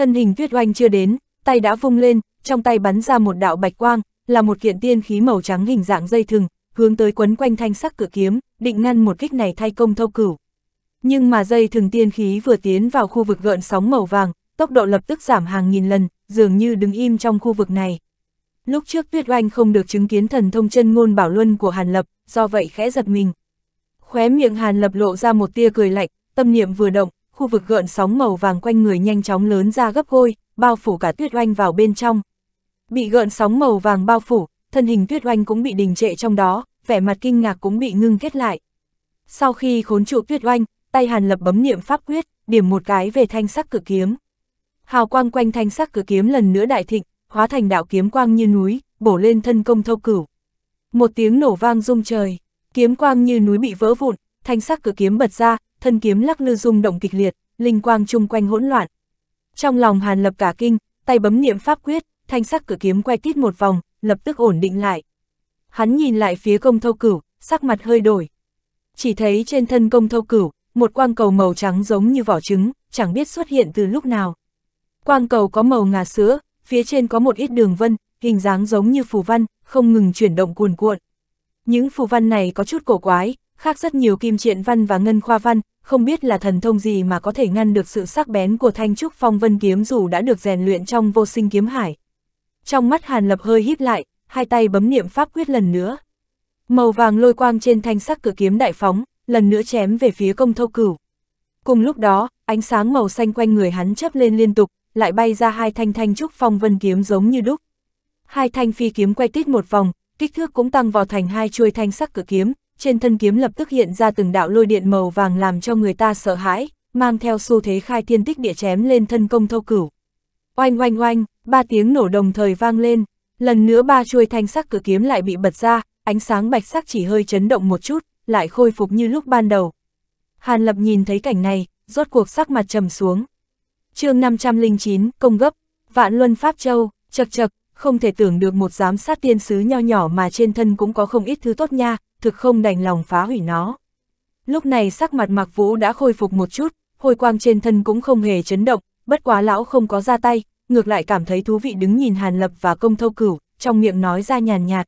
thân hình tuyết oanh chưa đến, tay đã vung lên, trong tay bắn ra một đạo bạch quang, là một kiện tiên khí màu trắng hình dạng dây thừng, hướng tới quấn quanh thanh sắc cử kiếm, định ngăn một kích này thay công thâu cửu. Nhưng mà dây thừng tiên khí vừa tiến vào khu vực gợn sóng màu vàng, tốc độ lập tức giảm hàng nghìn lần, dường như đứng im trong khu vực này. Lúc trước Tuyết Oanh không được chứng kiến thần thông chân ngôn bảo luân của Hàn Lập, do vậy khẽ giật mình. Khóe miệng Hàn Lập lộ ra một tia cười lạnh, tâm niệm vừa động, khu vực gợn sóng màu vàng quanh người nhanh chóng lớn ra gấp gôi, bao phủ cả tuyết oanh vào bên trong. Bị gợn sóng màu vàng bao phủ, thân hình tuyết oanh cũng bị đình trệ trong đó, vẻ mặt kinh ngạc cũng bị ngưng kết lại. Sau khi khốn trụ tuyết oanh, tay hàn lập bấm niệm pháp quyết, điểm một cái về thanh sắc cử kiếm. Hào quang quanh thanh sắc cử kiếm lần nữa đại thịnh, hóa thành đạo kiếm quang như núi, bổ lên thân công thâu cửu. Một tiếng nổ vang rung trời, kiếm quang như núi bị vỡ vụn, thanh sắc cử kiếm bật ra, thân kiếm lắc lư rung động kịch liệt, linh quang chung quanh hỗn loạn. Trong lòng Hàn Lập cả kinh, tay bấm niệm pháp quyết, thanh sắc cửa kiếm quay tít một vòng, lập tức ổn định lại. Hắn nhìn lại phía công thâu cửu, sắc mặt hơi đổi. Chỉ thấy trên thân công thâu cửu, một quang cầu màu trắng giống như vỏ trứng, chẳng biết xuất hiện từ lúc nào. Quang cầu có màu ngà sữa, phía trên có một ít đường vân, hình dáng giống như phù văn, không ngừng chuyển động cuồn cuộn. Những phù văn này có chút cổ quái, khác rất nhiều kim triện văn và ngân khoa văn, không biết là thần thông gì mà có thể ngăn được sự sắc bén của thanh trúc phong vân kiếm dù đã được rèn luyện trong vô sinh kiếm hải. Trong mắt Hàn Lập hơi híp lại, hai tay bấm niệm pháp quyết lần nữa. Màu vàng lôi quang trên thanh sắc cửa kiếm đại phóng, lần nữa chém về phía công thâu cửu. Cùng lúc đó, ánh sáng màu xanh quanh người hắn chấp lên liên tục, lại bay ra hai thanh thanh trúc phong vân kiếm giống như đúc. Hai thanh phi kiếm quay tít một vòng, kích thước cũng tăng vào thành hai chuôi thanh sắc cửa kiếm, trên thân kiếm lập tức hiện ra từng đạo lôi điện màu vàng làm cho người ta sợ hãi, mang theo xu thế khai thiên tích địa chém lên thân công thâu cửu. Oanh oanh oanh, ba tiếng nổ đồng thời vang lên, lần nữa ba chuôi thanh sắc cử kiếm lại bị bật ra, ánh sáng bạch sắc chỉ hơi chấn động một chút, lại khôi phục như lúc ban đầu. Hàn Lập nhìn thấy cảnh này, rốt cuộc sắc mặt trầm xuống. chương 509, công gấp, vạn luân Pháp Châu, chật chật, không thể tưởng được một giám sát tiên sứ nho nhỏ mà trên thân cũng có không ít thứ tốt nha, thực không đành lòng phá hủy nó. Lúc này sắc mặt Mạc Vũ đã khôi phục một chút, hồi quang trên thân cũng không hề chấn động, bất quá lão không có ra tay, ngược lại cảm thấy thú vị đứng nhìn Hàn Lập và công thâu cửu, trong miệng nói ra nhàn nhạt.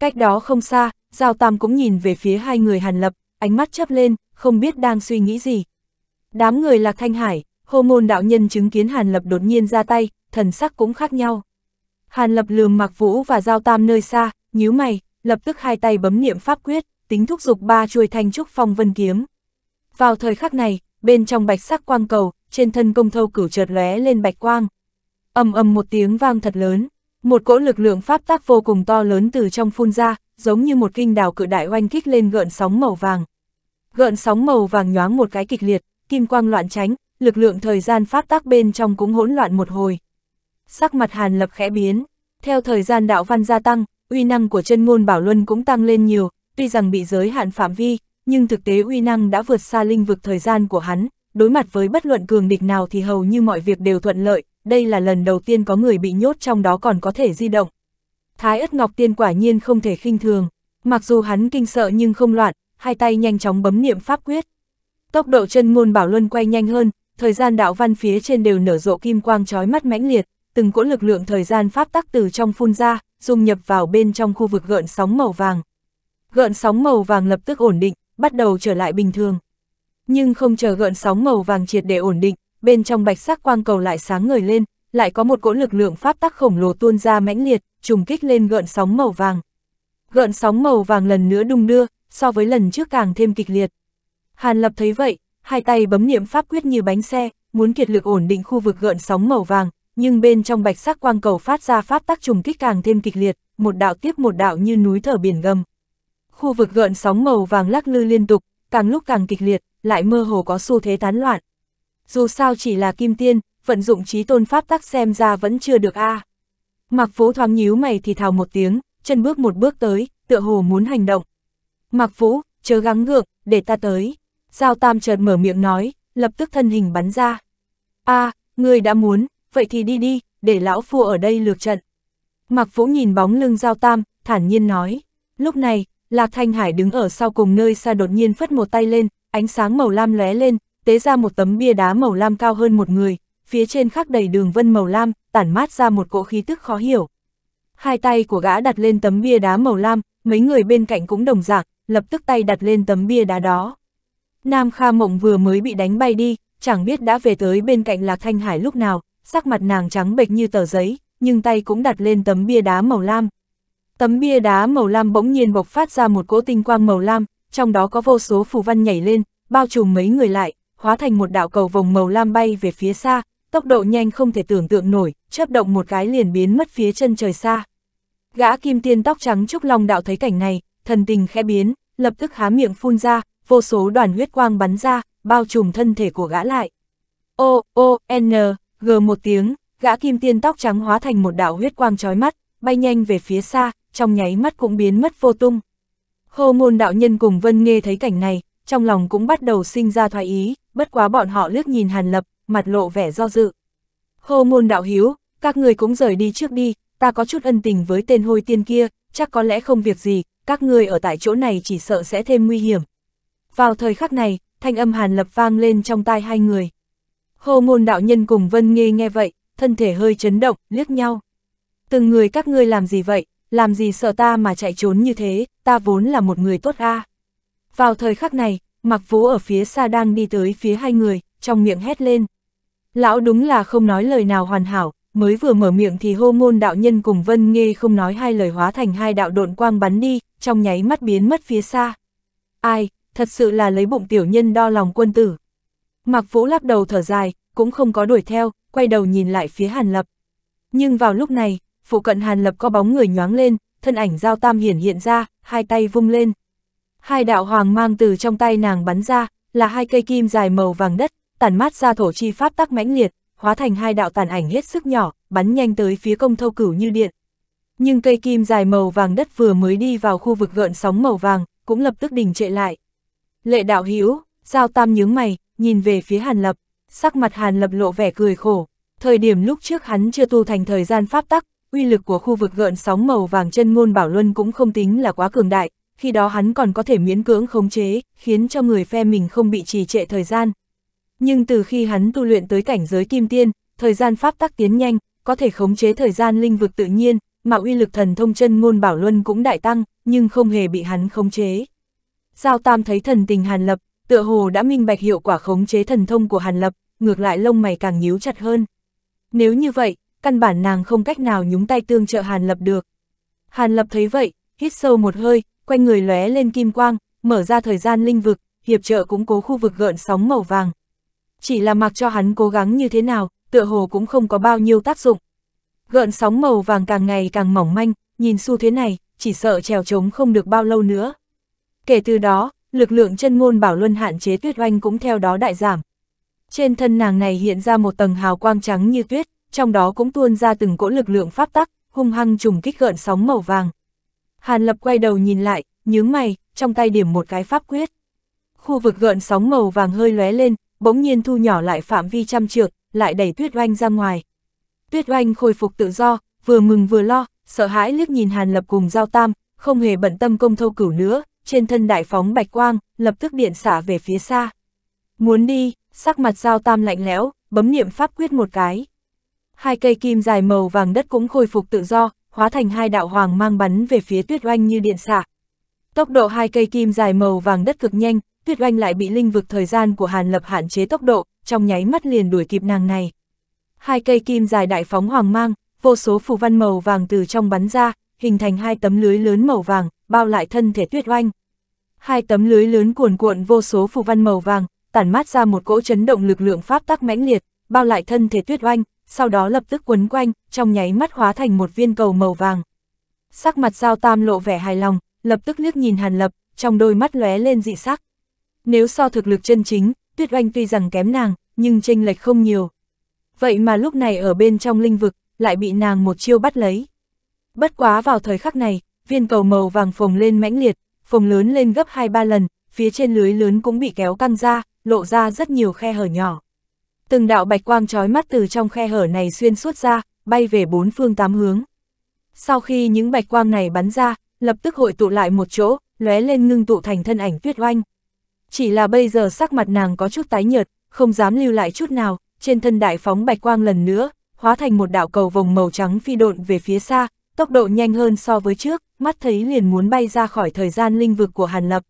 Cách đó không xa, Giao Tam cũng nhìn về phía hai người Hàn Lập, ánh mắt chấp lên, không biết đang suy nghĩ gì. Đám người là Thanh Hải, hô môn đạo nhân chứng kiến Hàn Lập đột nhiên ra tay, thần sắc cũng khác nhau. Hàn Lập lườm Mạc Vũ và Giao Tam nơi xa, nhíu mày, lập tức hai tay bấm niệm pháp quyết, tính thúc dục ba chuôi thanh trúc phong vân kiếm. Vào thời khắc này, bên trong bạch sắc quang cầu, trên thân công thâu cửu chợt lóe lên bạch quang. Ầm ầm một tiếng vang thật lớn, một cỗ lực lượng pháp tác vô cùng to lớn từ trong phun ra, giống như một kinh đảo cự đại oanh kích lên gợn sóng màu vàng. Gợn sóng màu vàng nhoáng một cái kịch liệt, kim quang loạn tránh, lực lượng thời gian pháp tác bên trong cũng hỗn loạn một hồi. Sắc mặt Hàn Lập khẽ biến, theo thời gian đạo văn gia tăng, uy năng của chân ngôn Bảo Luân cũng tăng lên nhiều, tuy rằng bị giới hạn phạm vi, nhưng thực tế uy năng đã vượt xa linh vực thời gian của hắn, đối mặt với bất luận cường địch nào thì hầu như mọi việc đều thuận lợi, đây là lần đầu tiên có người bị nhốt trong đó còn có thể di động. Thái ất Ngọc Tiên quả nhiên không thể khinh thường, mặc dù hắn kinh sợ nhưng không loạn, hai tay nhanh chóng bấm niệm pháp quyết. Tốc độ chân ngôn Bảo Luân quay nhanh hơn, thời gian đạo văn phía trên đều nở rộ kim quang chói mắt mãnh liệt, từng cỗ lực lượng thời gian pháp tắc từ trong phun ra, dung nhập vào bên trong khu vực gợn sóng màu vàng. Gợn sóng màu vàng lập tức ổn định, bắt đầu trở lại bình thường. Nhưng không chờ gợn sóng màu vàng triệt để ổn định, bên trong bạch sắc quang cầu lại sáng ngời lên, lại có một cỗ lực lượng pháp tắc khổng lồ tuôn ra mãnh liệt, trùng kích lên gợn sóng màu vàng. Gợn sóng màu vàng lần nữa đung đưa, so với lần trước càng thêm kịch liệt. Hàn Lập thấy vậy, hai tay bấm niệm pháp quyết như bánh xe, muốn kiệt lực ổn định khu vực gợn sóng màu vàng, nhưng bên trong bạch sắc quang cầu phát ra pháp tác trùng kích càng thêm kịch liệt, một đạo tiếp một đạo như núi thở biển gầm. Khu vực gợn sóng màu vàng lắc lư liên tục, càng lúc càng kịch liệt, lại mơ hồ có xu thế tán loạn. Dù sao chỉ là kim tiên, vận dụng trí tôn pháp tác xem ra vẫn chưa được a. À. Mạc Phú thoáng nhíu mày thì thào một tiếng, chân bước một bước tới, tựa hồ muốn hành động. Mạc Phú, chớ gắng gượng, để ta tới. Giao Tam chợt mở miệng nói, lập tức thân hình bắn ra. a à, ngươi đã muốn, vậy thì đi đi, để lão phu ở đây lược trận. Mạc Vũ nhìn bóng lưng Giao Tam, thản nhiên nói. Lúc này, Lạc Thanh Hải đứng ở sau cùng nơi xa đột nhiên phất một tay lên, ánh sáng màu lam lóe lên, tế ra một tấm bia đá màu lam cao hơn một người, phía trên khắc đầy đường vân màu lam, tản mát ra một cỗ khí tức khó hiểu. Hai tay của gã đặt lên tấm bia đá màu lam, mấy người bên cạnh cũng đồng dạng, lập tức tay đặt lên tấm bia đá đó. Nam Kha Mộng vừa mới bị đánh bay đi, chẳng biết đã về tới bên cạnh Lạc Thanh Hải lúc nào, sắc mặt nàng trắng bệch như tờ giấy, nhưng tay cũng đặt lên tấm bia đá màu lam. Tấm bia đá màu lam bỗng nhiên bộc phát ra một cỗ tinh quang màu lam, trong đó có vô số phù văn nhảy lên, bao trùm mấy người lại, hóa thành một đạo cầu vòng màu lam bay về phía xa, tốc độ nhanh không thể tưởng tượng nổi, chớp động một cái liền biến mất phía chân trời xa. Gã kim tiên tóc trắng trúc long đạo thấy cảnh này, thần tình khẽ biến, lập tức há miệng phun ra, vô số đoàn huyết quang bắn ra, bao trùm thân thể của gã lại. o o n, gờ một tiếng, gã kim tiên tóc trắng hóa thành một đạo huyết quang chói mắt, bay nhanh về phía xa, trong nháy mắt cũng biến mất vô tung. Hô môn đạo nhân cùng Vân Nghê thấy cảnh này, trong lòng cũng bắt đầu sinh ra thoái ý, bất quá bọn họ lướt nhìn Hàn Lập, mặt lộ vẻ do dự. Hô môn đạo hiếu, các người cũng rời đi trước đi, ta có chút ân tình với tên hôi tiên kia, chắc có lẽ không việc gì, các người ở tại chỗ này chỉ sợ sẽ thêm nguy hiểm. Vào thời khắc này, thanh âm Hàn Lập vang lên trong tai hai người. Hồ ngôn đạo nhân cùng Vân Nghê nghe vậy, thân thể hơi chấn động, liếc nhau. Từng người các ngươi làm gì vậy, làm gì sợ ta mà chạy trốn như thế, ta vốn là một người tốt a. Vào thời khắc này, Mạc Vũ ở phía xa đang đi tới phía hai người, trong miệng hét lên. Lão đúng là không nói lời nào hoàn hảo, mới vừa mở miệng thì hô môn đạo nhân cùng Vân Nghê không nói hai lời hóa thành hai đạo độn quang bắn đi, trong nháy mắt biến mất phía xa. Ai, thật sự là lấy bụng tiểu nhân đo lòng quân tử, Mạc Vũ lắc đầu thở dài, cũng không có đuổi theo, quay đầu nhìn lại phía Hàn Lập. Nhưng vào lúc này, phụ cận Hàn Lập có bóng người nhoáng lên, thân ảnh giao tam hiển hiện ra, hai tay vung lên. Hai đạo hoàng mang từ trong tay nàng bắn ra, là hai cây kim dài màu vàng đất, tản mát ra thổ chi pháp tắc mãnh liệt, hóa thành hai đạo tàn ảnh hết sức nhỏ, bắn nhanh tới phía công thâu cửu như điện. Nhưng cây kim dài màu vàng đất vừa mới đi vào khu vực gợn sóng màu vàng, cũng lập tức đình trệ lại. Lệ đạo hữu giao tam nhướng mày, nhìn về phía Hàn Lập, sắc mặt Hàn Lập lộ vẻ cười khổ. Thời điểm lúc trước hắn chưa tu thành thời gian pháp tắc, uy lực của khu vực gợn sóng màu vàng chân ngôn bảo luân cũng không tính là quá cường đại, khi đó hắn còn có thể miễn cưỡng khống chế, khiến cho người phe mình không bị trì trệ thời gian. Nhưng từ khi hắn tu luyện tới cảnh giới kim tiên, thời gian pháp tắc tiến nhanh, có thể khống chế thời gian linh vực tự nhiên, mà uy lực thần thông chân ngôn bảo luân cũng đại tăng, nhưng không hề bị hắn khống chế. Giao Tam thấy thần tình Hàn Lập, tựa hồ đã minh bạch hiệu quả khống chế thần thông của Hàn Lập, ngược lại lông mày càng nhíu chặt hơn. Nếu như vậy, căn bản nàng không cách nào nhúng tay tương trợ Hàn Lập được. Hàn Lập thấy vậy, hít sâu một hơi, quanh người lóe lên kim quang, mở ra thời gian linh vực, hiệp trợ cũng cố khu vực gợn sóng màu vàng. Chỉ là mặc cho hắn cố gắng như thế nào, tựa hồ cũng không có bao nhiêu tác dụng. Gợn sóng màu vàng càng ngày càng mỏng manh, nhìn xu thế này, chỉ sợ trèo trống không được bao lâu nữa. Kể từ đó, lực lượng chân ngôn bảo luân hạn chế tuyết oanh cũng theo đó đại giảm. Trên thân nàng này hiện ra một tầng hào quang trắng như tuyết, trong đó cũng tuôn ra từng cỗ lực lượng pháp tắc, hung hăng trùng kích gợn sóng màu vàng. Hàn Lập quay đầu nhìn lại, nhướng mày, trong tay điểm một cái pháp quyết. Khu vực gợn sóng màu vàng hơi lóe lên, bỗng nhiên thu nhỏ lại phạm vi trăm trượng, lại đẩy Tuyết Oanh ra ngoài. Tuyết Oanh khôi phục tự do, vừa mừng vừa lo, sợ hãi liếc nhìn Hàn Lập cùng Giao Tam, không hề bận tâm công thâu cửu nữa, trên thân đại phóng bạch quang, lập tức điện xả về phía xa. Muốn đi, sắc mặt giao tam lạnh lẽo, bấm niệm pháp quyết một cái. Hai cây kim dài màu vàng đất cũng khôi phục tự do, hóa thành hai đạo hoàng mang bắn về phía tuyết oanh như điện xả. Tốc độ hai cây kim dài màu vàng đất cực nhanh, tuyết oanh lại bị linh vực thời gian của Hàn Lập hạn chế tốc độ, trong nháy mắt liền đuổi kịp nàng này. Hai cây kim dài đại phóng hoàng mang, vô số phù văn màu vàng từ trong bắn ra, hình thành hai tấm lưới lớn màu vàng, bao lại thân thể tuyết oanh. Hai tấm lưới lớn cuồn cuộn vô số phù văn màu vàng, tản mát ra một cỗ chấn động lực lượng pháp tắc mãnh liệt, bao lại thân thể tuyết oanh, sau đó lập tức quấn quanh, trong nháy mắt hóa thành một viên cầu màu vàng. Sắc mặt Giao Tam lộ vẻ hài lòng, lập tức liếc nhìn Hàn Lập, trong đôi mắt lóe lên dị sắc. Nếu so thực lực chân chính, Tuyết Oanh tuy rằng kém nàng, nhưng tranh lệch không nhiều. Vậy mà lúc này ở bên trong linh vực, lại bị nàng một chiêu bắt lấy. Bất quá vào thời khắc này, viên cầu màu vàng phồng lên mãnh liệt, phồng lớn lên gấp 2-3 lần, phía trên lưới lớn cũng bị kéo căng ra, lộ ra rất nhiều khe hở nhỏ. Từng đạo bạch quang trói mắt từ trong khe hở này xuyên suốt ra, bay về bốn phương tám hướng. Sau khi những bạch quang này bắn ra, lập tức hội tụ lại một chỗ, lóe lên ngưng tụ thành thân ảnh tuyết oanh. Chỉ là bây giờ sắc mặt nàng có chút tái nhợt, không dám lưu lại chút nào, trên thân đại phóng bạch quang lần nữa, hóa thành một đạo cầu vòng màu trắng phi độn về phía xa, tốc độ nhanh hơn so với trước, mắt thấy liền muốn bay ra khỏi thời gian linh vực của Hàn Lập.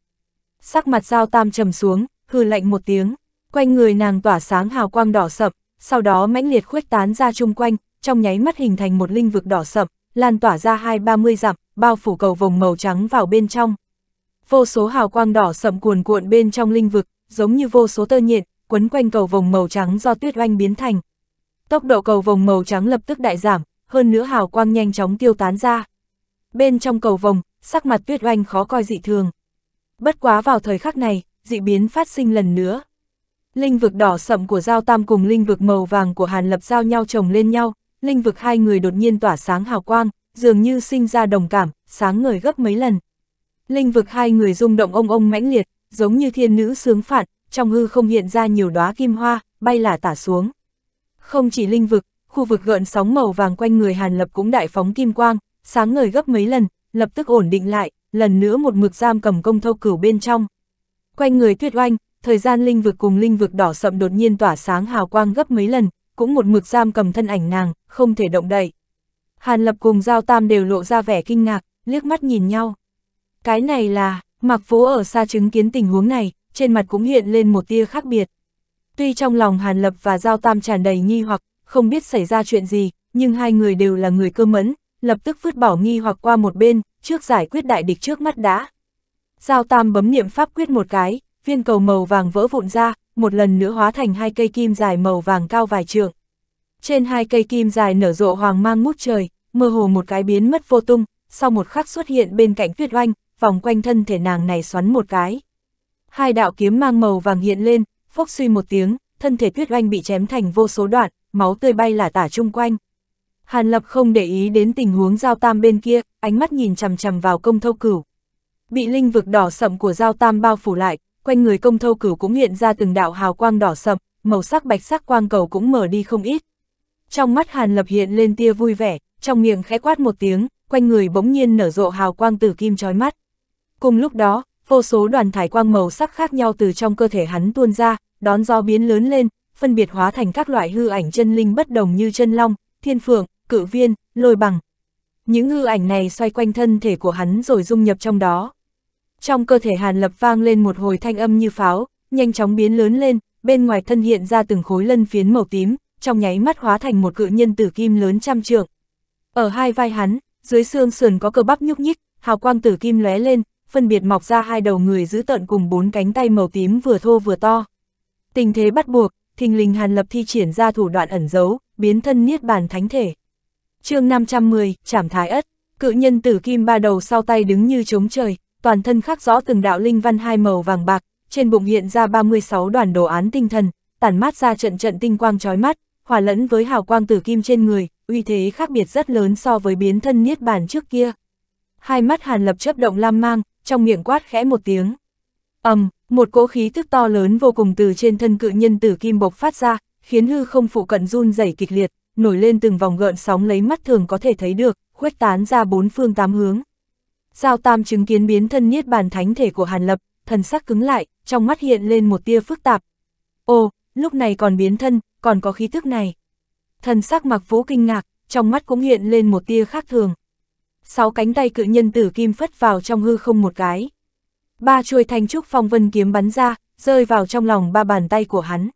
Sắc mặt Giao Tam trầm xuống, hư lạnh một tiếng, quanh người nàng tỏa sáng hào quang đỏ sậm, sau đó mãnh liệt khuếch tán ra chung quanh, trong nháy mắt hình thành một linh vực đỏ sậm, lan tỏa ra hai ba mươi dặm, bao phủ cầu vòng màu trắng vào bên trong. Vô số hào quang đỏ sậm cuồn cuộn bên trong linh vực, giống như vô số tơ nhện, quấn quanh cầu vòng màu trắng do tuyết oanh biến thành. Tốc độ cầu vòng màu trắng lập tức đại giảm, hơn nữa hào quang nhanh chóng tiêu tán ra. Bên trong cầu vòng, sắc mặt tuyết oanh khó coi dị thường. Bất quá vào thời khắc này, dị biến phát sinh lần nữa. Linh vực đỏ sậm của Giao Tam cùng linh vực màu vàng của Hàn Lập giao nhau chồng lên nhau, linh vực hai người đột nhiên tỏa sáng hào quang, dường như sinh ra đồng cảm, sáng ngời gấp mấy lần. Linh vực hai người rung động ông ông mãnh liệt, giống như thiên nữ sướng phản trong hư không hiện ra nhiều đóa kim hoa, bay lả tả xuống. Không chỉ linh vực, khu vực gợn sóng màu vàng quanh người Hàn Lập cũng đại phóng kim quang, sáng ngời gấp mấy lần, lập tức ổn định lại, lần nữa một mực giam cầm công thâu cửu bên trong. Quanh người tuyết oanh, thời gian linh vực cùng linh vực đỏ sậm đột nhiên tỏa sáng hào quang gấp mấy lần, cũng một mực giam cầm thân ảnh nàng, không thể động đậy. Hàn Lập cùng Giao Tam đều lộ ra vẻ kinh ngạc, liếc mắt nhìn nhau. Cái này là, Mạc Phố ở xa chứng kiến tình huống này, trên mặt cũng hiện lên một tia khác biệt. Tuy trong lòng Hàn Lập và Giao Tam tràn đầy nghi hoặc, không biết xảy ra chuyện gì, nhưng hai người đều là người cơ mẫn, lập tức vứt bỏ nghi hoặc qua một bên, trước giải quyết đại địch trước mắt đã. Giao tam bấm niệm pháp quyết một cái, viên cầu màu vàng vỡ vụn ra, một lần nữa hóa thành hai cây kim dài màu vàng cao vài trượng. Trên hai cây kim dài nở rộ hoàng mang ngút trời, mơ hồ một cái biến mất vô tung, sau một khắc xuất hiện bên cạnh tuyết oanh, vòng quanh thân thể nàng này xoắn một cái. Hai đạo kiếm mang màu vàng hiện lên, phốc suy một tiếng, thân thể tuyết oanh bị chém thành vô số đoạn, máu tươi bay là tả chung quanh. Hàn Lập không để ý đến tình huống Giao Tam bên kia, ánh mắt nhìn chằm chằm vào công thâu cửu. Bị linh vực đỏ sậm của Giao Tam bao phủ lại, quanh người công thâu cửu cũng hiện ra từng đạo hào quang đỏ sậm, màu sắc bạch sắc quang cầu cũng mở đi không ít. Trong mắt Hàn Lập hiện lên tia vui vẻ, trong miệng khẽ quát một tiếng, quanh người bỗng nhiên nở rộ hào quang tử kim chói mắt. Cùng lúc đó, vô số đoàn thải quang màu sắc khác nhau từ trong cơ thể hắn tuôn ra, đón gió biến lớn lên, phân biệt hóa thành các loại hư ảnh chân linh bất đồng như chân long, thiên phượng, cự viên, lôi bằng. Những hư ảnh này xoay quanh thân thể của hắn rồi dung nhập trong đó. Trong cơ thể Hàn Lập vang lên một hồi thanh âm như pháo, nhanh chóng biến lớn lên, bên ngoài thân hiện ra từng khối lân phiến màu tím, trong nháy mắt hóa thành một cự nhân tử kim lớn trăm trượng. Ở hai vai hắn, dưới xương sườn có cơ bắp nhúc nhích, hào quang tử kim lóe lên, phân biệt mọc ra hai đầu người giữ tợn cùng bốn cánh tay màu tím vừa thô vừa to. Tình thế bắt buộc, thình lình Hàn Lập thi triển ra thủ đoạn ẩn giấu, biến thân niết bàn thánh thể. chương 510, Trảm Thái Ất, cự nhân tử kim ba đầu sau tay đứng như chống trời, toàn thân khắc rõ từng đạo linh văn hai màu vàng bạc, trên bụng hiện ra 36 đoàn đồ án tinh thần, tản mát ra trận trận tinh quang chói mắt, hòa lẫn với hào quang tử kim trên người, uy thế khác biệt rất lớn so với biến thân niết bàn trước kia. Hai mắt Hàn Lập chớp động lam mang, trong miệng quát khẽ một tiếng ầm, um, một cỗ khí tức to lớn vô cùng từ trên thân cự nhân tử kim bộc phát ra, khiến hư không phụ cận run rẩy kịch liệt, nổi lên từng vòng gợn sóng lấy mắt thường có thể thấy được, khuếch tán ra bốn phương tám hướng. Giao Tam chứng kiến biến thân niết bàn thánh thể của Hàn Lập, thần sắc cứng lại, trong mắt hiện lên một tia phức tạp. Ồ, lúc này còn biến thân, còn có khí tức này. Thần sắc mặc vũ kinh ngạc, trong mắt cũng hiện lên một tia khác thường. Sáu cánh tay cự nhân tử kim phất vào trong hư không một cái. Ba chuôi thanh trúc phong vân kiếm bắn ra, rơi vào trong lòng ba bàn tay của hắn.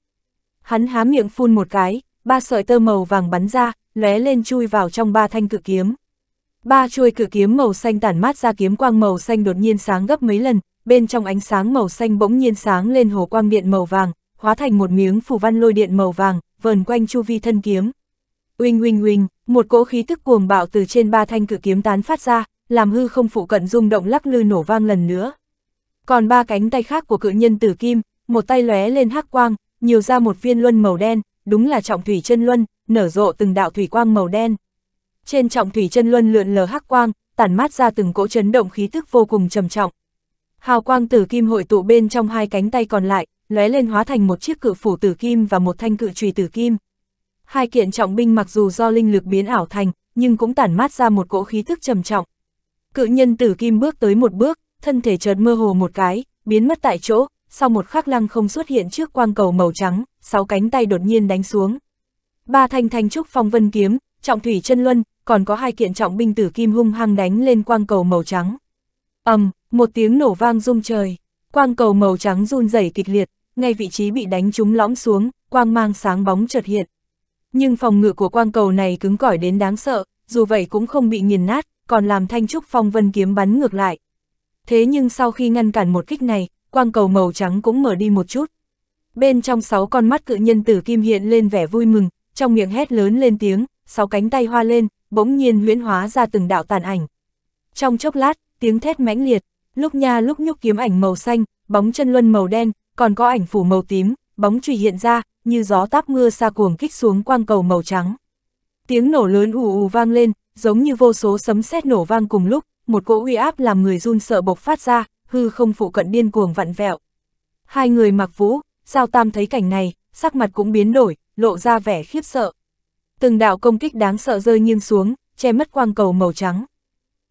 Hắn há miệng phun một cái, ba sợi tơ màu vàng bắn ra, lóe lên chui vào trong ba thanh cự kiếm. Ba chuôi cự kiếm màu xanh tản mát ra kiếm quang màu xanh đột nhiên sáng gấp mấy lần, bên trong ánh sáng màu xanh bỗng nhiên sáng lên hồ quang điện màu vàng, hóa thành một miếng phù văn lôi điện màu vàng, vờn quanh chu vi thân kiếm. Uỳnh uỳnh uỳnh, một cỗ khí tức cuồng bạo từ trên ba thanh cự kiếm tán phát ra, làm hư không phụ cận rung động lắc lư nổ vang lần nữa. Còn ba cánh tay khác của cự nhân tử kim, một tay lóe lên hắc quang, nhiều ra một viên luân màu đen, đúng là trọng thủy chân luân, nở rộ từng đạo thủy quang màu đen. Trên trọng thủy chân luân lượn lờ hắc quang, tản mát ra từng cỗ chấn động khí tức vô cùng trầm trọng. Hào quang tử kim hội tụ bên trong hai cánh tay còn lại, lóe lên hóa thành một chiếc cự phủ tử kim và một thanh cự chùy tử kim. Hai kiện trọng binh mặc dù do linh lực biến ảo thành, nhưng cũng tản mát ra một cỗ khí tức trầm trọng. Cự nhân tử kim bước tới một bước, thân thể chợt mơ hồ một cái, biến mất tại chỗ, sau một khắc lăng không xuất hiện trước quang cầu màu trắng, sáu cánh tay đột nhiên đánh xuống. Ba thanh thanh trúc phong vân kiếm, trọng thủy chân luân, còn có hai kiện trọng binh tử kim hung hăng đánh lên quang cầu màu trắng. ầm, một tiếng nổ vang rung trời, quang cầu màu trắng run rẩy kịch liệt, ngay vị trí bị đánh trúng lõm xuống, quang mang sáng bóng chợt hiện. Nhưng phòng ngự của quang cầu này cứng cỏi đến đáng sợ, dù vậy cũng không bị nghiền nát, còn làm thanh trúc phong vân kiếm bắn ngược lại, thế nhưng sau khi ngăn cản một kích này, quang cầu màu trắng cũng mở đi một chút. Bên trong sáu con mắt cự nhân tử kim hiện lên vẻ vui mừng, trong miệng hét lớn lên tiếng, sáu cánh tay hoa lên, bỗng nhiên huyễn hóa ra từng đạo tàn ảnh. Trong chốc lát, tiếng thét mãnh liệt, lúc nha lúc nhúc kiếm ảnh màu xanh, bóng chân luân màu đen, còn có ảnh phủ màu tím, bóng chùy hiện ra, như gió táp mưa xa cuồng kích xuống quang cầu màu trắng. Tiếng nổ lớn ù ù vang lên, giống như vô số sấm sét nổ vang cùng lúc, một cỗ uy áp làm người run sợ bộc phát ra, hư không phụ cận điên cuồng vặn vẹo. Hai người mặc vũ, giao tam thấy cảnh này, sắc mặt cũng biến đổi, lộ ra vẻ khiếp sợ. Từng đạo công kích đáng sợ rơi nghiêng xuống, che mất quang cầu màu trắng.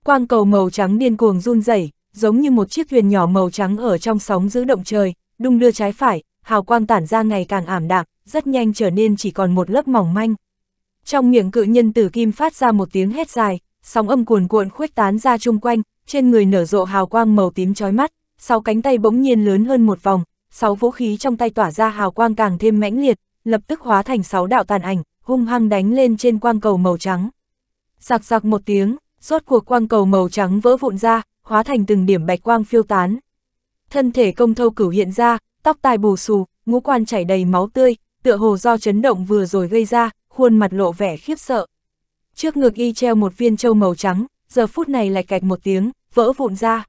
Quang cầu màu trắng điên cuồng run rẩy, giống như một chiếc thuyền nhỏ màu trắng ở trong sóng giữ động trời, đung đưa trái phải, hào quang tản ra ngày càng ảm đạm, rất nhanh trở nên chỉ còn một lớp mỏng manh. Trong miệng cự nhân tử kim phát ra một tiếng hét dài, sóng âm cuồn cuộn khuếch tán ra chung quanh, trên người nở rộ hào quang màu tím chói mắt, sáu cánh tay bỗng nhiên lớn hơn một vòng, sáu vũ khí trong tay tỏa ra hào quang càng thêm mãnh liệt, lập tức hóa thành sáu đạo tàn ảnh, hung hăng đánh lên trên quang cầu màu trắng. Sạc sạc một tiếng, rốt cuộc quang cầu màu trắng vỡ vụn ra, hóa thành từng điểm bạch quang phiêu tán. Thân thể công thâu cửu hiện ra, tóc tai bù xù, ngũ quan chảy đầy máu tươi, tựa hồ do chấn động vừa rồi gây ra, khuôn mặt lộ vẻ khiếp sợ trước ngực y treo một viên châu màu trắng, giờ phút này lại cạch một tiếng, vỡ vụn ra.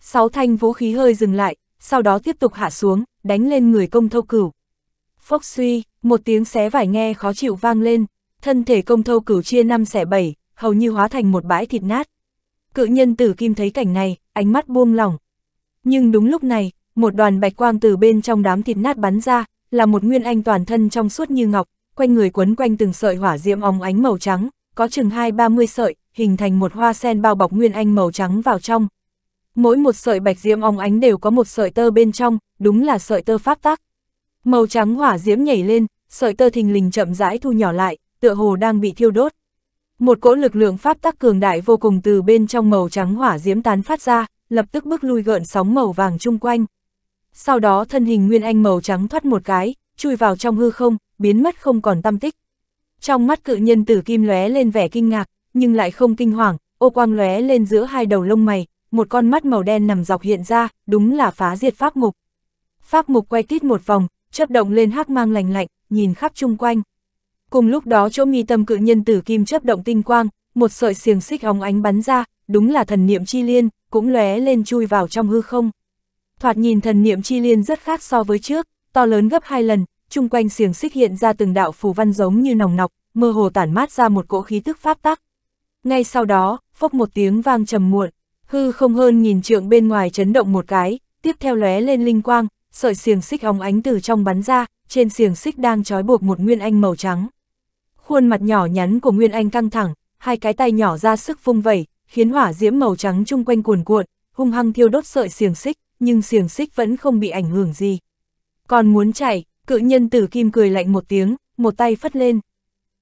Sáu thanh vũ khí hơi dừng lại, sau đó tiếp tục hạ xuống, đánh lên người công thâu cửu. Phốc suy, một tiếng xé vải nghe khó chịu vang lên, thân thể công thâu cửu chia năm xẻ bảy, hầu như hóa thành một bãi thịt nát. Cự nhân tử kim thấy cảnh này, ánh mắt buông lỏng. Nhưng đúng lúc này, một đoàn bạch quang từ bên trong đám thịt nát bắn ra, là một nguyên anh toàn thân trong suốt như ngọc, quanh người quấn quanh từng sợi hỏa diệm óng ánh màu trắng, có chừng hai ba mươi sợi, hình thành một hoa sen bao bọc nguyên anh màu trắng vào trong. Mỗi một sợi bạch diễm óng ánh đều có một sợi tơ bên trong, đúng là sợi tơ pháp tác. Màu trắng hỏa diễm nhảy lên, sợi tơ thình lình chậm rãi thu nhỏ lại, tựa hồ đang bị thiêu đốt. Một cỗ lực lượng pháp tắc cường đại vô cùng từ bên trong màu trắng hỏa diễm tán phát ra, lập tức bước lui gợn sóng màu vàng chung quanh. Sau đó thân hình Nguyên Anh màu trắng thoát một cái, chui vào trong hư không, biến mất không còn tâm tích. Trong mắt cự nhân tử kim lóe lên vẻ kinh ngạc, nhưng lại không kinh hoàng, ô quang lóe lên giữa hai đầu lông mày, một con mắt màu đen nằm dọc hiện ra, đúng là phá diệt pháp mục. Pháp mục quay tít một vòng, chớp động lên hắc mang lành lạnh, nhìn khắp chung quanh. Cùng lúc đó chỗ mi tâm cự nhân tử kim chớp động tinh quang, một sợi xiềng xích óng ánh bắn ra, đúng là thần niệm chi liên, cũng lóe lên chui vào trong hư không. Thoạt nhìn thần niệm chi liên rất khác so với trước, to lớn gấp hai lần, chung quanh xiềng xích hiện ra từng đạo phù văn giống như nòng nọc, mơ hồ tản mát ra một cỗ khí tức pháp tắc. Ngay sau đó, phốc một tiếng vang trầm muộn, hư không hơn nhìn trượng bên ngoài chấn động một cái, tiếp theo lóe lên linh quang, sợi xiềng xích óng ánh từ trong bắn ra, trên xiềng xích đang trói buộc một nguyên anh màu trắng. Khuôn mặt nhỏ nhắn của nguyên anh căng thẳng, hai cái tay nhỏ ra sức vung vẩy, khiến hỏa diễm màu trắng chung quanh cuồn cuộn, hung hăng thiêu đốt sợi xiềng xích, nhưng xiềng xích vẫn không bị ảnh hưởng gì. Còn muốn chạy, Cự nhân tử kim cười lạnh một tiếng, một tay phất lên.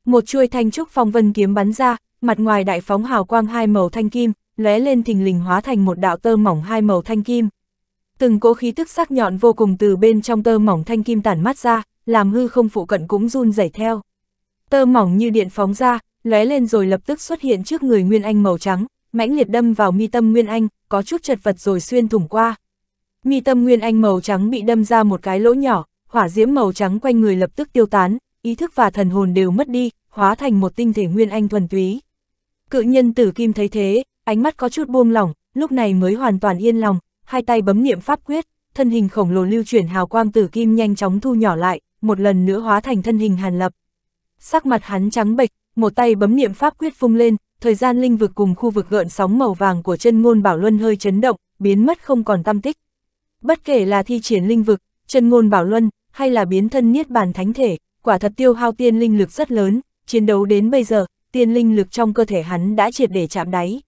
Một chuôi thanh trúc phong vân kiếm bắn ra, mặt ngoài đại phóng hào quang hai màu thanh kim, lóe lên thình lình hóa thành một đạo tơ mỏng hai màu thanh kim. Từng cỗ khí tức sắc nhọn vô cùng từ bên trong tơ mỏng thanh kim tản mát ra, làm hư không phụ cận cũng run rẩy theo. Tơ mỏng như điện phóng ra, lóe lên rồi lập tức xuất hiện trước người Nguyên Anh màu trắng, mãnh liệt đâm vào mi tâm Nguyên Anh, có chút chật vật rồi xuyên thủng qua. Mi tâm Nguyên Anh màu trắng bị đâm ra một cái lỗ nhỏ, hỏa diễm màu trắng quanh người lập tức tiêu tán, ý thức và thần hồn đều mất đi, hóa thành một tinh thể nguyên anh thuần túy. Cự nhân tử kim thấy thế, ánh mắt có chút buông lỏng, lúc này mới hoàn toàn yên lòng, hai tay bấm niệm pháp quyết, thân hình khổng lồ lưu chuyển hào quang tử kim nhanh chóng thu nhỏ lại, một lần nữa hóa thành thân hình hàn lập. Sắc mặt hắn trắng bệch, một tay bấm niệm pháp quyết phung lên, thời gian linh vực cùng khu vực gợn sóng màu vàng của chân ngôn bảo luân hơi chấn động, biến mất không còn tâm tích. Bất kể là thi triển linh vực, chân ngôn bảo luân, hay là biến thân niết bàn thánh thể, quả thật tiêu hao tiên linh lực rất lớn, chiến đấu đến bây giờ, tiên linh lực trong cơ thể hắn đã triệt để chạm đáy.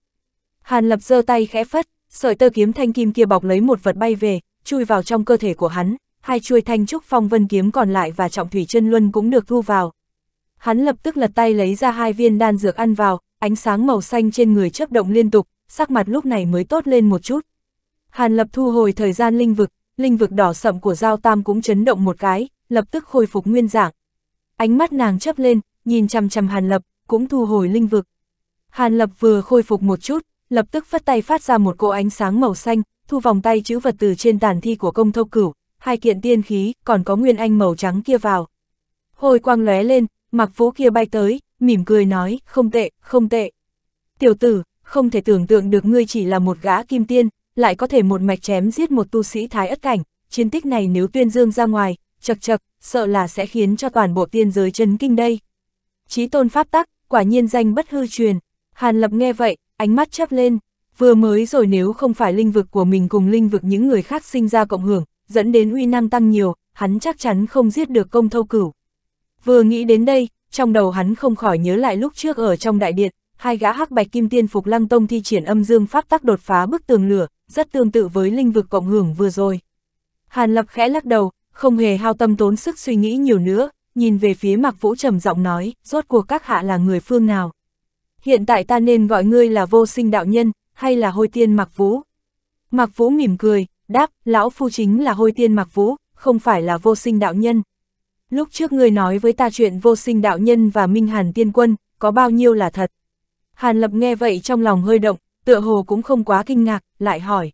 Hàn Lập giơ tay khẽ phất, sợi tơ kiếm thanh kim kia bọc lấy một vật bay về, chui vào trong cơ thể của hắn, hai chuôi thanh trúc phong vân kiếm còn lại và trọng thủy chân luân cũng được thu vào. Hắn lập tức lật tay lấy ra hai viên đan dược ăn vào, ánh sáng màu xanh trên người chớp động liên tục, sắc mặt lúc này mới tốt lên một chút. Hàn Lập thu hồi thời gian linh vực, linh vực đỏ sậm của Giao Tam cũng chấn động một cái, lập tức khôi phục nguyên dạng. Ánh mắt nàng chấp lên, nhìn chằm chằm Hàn Lập, cũng thu hồi linh vực. Hàn Lập vừa khôi phục một chút, lập tức phất tay phát ra một cỗ ánh sáng màu xanh, thu vòng tay chữ vật từ trên tàn thi của công thâu cửu, hai kiện tiên khí, còn có nguyên anh màu trắng kia vào. Hồi quang lóe lên, mặc vũ kia bay tới, mỉm cười nói, không tệ, không tệ. Tiểu tử, không thể tưởng tượng được ngươi chỉ là một gã kim tiên, lại có thể một mạch chém giết một tu sĩ thái ất cảnh, chiến tích này nếu tuyên dương ra ngoài, chật chật, sợ là sẽ khiến cho toàn bộ tiên giới chấn kinh đây. Chí tôn pháp tắc, quả nhiên danh bất hư truyền. Hàn Lập nghe vậy, ánh mắt chớp lên, vừa mới rồi nếu không phải linh vực của mình cùng linh vực những người khác sinh ra cộng hưởng, dẫn đến uy năng tăng nhiều, hắn chắc chắn không giết được công thâu cửu. Vừa nghĩ đến đây, trong đầu hắn không khỏi nhớ lại lúc trước ở trong đại điện, hai gã hắc bạch kim tiên phục lăng tông thi triển âm dương pháp tắc đột phá bức tường lửa, rất tương tự với lĩnh vực cộng hưởng vừa rồi. Hàn Lập khẽ lắc đầu, không hề hao tâm tốn sức suy nghĩ nhiều nữa, nhìn về phía Mạc Vũ trầm giọng nói, rốt cuộc các hạ là người phương nào. Hiện tại ta nên gọi ngươi là vô sinh đạo nhân, hay là hôi tiên Mạc Vũ. Mạc Vũ mỉm cười, đáp, lão phu chính là hôi tiên Mạc Vũ, không phải là vô sinh đạo nhân. Lúc trước ngươi nói với ta chuyện vô sinh đạo nhân và minh hàn tiên quân, có bao nhiêu là thật. Hàn Lập nghe vậy trong lòng hơi động, tựa hồ cũng không quá kinh ngạc, lại hỏi.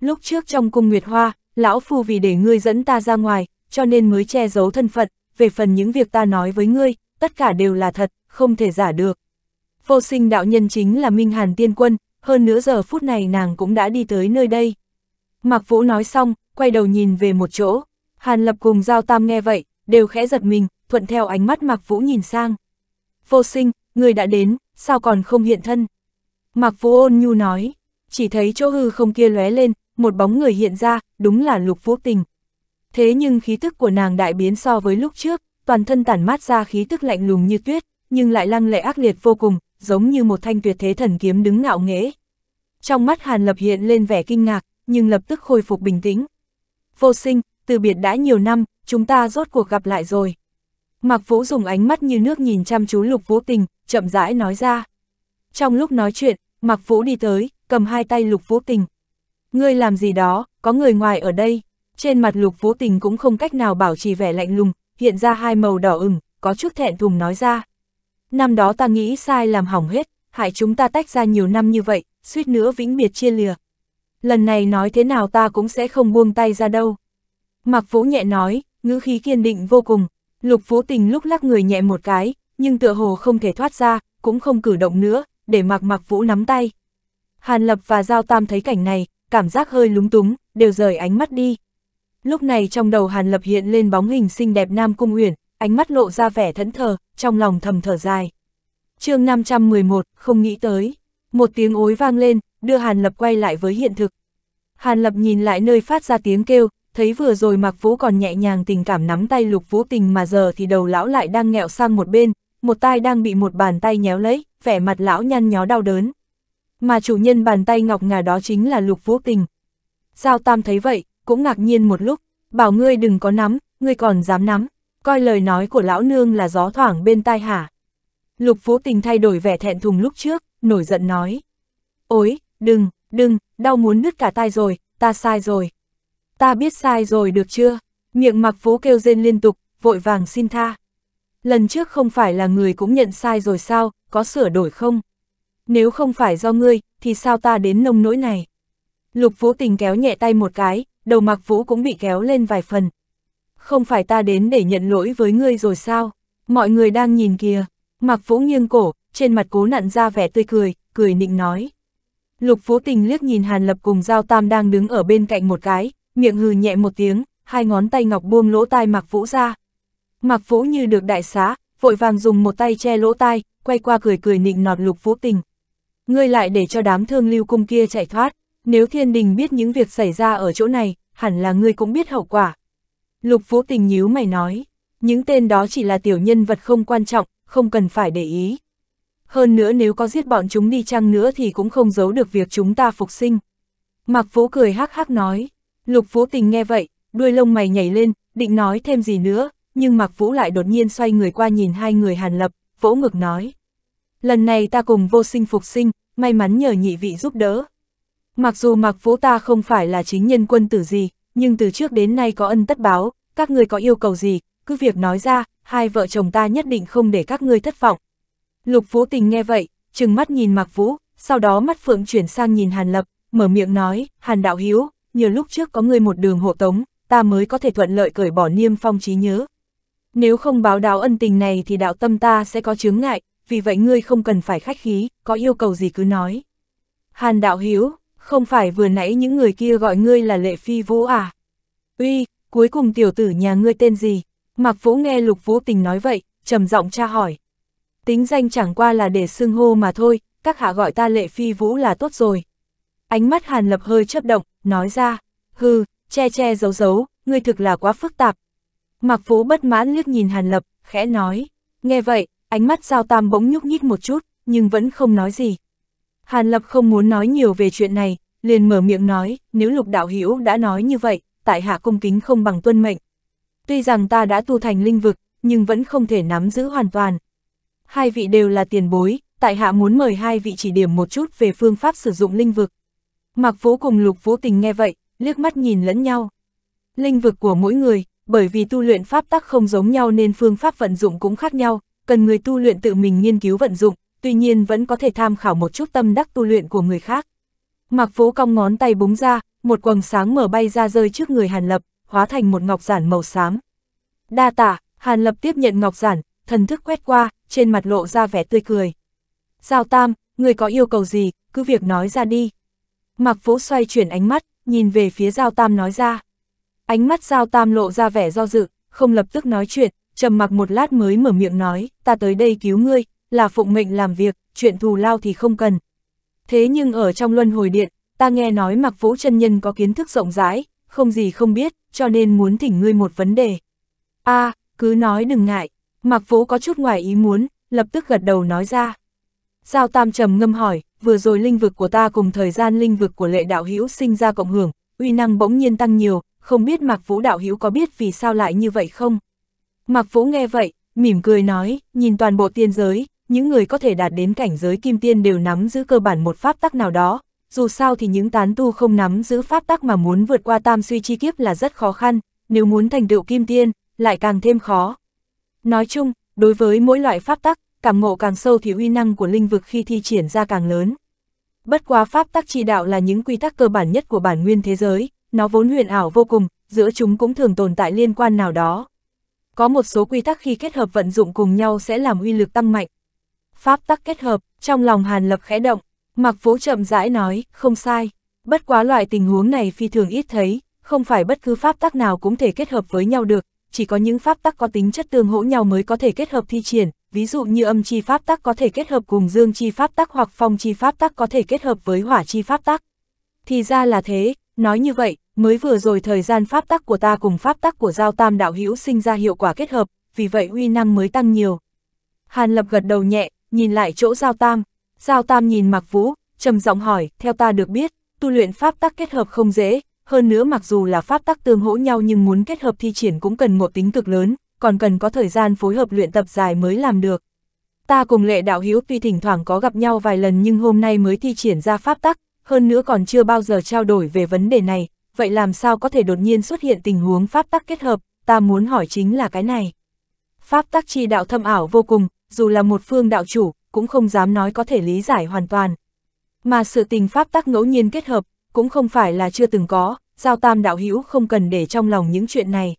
Lúc trước trong cung Nguyệt Hoa, lão phu vì để ngươi dẫn ta ra ngoài, cho nên mới che giấu thân phận, về phần những việc ta nói với ngươi, tất cả đều là thật, không thể giả được. Vô sinh đạo nhân chính là Minh Hàn Tiên Quân, hơn nửa giờ phút này nàng cũng đã đi tới nơi đây. Mạc Vũ nói xong, quay đầu nhìn về một chỗ, Hàn Lập cùng Giao Tam nghe vậy, đều khẽ giật mình, thuận theo ánh mắt Mạc Vũ nhìn sang. Vô sinh, người đã đến, sao còn không hiện thân? Mạc Vũ ôn nhu nói, chỉ thấy chỗ hư không kia lóe lên, một bóng người hiện ra, đúng là Lục Vũ Tình. Thế nhưng khí tức của nàng đại biến so với lúc trước, toàn thân tản mát ra khí tức lạnh lùng như tuyết, nhưng lại lăng lệ ác liệt vô cùng, giống như một thanh tuyệt thế thần kiếm đứng ngạo nghễ. Trong mắt Hàn Lập hiện lên vẻ kinh ngạc, nhưng lập tức khôi phục bình tĩnh. Vô sinh, từ biệt đã nhiều năm, chúng ta rốt cuộc gặp lại rồi. Mạc Vũ dùng ánh mắt như nước nhìn chăm chú Lục Vũ Tình, chậm rãi nói ra. Trong lúc nói chuyện, Mạc Vũ đi tới, cầm hai tay Lục Vũ Tình. Ngươi làm gì đó, có người ngoài ở đây. Trên mặt Lục Vũ Tình cũng không cách nào bảo trì vẻ lạnh lùng, hiện ra hai màu đỏ ửng, có chút thẹn thùng nói ra. Năm đó ta nghĩ sai làm hỏng hết, hại chúng ta tách ra nhiều năm như vậy, suýt nữa vĩnh biệt chia lìa. Lần này nói thế nào ta cũng sẽ không buông tay ra đâu. Mạc Vũ nhẹ nói, ngữ khí kiên định vô cùng. Lục Vũ Tình lúc lắc người nhẹ một cái, nhưng tựa hồ không thể thoát ra, cũng không cử động nữa, để mặc Mặc Vũ nắm tay. Hàn Lập và Giao Tam thấy cảnh này, cảm giác hơi lúng túng, đều rời ánh mắt đi. Lúc này trong đầu Hàn Lập hiện lên bóng hình xinh đẹp Nam Cung Uyển, ánh mắt lộ ra vẻ thẫn thờ, trong lòng thầm thở dài. chương 511, không nghĩ tới. Một tiếng ối vang lên, đưa Hàn Lập quay lại với hiện thực. Hàn Lập nhìn lại nơi phát ra tiếng kêu, thấy vừa rồi Mạc Vũ còn nhẹ nhàng tình cảm nắm tay Lục Vũ Tình mà giờ thì đầu lão lại đang nghẹo sang một bên, một tai đang bị một bàn tay nhéo lấy vẻ mặt lão nhăn nhó đau đớn. Mà chủ nhân bàn tay ngọc ngà đó chính là lục vũ tình. Giao tam thấy vậy, cũng ngạc nhiên một lúc, bảo ngươi đừng có nắm, ngươi còn dám nắm, coi lời nói của lão nương là gió thoảng bên tai hả. Lục vũ tình thay đổi vẻ thẹn thùng lúc trước, nổi giận nói. Ôi, đừng, đừng, đau muốn nứt cả tai rồi, ta sai rồi. Ta biết sai rồi được chưa? Miệng mặc phú kêu rên liên tục, vội vàng xin tha. Lần trước không phải là người cũng nhận sai rồi sao, có sửa đổi không? Nếu không phải do ngươi, thì sao ta đến nông nỗi này? Lục Vũ Tình kéo nhẹ tay một cái, đầu mặc Vũ cũng bị kéo lên vài phần. Không phải ta đến để nhận lỗi với ngươi rồi sao? Mọi người đang nhìn kìa. mặc Vũ nghiêng cổ, trên mặt cố nặn ra vẻ tươi cười, cười nịnh nói. Lục Vũ Tình liếc nhìn Hàn Lập cùng Giao Tam đang đứng ở bên cạnh một cái, miệng hừ nhẹ một tiếng, hai ngón tay ngọc buông lỗ tai mặc Vũ ra, Mạc Vũ như được đại xá, vội vàng dùng một tay che lỗ tai, quay qua cười cười nịnh nọt Lục Vũ Tình. Ngươi lại để cho đám thương lưu cung kia chạy thoát, nếu thiên đình biết những việc xảy ra ở chỗ này, hẳn là ngươi cũng biết hậu quả. Lục Vũ Tình nhíu mày nói, những tên đó chỉ là tiểu nhân vật không quan trọng, không cần phải để ý. Hơn nữa nếu có giết bọn chúng đi chăng nữa thì cũng không giấu được việc chúng ta phục sinh. Mạc Vũ cười hắc hắc nói, Lục Vũ Tình nghe vậy, đuôi lông mày nhảy lên, định nói thêm gì nữa, nhưng Mạc Vũ lại đột nhiên xoay người qua nhìn hai người Hàn Lập, vỗ ngực nói. Lần này ta cùng vô sinh phục sinh, may mắn nhờ nhị vị giúp đỡ. Mặc dù Mạc Vũ ta không phải là chính nhân quân tử gì, nhưng từ trước đến nay có ân tất báo, các người có yêu cầu gì, cứ việc nói ra, hai vợ chồng ta nhất định không để các ngươi thất vọng. Lục Vũ Tình nghe vậy, trừng mắt nhìn Mạc Vũ, sau đó mắt phượng chuyển sang nhìn Hàn Lập, mở miệng nói, Hàn Đạo Hiếu, nhiều lúc trước có ngươi một đường hộ tống, ta mới có thể thuận lợi cởi bỏ niêm phong trí nhớ, nếu không báo đáo ân tình này thì đạo tâm ta sẽ có chướng ngại, vì vậy ngươi không cần phải khách khí, có yêu cầu gì cứ nói. Hàn đạo hiếu, không phải vừa nãy những người kia gọi ngươi là lệ phi vũ à? Uy, cuối cùng tiểu tử nhà ngươi tên gì? Mạc Vũ nghe Lục Vũ Tình nói vậy, trầm giọng tra hỏi. Tính danh chẳng qua là để xưng hô mà thôi, các hạ gọi ta lệ phi vũ là tốt rồi. Ánh mắt Hàn Lập hơi chấp động, nói ra, hừ, che che giấu giấu, ngươi thực là quá phức tạp, Mạc Phú bất mãn liếc nhìn Hàn Lập, khẽ nói. Nghe vậy, ánh mắt Giao Tam bỗng nhúc nhích một chút, nhưng vẫn không nói gì. Hàn Lập không muốn nói nhiều về chuyện này, liền mở miệng nói, nếu lục đạo hữu đã nói như vậy, tại hạ cung kính không bằng tuân mệnh. Tuy rằng ta đã tu thành linh vực, nhưng vẫn không thể nắm giữ hoàn toàn. Hai vị đều là tiền bối, tại hạ muốn mời hai vị chỉ điểm một chút về phương pháp sử dụng linh vực. Mạc Vũ cùng Lục Vũ Tình nghe vậy, liếc mắt nhìn lẫn nhau. Linh vực của mỗi người bởi vì tu luyện pháp tắc không giống nhau nên phương pháp vận dụng cũng khác nhau, cần người tu luyện tự mình nghiên cứu vận dụng, tuy nhiên vẫn có thể tham khảo một chút tâm đắc tu luyện của người khác. Mạc Vũ cong ngón tay búng ra, một quầng sáng mở bay ra rơi trước người Hàn Lập, hóa thành một ngọc giản màu xám. Đa tạ, Hàn Lập tiếp nhận ngọc giản, thần thức quét qua, trên mặt lộ ra vẻ tươi cười. Giao Tam, người có yêu cầu gì, cứ việc nói ra đi. Mạc Vũ xoay chuyển ánh mắt, nhìn về phía Giao Tam nói ra. Ánh mắt Giao Tam lộ ra vẻ do dự, không lập tức nói chuyện, trầm mặc một lát mới mở miệng nói, ta tới đây cứu ngươi, là phụng mệnh làm việc, chuyện thù lao thì không cần. Thế nhưng ở trong luân hồi điện, ta nghe nói mặc vũ chân nhân có kiến thức rộng rãi, không gì không biết, cho nên muốn thỉnh ngươi một vấn đề. a à, cứ nói đừng ngại, mặc vũ có chút ngoài ý muốn, lập tức gật đầu nói ra. Giao tam trầm ngâm hỏi, vừa rồi linh vực của ta cùng thời gian linh vực của lệ đạo hữu sinh ra cộng hưởng, uy năng bỗng nhiên tăng nhiều, không biết Mạc Vũ đạo hữu có biết vì sao lại như vậy không? Mạc Vũ nghe vậy, mỉm cười nói, nhìn toàn bộ tiên giới, những người có thể đạt đến cảnh giới kim tiên đều nắm giữ cơ bản một pháp tắc nào đó, dù sao thì những tán tu không nắm giữ pháp tắc mà muốn vượt qua tam suy chi kiếp là rất khó khăn, nếu muốn thành tựu kim tiên, lại càng thêm khó. Nói chung, đối với mỗi loại pháp tắc, cảm ngộ càng sâu thì uy năng của linh vực khi thi triển ra càng lớn. Bất quá pháp tắc chi đạo là những quy tắc cơ bản nhất của bản nguyên thế giới, nó vốn huyền ảo vô cùng, giữa chúng cũng thường tồn tại liên quan nào đó. Có một số quy tắc khi kết hợp vận dụng cùng nhau sẽ làm uy lực tăng mạnh. Pháp tắc kết hợp, trong lòng Hàn Lập khẽ động, Mạc Vũ chậm rãi nói, không sai, bất quá loại tình huống này phi thường ít thấy, không phải bất cứ pháp tắc nào cũng thể kết hợp với nhau được, chỉ có những pháp tắc có tính chất tương hỗ nhau mới có thể kết hợp thi triển, ví dụ như âm chi pháp tắc có thể kết hợp cùng dương chi pháp tắc hoặc phong chi pháp tắc có thể kết hợp với hỏa chi pháp tắc. Thì ra là thế, Nói như vậy, mới vừa rồi thời gian pháp tắc của ta cùng pháp tắc của giao tam đạo hữu sinh ra hiệu quả kết hợp, vì vậy uy năng mới tăng nhiều. Hàn Lập gật đầu nhẹ, nhìn lại chỗ giao tam. Giao tam nhìn mặc Vũ, trầm giọng hỏi, theo ta được biết, tu luyện pháp tắc kết hợp không dễ, hơn nữa mặc dù là pháp tắc tương hỗ nhau nhưng muốn kết hợp thi triển cũng cần một tính cực lớn, còn cần có thời gian phối hợp luyện tập dài mới làm được. Ta cùng lệ đạo hữu tuy thỉnh thoảng có gặp nhau vài lần nhưng hôm nay mới thi triển ra pháp tắc, hơn nữa còn chưa bao giờ trao đổi về vấn đề này, vậy làm sao có thể đột nhiên xuất hiện tình huống pháp tắc kết hợp, ta muốn hỏi chính là cái này. Pháp tắc chi đạo thâm ảo vô cùng, dù là một phương đạo chủ, cũng không dám nói có thể lý giải hoàn toàn. Mà sự tình pháp tắc ngẫu nhiên kết hợp, cũng không phải là chưa từng có, giao tam đạo hữu không cần để trong lòng những chuyện này.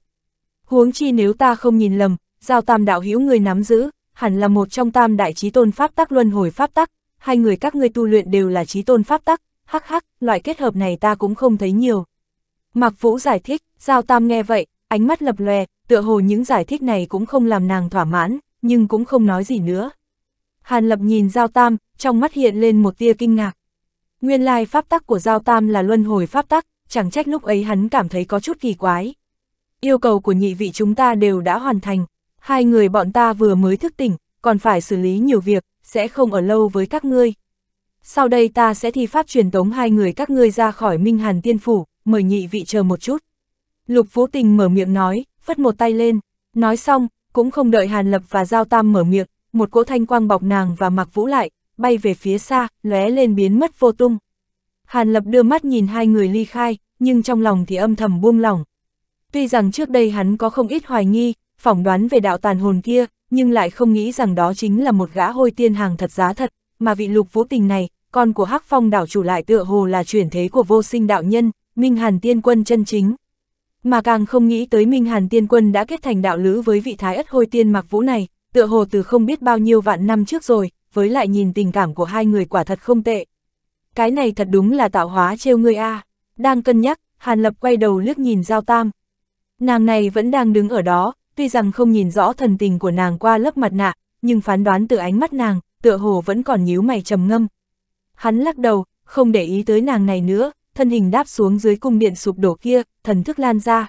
Huống chi nếu ta không nhìn lầm, giao tam đạo hữu người nắm giữ, hẳn là một trong tam đại trí tôn pháp tắc luân hồi pháp tắc, hai người các ngươi tu luyện đều là trí tôn pháp tắc, hắc hắc, loại kết hợp này ta cũng không thấy nhiều. Mạc Vũ giải thích, Giao Tam nghe vậy, ánh mắt lập lòe, tựa hồ những giải thích này cũng không làm nàng thỏa mãn, nhưng cũng không nói gì nữa. Hàn Lập nhìn Giao Tam, trong mắt hiện lên một tia kinh ngạc. Nguyên lai pháp tắc của Giao Tam là luân hồi pháp tắc, chẳng trách lúc ấy hắn cảm thấy có chút kỳ quái. Yêu cầu của nhị vị chúng ta đều đã hoàn thành, hai người bọn ta vừa mới thức tỉnh, còn phải xử lý nhiều việc, sẽ không ở lâu với các ngươi sau đây ta sẽ thi pháp truyền tống hai người các ngươi ra khỏi Minh Hàn Tiên Phủ, mời nhị vị chờ một chút. Lục Vũ Tình mở miệng nói, phất một tay lên, nói xong, cũng không đợi Hàn Lập và Giao Tam mở miệng, một cỗ thanh quang bọc nàng và mặc vũ lại, bay về phía xa, lóe lên biến mất vô tung. Hàn Lập đưa mắt nhìn hai người ly khai, nhưng trong lòng thì âm thầm buông lỏng. Tuy rằng trước đây hắn có không ít hoài nghi, phỏng đoán về đạo tàn hồn kia, nhưng lại không nghĩ rằng đó chính là một gã hôi tiên hàng thật giá thật, mà vị lục vũ tình này, con của hắc phong đảo chủ lại tựa hồ là chuyển thế của vô sinh đạo nhân, Minh Hàn Tiên Quân chân chính. Mà càng không nghĩ tới Minh Hàn Tiên Quân đã kết thành đạo lữ với vị thái ất hôi tiên mặc vũ này, tựa hồ từ không biết bao nhiêu vạn năm trước rồi, với lại nhìn tình cảm của hai người quả thật không tệ. Cái này thật đúng là tạo hóa trêu ngươi a Đang cân nhắc, Hàn Lập quay đầu liếc nhìn Giao Tam. Nàng này vẫn đang đứng ở đó, tuy rằng không nhìn rõ thần tình của nàng qua lớp mặt nạ, nhưng phán đoán từ ánh mắt nàng, tựa hồ vẫn còn nhíu mày trầm ngâm. Hắn lắc đầu, không để ý tới nàng này nữa, thân hình đáp xuống dưới cung điện sụp đổ kia, thần thức lan ra.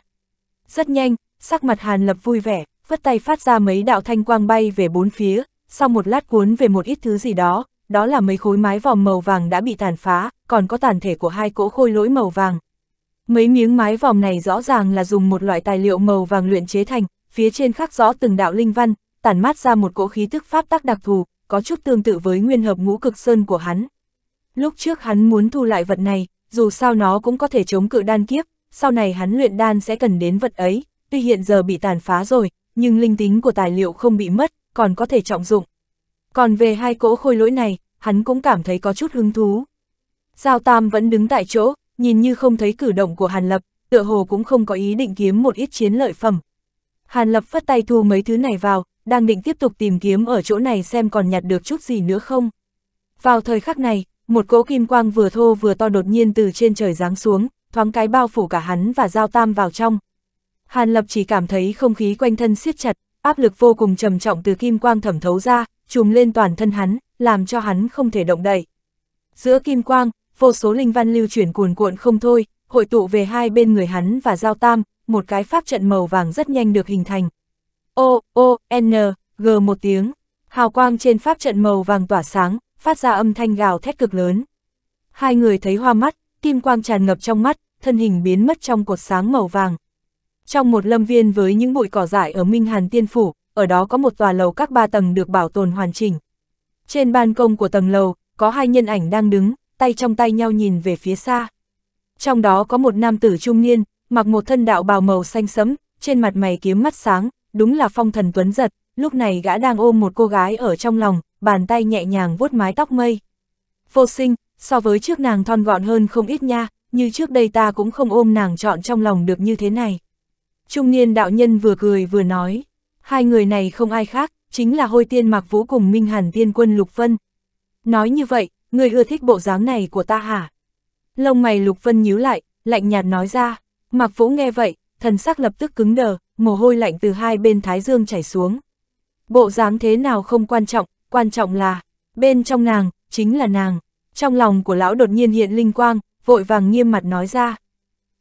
Rất nhanh, sắc mặt Hàn Lập vui vẻ, vất tay phát ra mấy đạo thanh quang bay về bốn phía, sau một lát cuốn về một ít thứ gì đó, đó là mấy khối mái vòm màu vàng đã bị tàn phá, còn có tàn thể của hai cỗ khôi lỗi màu vàng. Mấy miếng mái vòm này rõ ràng là dùng một loại tài liệu màu vàng luyện chế thành, phía trên khắc rõ từng đạo linh văn, tản mát ra một cỗ khí tức pháp tắc đặc thù, có chút tương tự với nguyên hợp ngũ cực sơn của hắn. Lúc trước hắn muốn thu lại vật này, dù sao nó cũng có thể chống cự đan kiếp, sau này hắn luyện đan sẽ cần đến vật ấy, tuy hiện giờ bị tàn phá rồi, nhưng linh tính của tài liệu không bị mất, còn có thể trọng dụng. Còn về hai cỗ khôi lỗi này, hắn cũng cảm thấy có chút hứng thú. Giao Tam vẫn đứng tại chỗ, nhìn như không thấy cử động của Hàn Lập, tựa hồ cũng không có ý định kiếm một ít chiến lợi phẩm. Hàn Lập phất tay thu mấy thứ này vào, đang định tiếp tục tìm kiếm ở chỗ này xem còn nhặt được chút gì nữa không. Vào thời khắc này, một cỗ kim quang vừa thô vừa to đột nhiên từ trên trời giáng xuống, thoáng cái bao phủ cả hắn và Giao Tam vào trong. Hàn Lập chỉ cảm thấy không khí quanh thân siết chặt, áp lực vô cùng trầm trọng từ kim quang thẩm thấu ra, trùm lên toàn thân hắn, làm cho hắn không thể động đậy. Giữa kim quang, vô số linh văn lưu chuyển cuồn cuộn không thôi, hội tụ về hai bên người hắn và Giao Tam, một cái pháp trận màu vàng rất nhanh được hình thành, O, O, N, G một tiếng, hào quang trên pháp trận màu vàng tỏa sáng, phát ra âm thanh gào thét cực lớn. Hai người thấy hoa mắt, kim quang tràn ngập trong mắt, thân hình biến mất trong cột sáng màu vàng. Trong một lâm viên với những bụi cỏ dại ở Minh Hàn Tiên Phủ, ở đó có một tòa lầu các ba tầng được bảo tồn hoàn chỉnh. Trên ban công của tầng lầu, có hai nhân ảnh đang đứng, tay trong tay nhau nhìn về phía xa. Trong đó có một nam tử trung niên, mặc một thân đạo bào màu xanh sẫm, trên mặt mày kiếm mắt sáng, đúng là phong thần tuấn giật, lúc này gã đang ôm một cô gái ở trong lòng, bàn tay nhẹ nhàng vuốt mái tóc mây. Vô sinh, so với trước nàng thon gọn hơn không ít nha, như trước đây ta cũng không ôm nàng chọn trong lòng được như thế này. Trung niên đạo nhân vừa cười vừa nói, hai người này không ai khác, chính là hôi tiên mạc vũ cùng minh hàn tiên quân Lục Vân. Nói như vậy, người ưa thích bộ dáng này của ta hả? Lông mày Lục Vân nhíu lại, lạnh nhạt nói ra, mạc vũ nghe vậy, thần sắc lập tức cứng đờ, mồ hôi lạnh từ hai bên thái dương chảy xuống. Bộ dáng thế nào không quan trọng, quan trọng là, bên trong nàng, chính là nàng. Trong lòng của lão đột nhiên hiện linh quang, vội vàng nghiêm mặt nói ra.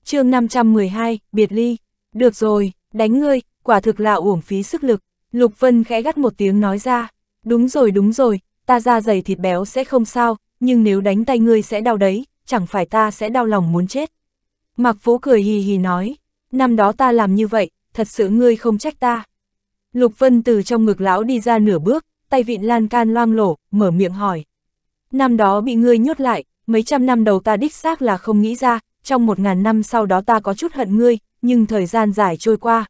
chương 512, biệt ly. Được rồi, đánh ngươi, quả thực là uổng phí sức lực. Lục Vân khẽ gắt một tiếng nói ra. Đúng rồi đúng rồi, ta ra dày thịt béo sẽ không sao, nhưng nếu đánh tay ngươi sẽ đau đấy, chẳng phải ta sẽ đau lòng muốn chết. Mạc Vũ cười hì hì nói, năm đó ta làm như vậy, thật sự ngươi không trách ta. Lục Vân từ trong ngực lão đi ra nửa bước, tay vịn lan can loang lổ, mở miệng hỏi. Năm đó bị ngươi nhốt lại, mấy trăm năm đầu ta đích xác là không nghĩ ra, trong một ngàn năm sau đó ta có chút hận ngươi, nhưng thời gian dài trôi qua.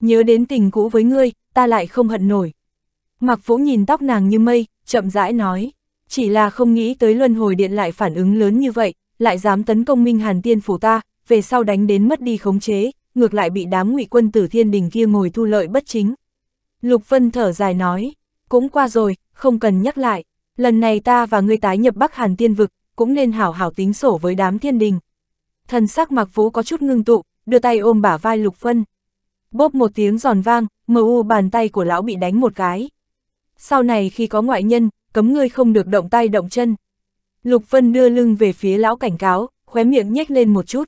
Nhớ đến tình cũ với ngươi, ta lại không hận nổi. Mặc vũ nhìn tóc nàng như mây, chậm rãi nói. Chỉ là không nghĩ tới luân hồi điện lại phản ứng lớn như vậy, lại dám tấn công minh hàn tiên phủ ta, về sau đánh đến mất đi khống chế, ngược lại bị đám ngụy quân tử thiên đình kia ngồi thu lợi bất chính. Lục Vân thở dài nói, cũng qua rồi, không cần nhắc lại, lần này ta và ngươi tái nhập Bắc Hàn tiên vực, cũng nên hảo hảo tính sổ với đám thiên đình. Thần sắc mặc Vũ có chút ngưng tụ, đưa tay ôm bả vai Lục Vân. Bóp một tiếng giòn vang, mờ u bàn tay của lão bị đánh một cái. Sau này khi có ngoại nhân, cấm ngươi không được động tay động chân. Lục Vân đưa lưng về phía lão cảnh cáo, khóe miệng nhếch lên một chút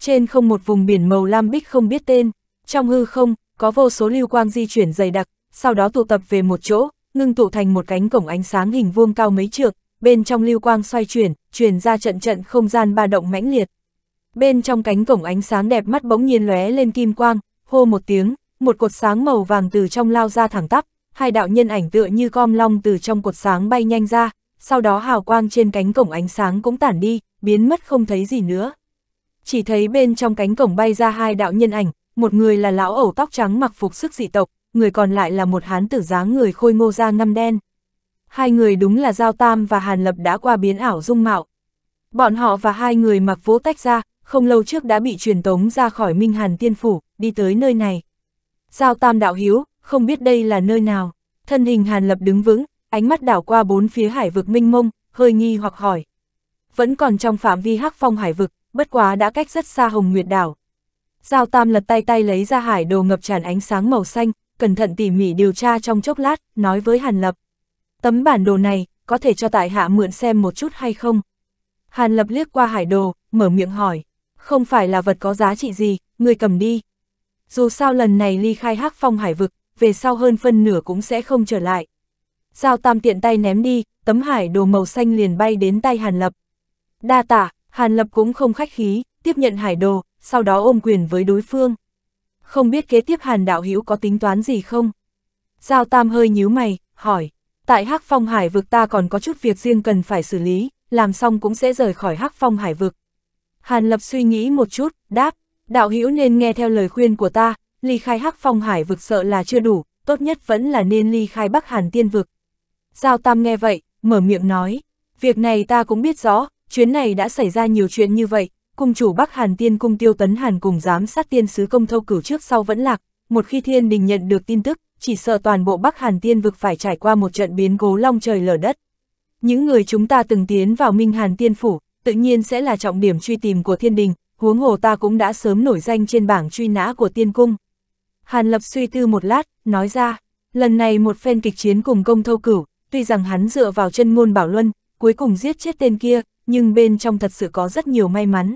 trên không một vùng biển màu lam bích không biết tên, trong hư không, có vô số lưu quang di chuyển dày đặc, sau đó tụ tập về một chỗ, ngưng tụ thành một cánh cổng ánh sáng hình vuông cao mấy trượng, bên trong lưu quang xoay chuyển, truyền ra trận trận không gian ba động mãnh liệt. Bên trong cánh cổng ánh sáng đẹp mắt bỗng nhiên lóe lên kim quang, hô một tiếng, một cột sáng màu vàng từ trong lao ra thẳng tắp, hai đạo nhân ảnh tựa như com long từ trong cột sáng bay nhanh ra, sau đó hào quang trên cánh cổng ánh sáng cũng tản đi, biến mất không thấy gì nữa chỉ thấy bên trong cánh cổng bay ra hai đạo nhân ảnh, một người là lão ẩu tóc trắng mặc phục sức dị tộc, người còn lại là một hán tử dáng người khôi ngô da ngăm đen. Hai người đúng là Giao Tam và Hàn Lập đã qua biến ảo dung mạo. Bọn họ và hai người mặc vỗ tách ra, không lâu trước đã bị truyền tống ra khỏi Minh Hàn Tiên Phủ, đi tới nơi này. Giao Tam đạo hiếu, không biết đây là nơi nào. Thân hình Hàn Lập đứng vững, ánh mắt đảo qua bốn phía hải vực minh mông, hơi nghi hoặc hỏi. Vẫn còn trong phạm vi hắc phong hải vực, bất quá đã cách rất xa Hồng Nguyệt đảo. Giao Tam lật tay tay lấy ra hải đồ ngập tràn ánh sáng màu xanh, cẩn thận tỉ mỉ điều tra trong chốc lát, nói với Hàn Lập. Tấm bản đồ này, có thể cho tại hạ mượn xem một chút hay không? Hàn Lập liếc qua hải đồ, mở miệng hỏi, không phải là vật có giá trị gì, người cầm đi. Dù sao lần này ly khai hắc phong hải vực, về sau hơn phân nửa cũng sẽ không trở lại. Giao Tam tiện tay ném đi, tấm hải đồ màu xanh liền bay đến tay Hàn Lập. Đa tạ, Hàn Lập cũng không khách khí, tiếp nhận hải đồ, sau đó ôm quyền với đối phương. Không biết kế tiếp Hàn Đạo Hữu có tính toán gì không? Giao Tam hơi nhíu mày, hỏi, tại Hắc Phong Hải vực ta còn có chút việc riêng cần phải xử lý, làm xong cũng sẽ rời khỏi Hắc Phong Hải vực. Hàn Lập suy nghĩ một chút, đáp, Đạo Hữu nên nghe theo lời khuyên của ta, ly khai Hắc Phong Hải vực sợ là chưa đủ, tốt nhất vẫn là nên ly khai Bắc Hàn Tiên vực. Giao Tam nghe vậy, mở miệng nói, việc này ta cũng biết rõ, chuyến này đã xảy ra nhiều chuyện như vậy, cung chủ Bắc Hàn Tiên Cung Tiêu Tấn Hàn cùng giám sát tiên sứ công thâu cửu trước sau vẫn lạc, một khi thiên đình nhận được tin tức, chỉ sợ toàn bộ Bắc Hàn Tiên vực phải trải qua một trận biến cố long trời lở đất. Những người chúng ta từng tiến vào Minh Hàn Tiên Phủ, tự nhiên sẽ là trọng điểm truy tìm của thiên đình, huống hồ ta cũng đã sớm nổi danh trên bảng truy nã của tiên cung. Hàn Lập suy tư một lát, nói ra, lần này một phen kịch chiến cùng công thâu cửu, tuy rằng hắn dựa vào chân ngôn bảo luân, cuối cùng giết chết tên kia, nhưng bên trong thật sự có rất nhiều may mắn.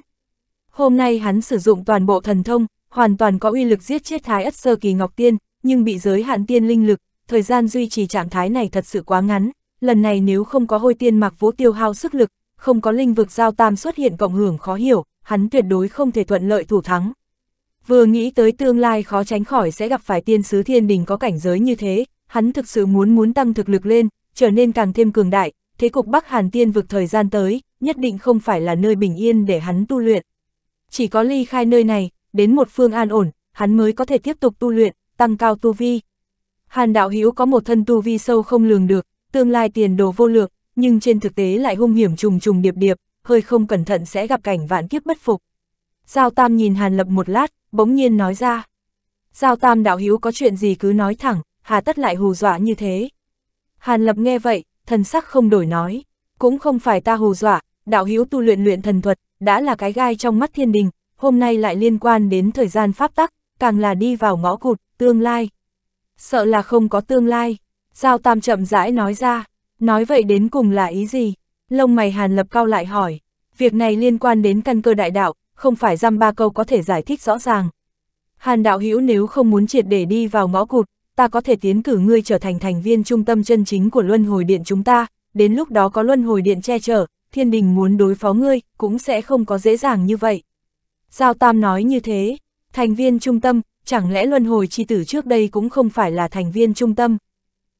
Hôm nay hắn sử dụng toàn bộ thần thông, hoàn toàn có uy lực giết chết thái ất sơ kỳ ngọc tiên, nhưng bị giới hạn tiên linh lực, thời gian duy trì trạng thái này thật sự quá ngắn, lần này nếu không có hôi tiên mặc vũ tiêu hao sức lực, không có linh vực giao tam xuất hiện cộng hưởng khó hiểu, hắn tuyệt đối không thể thuận lợi thủ thắng. Vừa nghĩ tới tương lai khó tránh khỏi sẽ gặp phải tiên sứ thiên đình có cảnh giới như thế, hắn thực sự muốn muốn tăng thực lực lên, trở nên càng thêm cường đại, thế cục Bắc Hàn tiên vực thời gian tới, nhất định không phải là nơi bình yên để hắn tu luyện. Chỉ có ly khai nơi này, đến một phương an ổn, hắn mới có thể tiếp tục tu luyện, tăng cao tu vi. Hàn đạo hữu có một thân tu vi sâu không lường được, tương lai tiền đồ vô lược, nhưng trên thực tế lại hung hiểm trùng trùng điệp điệp, hơi không cẩn thận sẽ gặp cảnh vạn kiếp bất phục. Giao Tam nhìn Hàn Lập một lát, bỗng nhiên nói ra. Giao Tam đạo hữu có chuyện gì cứ nói thẳng, hà tất lại hù dọa như thế. Hàn Lập nghe vậy, thần sắc không đổi nói, cũng không phải ta hù dọa, đạo hữu tu luyện luyện thần thuật, đã là cái gai trong mắt thiên đình, hôm nay lại liên quan đến thời gian pháp tắc, càng là đi vào ngõ cụt, tương lai. Sợ là không có tương lai, Giao Tam chậm rãi nói ra, nói vậy đến cùng là ý gì? Lông mày Hàn Lập cao lại hỏi, việc này liên quan đến căn cơ đại đạo, không phải dăm ba câu có thể giải thích rõ ràng. Hàn đạo hữu nếu không muốn triệt để đi vào ngõ cụt, ta có thể tiến cử ngươi trở thành thành viên trung tâm chân chính của Luân Hồi Điện chúng ta, đến lúc đó có Luân Hồi Điện che chở, thiên đình muốn đối phó ngươi, cũng sẽ không có dễ dàng như vậy. Giao Tam nói như thế, thành viên trung tâm, chẳng lẽ Luân Hồi Chi Tử trước đây cũng không phải là thành viên trung tâm?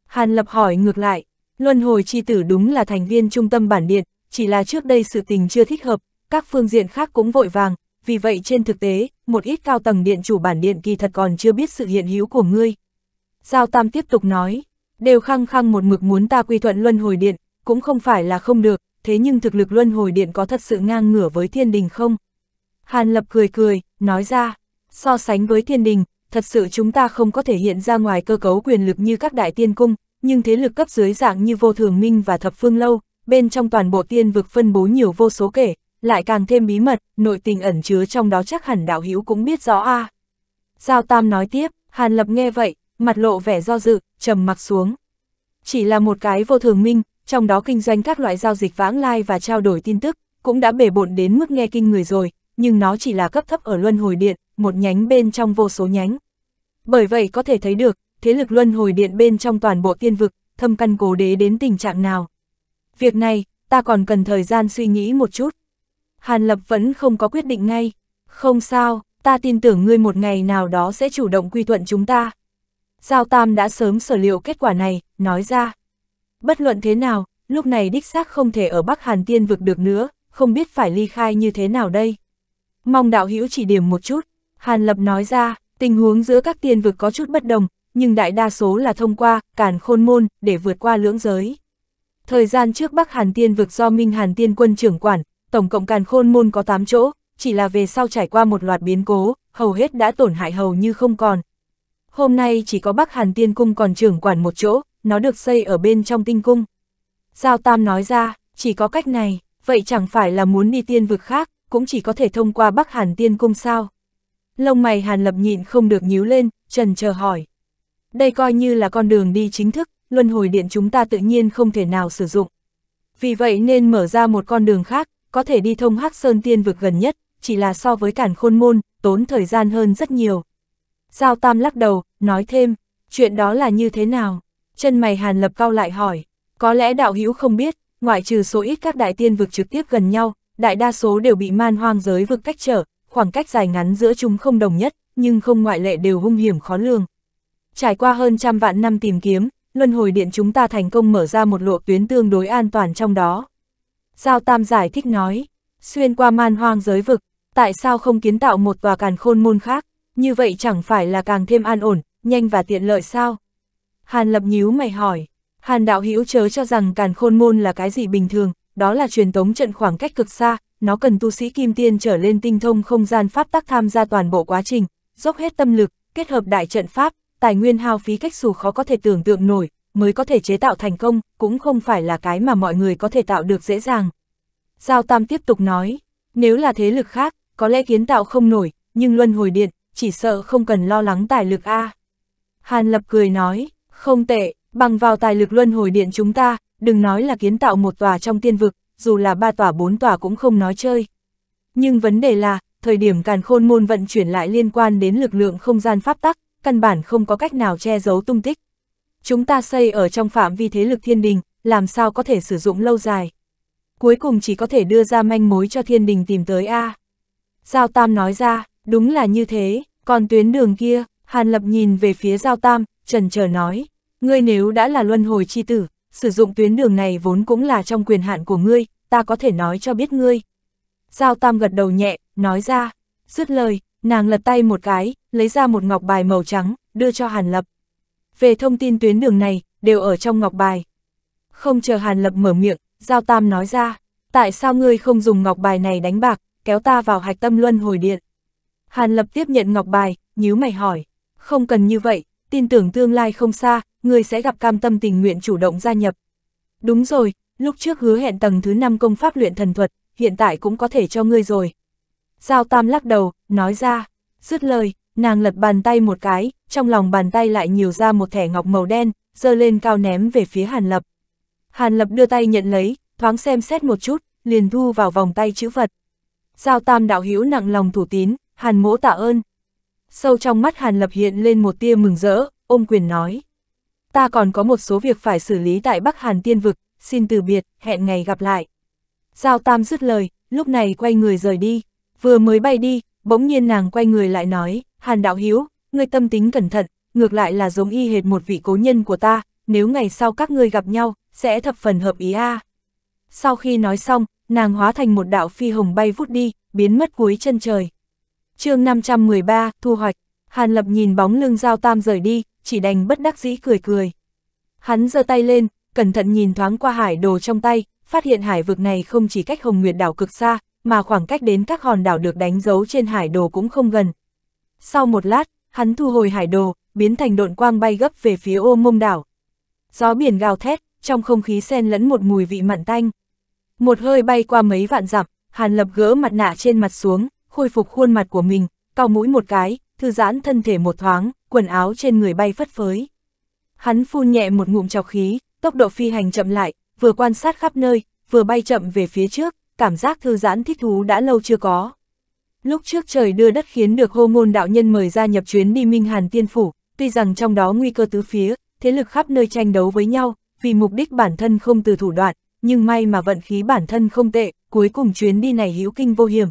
Hàn Lập hỏi ngược lại, Luân Hồi Chi Tử đúng là thành viên trung tâm bản điện, chỉ là trước đây sự tình chưa thích hợp, các phương diện khác cũng vội vàng, vì vậy trên thực tế, một ít cao tầng điện chủ bản điện kỳ thật còn chưa biết sự hiện hữu của ngươi. Giao Tam tiếp tục nói, đều khăng khăng một mực muốn ta quy thuận luân hồi điện, cũng không phải là không được, thế nhưng thực lực luân hồi điện có thật sự ngang ngửa với thiên đình không? Hàn Lập cười cười, nói ra, so sánh với thiên đình, thật sự chúng ta không có thể hiện ra ngoài cơ cấu quyền lực như các đại tiên cung, nhưng thế lực cấp dưới dạng như vô thường minh và thập phương lâu, bên trong toàn bộ tiên vực phân bố nhiều vô số kể, lại càng thêm bí mật, nội tình ẩn chứa trong đó chắc hẳn đạo hữu cũng biết rõ a. À. Giao Tam nói tiếp, Hàn Lập nghe vậy, mặt lộ vẻ do dự, trầm mặc xuống. Chỉ là một cái vô thường minh, trong đó kinh doanh các loại giao dịch vãng lai và trao đổi tin tức, cũng đã bể bộn đến mức nghe kinh người rồi, nhưng nó chỉ là cấp thấp ở luân hồi điện, một nhánh bên trong vô số nhánh. Bởi vậy có thể thấy được, thế lực luân hồi điện bên trong toàn bộ tiên vực, thâm căn cố đế đến tình trạng nào. Việc này, ta còn cần thời gian suy nghĩ một chút. Hàn Lập vẫn không có quyết định ngay. Không sao, ta tin tưởng ngươi một ngày nào đó sẽ chủ động quy thuận chúng ta. Giao Tam đã sớm sở liệu kết quả này, nói ra. Bất luận thế nào, lúc này đích xác không thể ở Bắc Hàn Tiên vực được nữa, không biết phải ly khai như thế nào đây. Mong đạo hữu chỉ điểm một chút, Hàn Lập nói ra, tình huống giữa các tiên vực có chút bất đồng, nhưng đại đa số là thông qua, cản khôn môn, để vượt qua lưỡng giới. Thời gian trước Bắc Hàn Tiên vực do Minh Hàn Tiên quân trưởng quản, tổng cộng càn khôn môn có 8 chỗ, chỉ là về sau trải qua một loạt biến cố, hầu hết đã tổn hại hầu như không còn, Hôm nay chỉ có Bắc Hàn Tiên Cung còn trưởng quản một chỗ, nó được xây ở bên trong tinh cung. Giao Tam nói ra, chỉ có cách này, vậy chẳng phải là muốn đi tiên vực khác, cũng chỉ có thể thông qua Bắc Hàn Tiên Cung sao. Lông mày Hàn Lập nhịn không được nhíu lên, trần chờ hỏi. Đây coi như là con đường đi chính thức, luân hồi điện chúng ta tự nhiên không thể nào sử dụng. Vì vậy nên mở ra một con đường khác, có thể đi thông Hắc Sơn Tiên vực gần nhất, chỉ là so với cản khôn môn, tốn thời gian hơn rất nhiều. Giao Tam lắc đầu, nói thêm, chuyện đó là như thế nào? Chân mày Hàn Lập cao lại hỏi, có lẽ đạo hữu không biết, ngoại trừ số ít các đại tiên vực trực tiếp gần nhau, đại đa số đều bị man hoang giới vực cách trở, khoảng cách dài ngắn giữa chúng không đồng nhất, nhưng không ngoại lệ đều hung hiểm khó lường. Trải qua hơn trăm vạn năm tìm kiếm, Luân hồi điện chúng ta thành công mở ra một lộ tuyến tương đối an toàn trong đó. Giao Tam giải thích nói, xuyên qua man hoang giới vực, tại sao không kiến tạo một tòa càn khôn môn khác? như vậy chẳng phải là càng thêm an ổn, nhanh và tiện lợi sao? Hàn lập nhíu mày hỏi, Hàn đạo hữu chớ cho rằng càn khôn môn là cái gì bình thường, đó là truyền tống trận khoảng cách cực xa, nó cần tu sĩ kim tiên trở lên tinh thông không gian pháp tác tham gia toàn bộ quá trình, dốc hết tâm lực, kết hợp đại trận pháp, tài nguyên hao phí cách xù khó có thể tưởng tượng nổi, mới có thể chế tạo thành công, cũng không phải là cái mà mọi người có thể tạo được dễ dàng. Giao Tam tiếp tục nói, nếu là thế lực khác, có lẽ kiến tạo không nổi, nhưng Luân Hồi Điện, chỉ sợ không cần lo lắng tài lực A. Hàn Lập cười nói, không tệ, bằng vào tài lực luân hồi điện chúng ta, đừng nói là kiến tạo một tòa trong tiên vực, dù là ba tòa bốn tòa cũng không nói chơi. Nhưng vấn đề là, thời điểm càn khôn môn vận chuyển lại liên quan đến lực lượng không gian pháp tắc, căn bản không có cách nào che giấu tung tích. Chúng ta xây ở trong phạm vi thế lực thiên đình, làm sao có thể sử dụng lâu dài. Cuối cùng chỉ có thể đưa ra manh mối cho thiên đình tìm tới A. Giao Tam nói ra, Đúng là như thế, còn tuyến đường kia, Hàn Lập nhìn về phía Giao Tam, trần chờ nói, ngươi nếu đã là luân hồi chi tử, sử dụng tuyến đường này vốn cũng là trong quyền hạn của ngươi, ta có thể nói cho biết ngươi. Giao Tam gật đầu nhẹ, nói ra, dứt lời, nàng lật tay một cái, lấy ra một ngọc bài màu trắng, đưa cho Hàn Lập. Về thông tin tuyến đường này, đều ở trong ngọc bài. Không chờ Hàn Lập mở miệng, Giao Tam nói ra, tại sao ngươi không dùng ngọc bài này đánh bạc, kéo ta vào hạch tâm luân hồi điện. Hàn Lập tiếp nhận ngọc bài, nhíu mày hỏi. Không cần như vậy, tin tưởng tương lai không xa, người sẽ gặp cam tâm tình nguyện chủ động gia nhập. Đúng rồi, lúc trước hứa hẹn tầng thứ 5 công pháp luyện thần thuật, hiện tại cũng có thể cho ngươi rồi. Giao Tam lắc đầu, nói ra, dứt lời, nàng lật bàn tay một cái, trong lòng bàn tay lại nhiều ra một thẻ ngọc màu đen, dơ lên cao ném về phía Hàn Lập. Hàn Lập đưa tay nhận lấy, thoáng xem xét một chút, liền thu vào vòng tay chữ vật. Giao Tam đạo hữu nặng lòng thủ tín, Hàn mỗ tạ ơn. Sâu trong mắt Hàn Lập hiện lên một tia mừng rỡ, ôm quyền nói. Ta còn có một số việc phải xử lý tại Bắc Hàn Tiên Vực, xin từ biệt, hẹn ngày gặp lại. Giao Tam dứt lời, lúc này quay người rời đi, vừa mới bay đi, bỗng nhiên nàng quay người lại nói, Hàn Đạo Hiếu, ngươi tâm tính cẩn thận, ngược lại là giống y hệt một vị cố nhân của ta, nếu ngày sau các ngươi gặp nhau, sẽ thập phần hợp ý a. À. Sau khi nói xong, nàng hóa thành một đạo phi hồng bay vút đi, biến mất cuối chân trời chương 513, thu hoạch, Hàn Lập nhìn bóng lưng Giao Tam rời đi, chỉ đành bất đắc dĩ cười cười. Hắn giơ tay lên, cẩn thận nhìn thoáng qua hải đồ trong tay, phát hiện hải vực này không chỉ cách Hồng Nguyệt đảo cực xa, mà khoảng cách đến các hòn đảo được đánh dấu trên hải đồ cũng không gần. Sau một lát, hắn thu hồi hải đồ, biến thành độn quang bay gấp về phía ô mông đảo. Gió biển gào thét, trong không khí xen lẫn một mùi vị mặn tanh. Một hơi bay qua mấy vạn dặm, Hàn Lập gỡ mặt nạ trên mặt xuống, khôi phục khuôn mặt của mình, cao mũi một cái, thư giãn thân thể một thoáng, quần áo trên người bay phất phới. Hắn phun nhẹ một ngụm trọc khí, tốc độ phi hành chậm lại, vừa quan sát khắp nơi, vừa bay chậm về phía trước, cảm giác thư giãn thích thú đã lâu chưa có. Lúc trước trời đưa đất khiến được hô môn đạo nhân mời ra nhập chuyến đi Minh Hàn Tiên Phủ, tuy rằng trong đó nguy cơ tứ phía, thế lực khắp nơi tranh đấu với nhau, vì mục đích bản thân không từ thủ đoạn, nhưng may mà vận khí bản thân không tệ, cuối cùng chuyến đi này hữu kinh vô hiểm,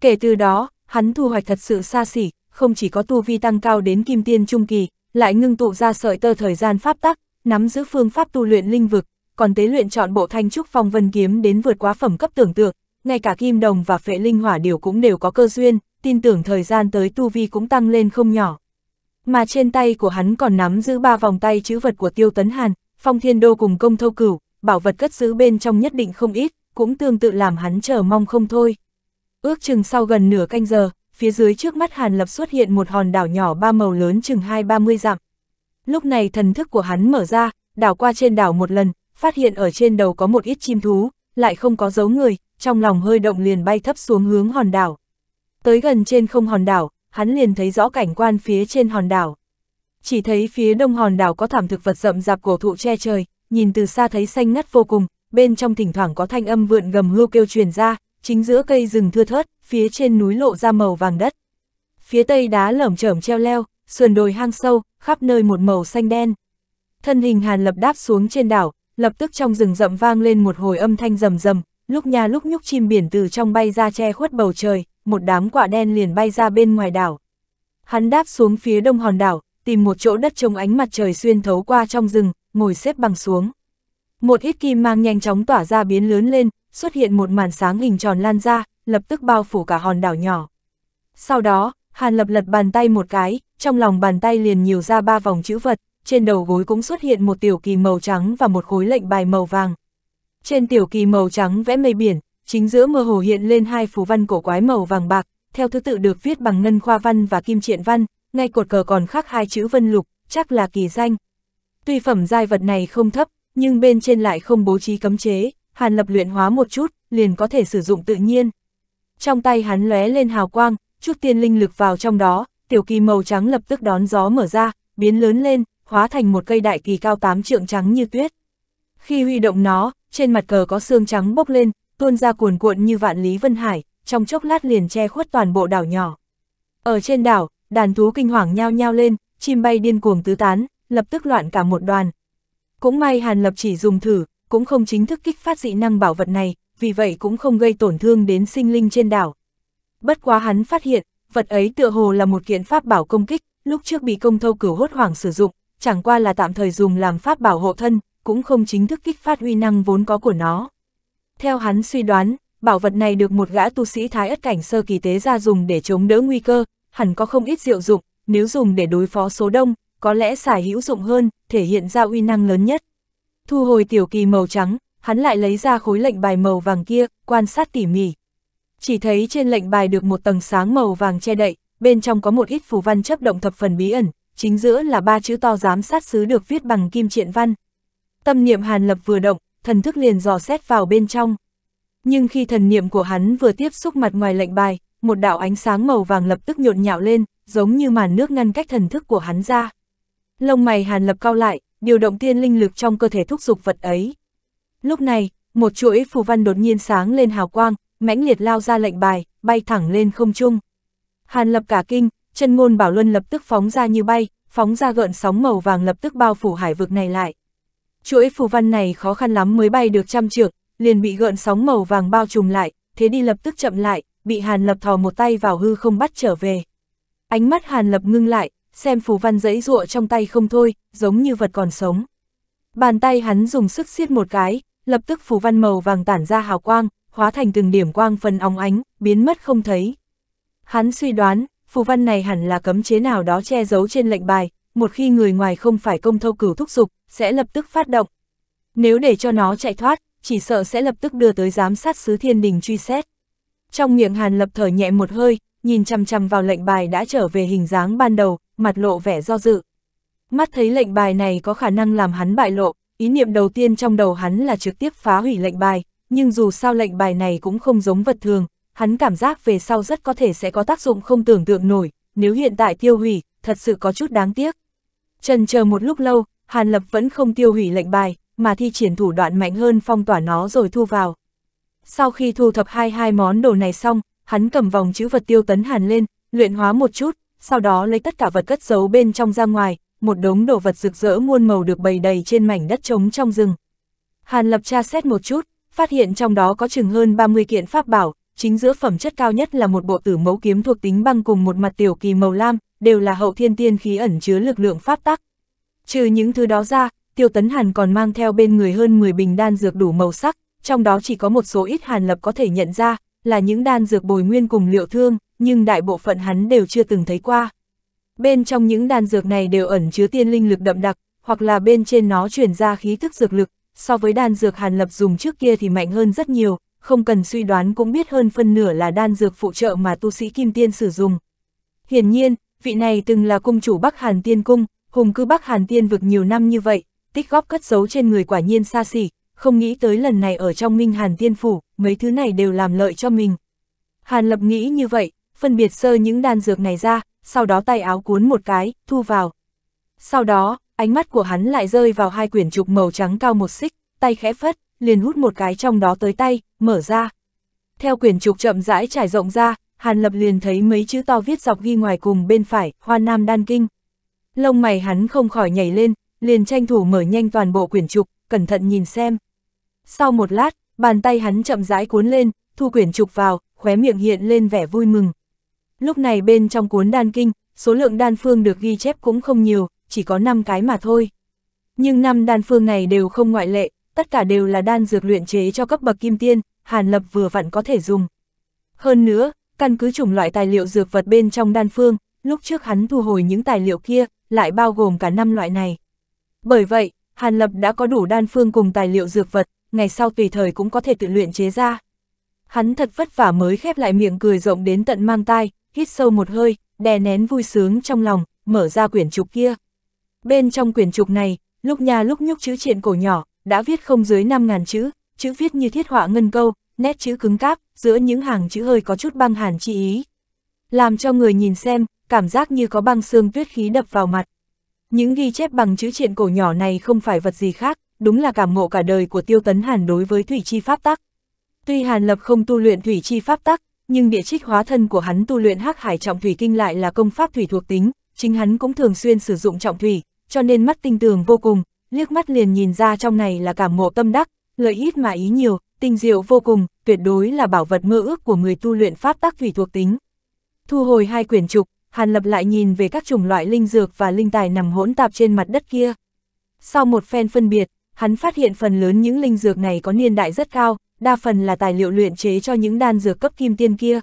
Kể từ đó, hắn thu hoạch thật sự xa xỉ, không chỉ có tu vi tăng cao đến kim tiên trung kỳ, lại ngưng tụ ra sợi tơ thời gian pháp tắc, nắm giữ phương pháp tu luyện linh vực, còn tế luyện chọn bộ thanh trúc phong vân kiếm đến vượt quá phẩm cấp tưởng tượng, ngay cả kim đồng và phệ linh hỏa điều cũng đều có cơ duyên, tin tưởng thời gian tới tu vi cũng tăng lên không nhỏ. Mà trên tay của hắn còn nắm giữ ba vòng tay chữ vật của Tiêu Tấn Hàn, Phong Thiên Đô cùng Công Thâu Cửu, bảo vật cất giữ bên trong nhất định không ít, cũng tương tự làm hắn chờ mong không thôi. Ước chừng sau gần nửa canh giờ, phía dưới trước mắt Hàn Lập xuất hiện một hòn đảo nhỏ ba màu lớn chừng hai ba mươi dặm. Lúc này thần thức của hắn mở ra, đảo qua trên đảo một lần, phát hiện ở trên đầu có một ít chim thú, lại không có dấu người, trong lòng hơi động liền bay thấp xuống hướng hòn đảo. Tới gần trên không hòn đảo, hắn liền thấy rõ cảnh quan phía trên hòn đảo. Chỉ thấy phía đông hòn đảo có thảm thực vật rậm rạp cổ thụ che trời, nhìn từ xa thấy xanh ngắt vô cùng, bên trong thỉnh thoảng có thanh âm vượn gầm hưu kêu truyền ra, chính giữa cây rừng thưa thớt, phía trên núi lộ ra màu vàng đất. Phía tây đá lởm chởm treo leo, sườn đồi hang sâu, khắp nơi một màu xanh đen. Thân hình Hàn Lập đáp xuống trên đảo, lập tức trong rừng rậm vang lên một hồi âm thanh rầm rầm, lúc nhà lúc nhúc chim biển từ trong bay ra che khuất bầu trời, một đám quả đen liền bay ra bên ngoài đảo. Hắn đáp xuống phía đông hòn đảo, tìm một chỗ đất trông ánh mặt trời xuyên thấu qua trong rừng, ngồi xếp bằng xuống. Một ít kim mang nhanh chóng tỏa ra biến lớn lên, xuất hiện một màn sáng hình tròn lan ra, lập tức bao phủ cả hòn đảo nhỏ. Sau đó, Hàn Lập lật bàn tay một cái, trong lòng bàn tay liền nhiều ra ba vòng chữ vật, trên đầu gối cũng xuất hiện một tiểu kỳ màu trắng và một khối lệnh bài màu vàng. Trên tiểu kỳ màu trắng vẽ mây biển, chính giữa mơ hồ hiện lên hai phù văn cổ quái màu vàng bạc, theo thứ tự được viết bằng ngân khoa văn và kim triện văn, ngay cột cờ còn khắc hai chữ vân lục, chắc là kỳ danh. Tuy phẩm giai vật này không thấp, nhưng bên trên lại không bố trí cấm chế, Hàn Lập luyện hóa một chút, liền có thể sử dụng tự nhiên. Trong tay hắn lóe lên hào quang, chút tiên linh lực vào trong đó, tiểu kỳ màu trắng lập tức đón gió mở ra, biến lớn lên, hóa thành một cây đại kỳ cao tám trượng trắng như tuyết. Khi huy động nó, trên mặt cờ có xương trắng bốc lên, tuôn ra cuồn cuộn như vạn lý vân hải, trong chốc lát liền che khuất toàn bộ đảo nhỏ. Ở trên đảo, đàn thú kinh hoàng nhao nhao lên, chim bay điên cuồng tứ tán, lập tức loạn cả một đoàn, cũng may Hàn Lập chỉ dùng thử, cũng không chính thức kích phát dị năng bảo vật này, vì vậy cũng không gây tổn thương đến sinh linh trên đảo. Bất quá hắn phát hiện, vật ấy tựa hồ là một kiện pháp bảo công kích, lúc trước bị công thâu cửu hốt hoảng sử dụng, chẳng qua là tạm thời dùng làm pháp bảo hộ thân, cũng không chính thức kích phát huy năng vốn có của nó. Theo hắn suy đoán, bảo vật này được một gã tu sĩ thái ất cảnh sơ kỳ tế ra dùng để chống đỡ nguy cơ, hẳn có không ít diệu dụng, nếu dùng để đối phó số đông, có lẽ xài hữu dụng hơn, thể hiện ra uy năng lớn nhất. Thu hồi tiểu kỳ màu trắng, hắn lại lấy ra khối lệnh bài màu vàng kia, quan sát tỉ mỉ. Chỉ thấy trên lệnh bài được một tầng sáng màu vàng che đậy, bên trong có một ít phù văn chấp động thập phần bí ẩn, chính giữa là ba chữ to giám sát xứ được viết bằng kim triện văn. Tâm niệm Hàn Lập vừa động, thần thức liền dò xét vào bên trong. Nhưng khi thần niệm của hắn vừa tiếp xúc mặt ngoài lệnh bài, một đạo ánh sáng màu vàng lập tức nhộn nhạo lên, giống như màn nước ngăn cách thần thức của hắn ra. Lông mày Hàn Lập cao lại, điều động tiên linh lực trong cơ thể thúc dục vật ấy. Lúc này, một chuỗi phù văn đột nhiên sáng lên hào quang, mãnh liệt lao ra lệnh bài, bay thẳng lên không trung. Hàn Lập cả kinh, chân ngôn Bảo Luân lập tức phóng ra như bay, phóng ra gợn sóng màu vàng lập tức bao phủ hải vực này lại. Chuỗi phù văn này khó khăn lắm mới bay được trăm trượng, liền bị gợn sóng màu vàng bao trùm lại, thế đi lập tức chậm lại, bị Hàn Lập thò một tay vào hư không bắt trở về. Ánh mắt Hàn Lập ngưng lại, xem phù văn dẫy rụa trong tay không thôi, giống như vật còn sống. Bàn tay hắn dùng sức siết một cái, lập tức phù văn màu vàng tản ra hào quang, hóa thành từng điểm quang phần óng ánh, biến mất không thấy. Hắn suy đoán, phù văn này hẳn là cấm chế nào đó che giấu trên lệnh bài, một khi người ngoài không phải công thâu cửu thúc dục, sẽ lập tức phát động. Nếu để cho nó chạy thoát, chỉ sợ sẽ lập tức đưa tới giám sát sứ thiên đình truy xét. Trong miệng Hàn Lập thở nhẹ một hơi, nhìn chằm chằm vào lệnh bài đã trở về hình dáng ban đầu, mặt lộ vẻ do dự. Mắt thấy lệnh bài này có khả năng làm hắn bại lộ, ý niệm đầu tiên trong đầu hắn là trực tiếp phá hủy lệnh bài, nhưng dù sao lệnh bài này cũng không giống vật thường, hắn cảm giác về sau rất có thể sẽ có tác dụng không tưởng tượng nổi, nếu hiện tại tiêu hủy, thật sự có chút đáng tiếc. Trần chờ một lúc lâu, Hàn Lập vẫn không tiêu hủy lệnh bài, mà thi triển thủ đoạn mạnh hơn phong tỏa nó rồi thu vào. Sau khi thu thập hai hai món đồ này xong, hắn cầm vòng chữ vật tiêu tấn Hàn lên, luyện hóa một chút, sau đó lấy tất cả vật cất giấu bên trong ra ngoài, một đống đồ vật rực rỡ muôn màu được bày đầy trên mảnh đất trống trong rừng. Hàn Lập tra xét một chút, phát hiện trong đó có chừng hơn 30 kiện pháp bảo, chính giữa phẩm chất cao nhất là một bộ tử mẫu kiếm thuộc tính băng cùng một mặt tiểu kỳ màu lam, đều là hậu thiên tiên khí ẩn chứa lực lượng pháp tắc. Trừ những thứ đó ra, Tiêu Tấn Hàn còn mang theo bên người hơn 10 bình đan dược đủ màu sắc, trong đó chỉ có một số ít Hàn Lập có thể nhận ra, là những đan dược bồi nguyên cùng liệu thương nhưng đại bộ phận hắn đều chưa từng thấy qua. Bên trong những đan dược này đều ẩn chứa tiên linh lực đậm đặc, hoặc là bên trên nó chuyển ra khí thức dược lực, so với đan dược hàn lập dùng trước kia thì mạnh hơn rất nhiều, không cần suy đoán cũng biết hơn phân nửa là đan dược phụ trợ mà tu sĩ kim tiên sử dụng. Hiển nhiên, vị này từng là cung chủ Bắc Hàn Tiên Cung, hùng cư Bắc Hàn Tiên vực nhiều năm như vậy, tích góp cất giấu trên người quả nhiên xa xỉ, không nghĩ tới lần này ở trong Minh Hàn Tiên Phủ, mấy thứ này đều làm lợi cho mình. Hàn Lập nghĩ như vậy, phân biệt sơ những đan dược này ra, sau đó tay áo cuốn một cái, thu vào. Sau đó, ánh mắt của hắn lại rơi vào hai quyển trục màu trắng cao một xích, tay khẽ phất, liền hút một cái trong đó tới tay, mở ra. Theo quyển trục chậm rãi trải rộng ra, Hàn Lập liền thấy mấy chữ to viết dọc ghi ngoài cùng bên phải, Hoa Nam Đan Kinh. Lông mày hắn không khỏi nhảy lên, liền tranh thủ mở nhanh toàn bộ quyển trục, cẩn thận nhìn xem. Sau một lát, bàn tay hắn chậm rãi cuốn lên, thu quyển trục vào, khóe miệng hiện lên vẻ vui mừng, Lúc này bên trong cuốn đan kinh, số lượng đan phương được ghi chép cũng không nhiều, chỉ có 5 cái mà thôi. Nhưng năm đan phương này đều không ngoại lệ, tất cả đều là đan dược luyện chế cho cấp bậc kim tiên, Hàn Lập vừa vặn có thể dùng. Hơn nữa, căn cứ chủng loại tài liệu dược vật bên trong đan phương, lúc trước hắn thu hồi những tài liệu kia, lại bao gồm cả năm loại này. Bởi vậy, Hàn Lập đã có đủ đan phương cùng tài liệu dược vật, ngày sau tùy thời cũng có thể tự luyện chế ra. Hắn thật vất vả mới khép lại miệng cười rộng đến tận mang tai, hít sâu một hơi, đè nén vui sướng trong lòng, mở ra quyển trục kia. Bên trong quyển trục này, lúc nhà lúc nhúc chữ triện cổ nhỏ, đã viết không dưới 5.000 chữ, chữ viết như thiết họa ngân câu, nét chữ cứng cáp, giữa những hàng chữ hơi có chút băng hàn chi ý. Làm cho người nhìn xem, cảm giác như có băng xương tuyết khí đập vào mặt. Những ghi chép bằng chữ triện cổ nhỏ này không phải vật gì khác, đúng là cảm ngộ cả đời của tiêu tấn hàn đối với thủy chi pháp tắc. Tuy hàn lập không tu luyện thủy chi pháp tắc, nhưng địa trích hóa thân của hắn tu luyện hắc hải trọng thủy kinh lại là công pháp thủy thuộc tính, chính hắn cũng thường xuyên sử dụng trọng thủy, cho nên mắt tinh tường vô cùng, liếc mắt liền nhìn ra trong này là cảm ngộ tâm đắc, lợi ít mà ý nhiều, tinh diệu vô cùng, tuyệt đối là bảo vật mơ ước của người tu luyện pháp tắc thủy thuộc tính. Thu hồi hai quyển trục, Hàn Lập lại nhìn về các chủng loại linh dược và linh tài nằm hỗn tạp trên mặt đất kia. Sau một phen phân biệt, hắn phát hiện phần lớn những linh dược này có niên đại rất cao, đa phần là tài liệu luyện chế cho những đan dược cấp kim tiên kia.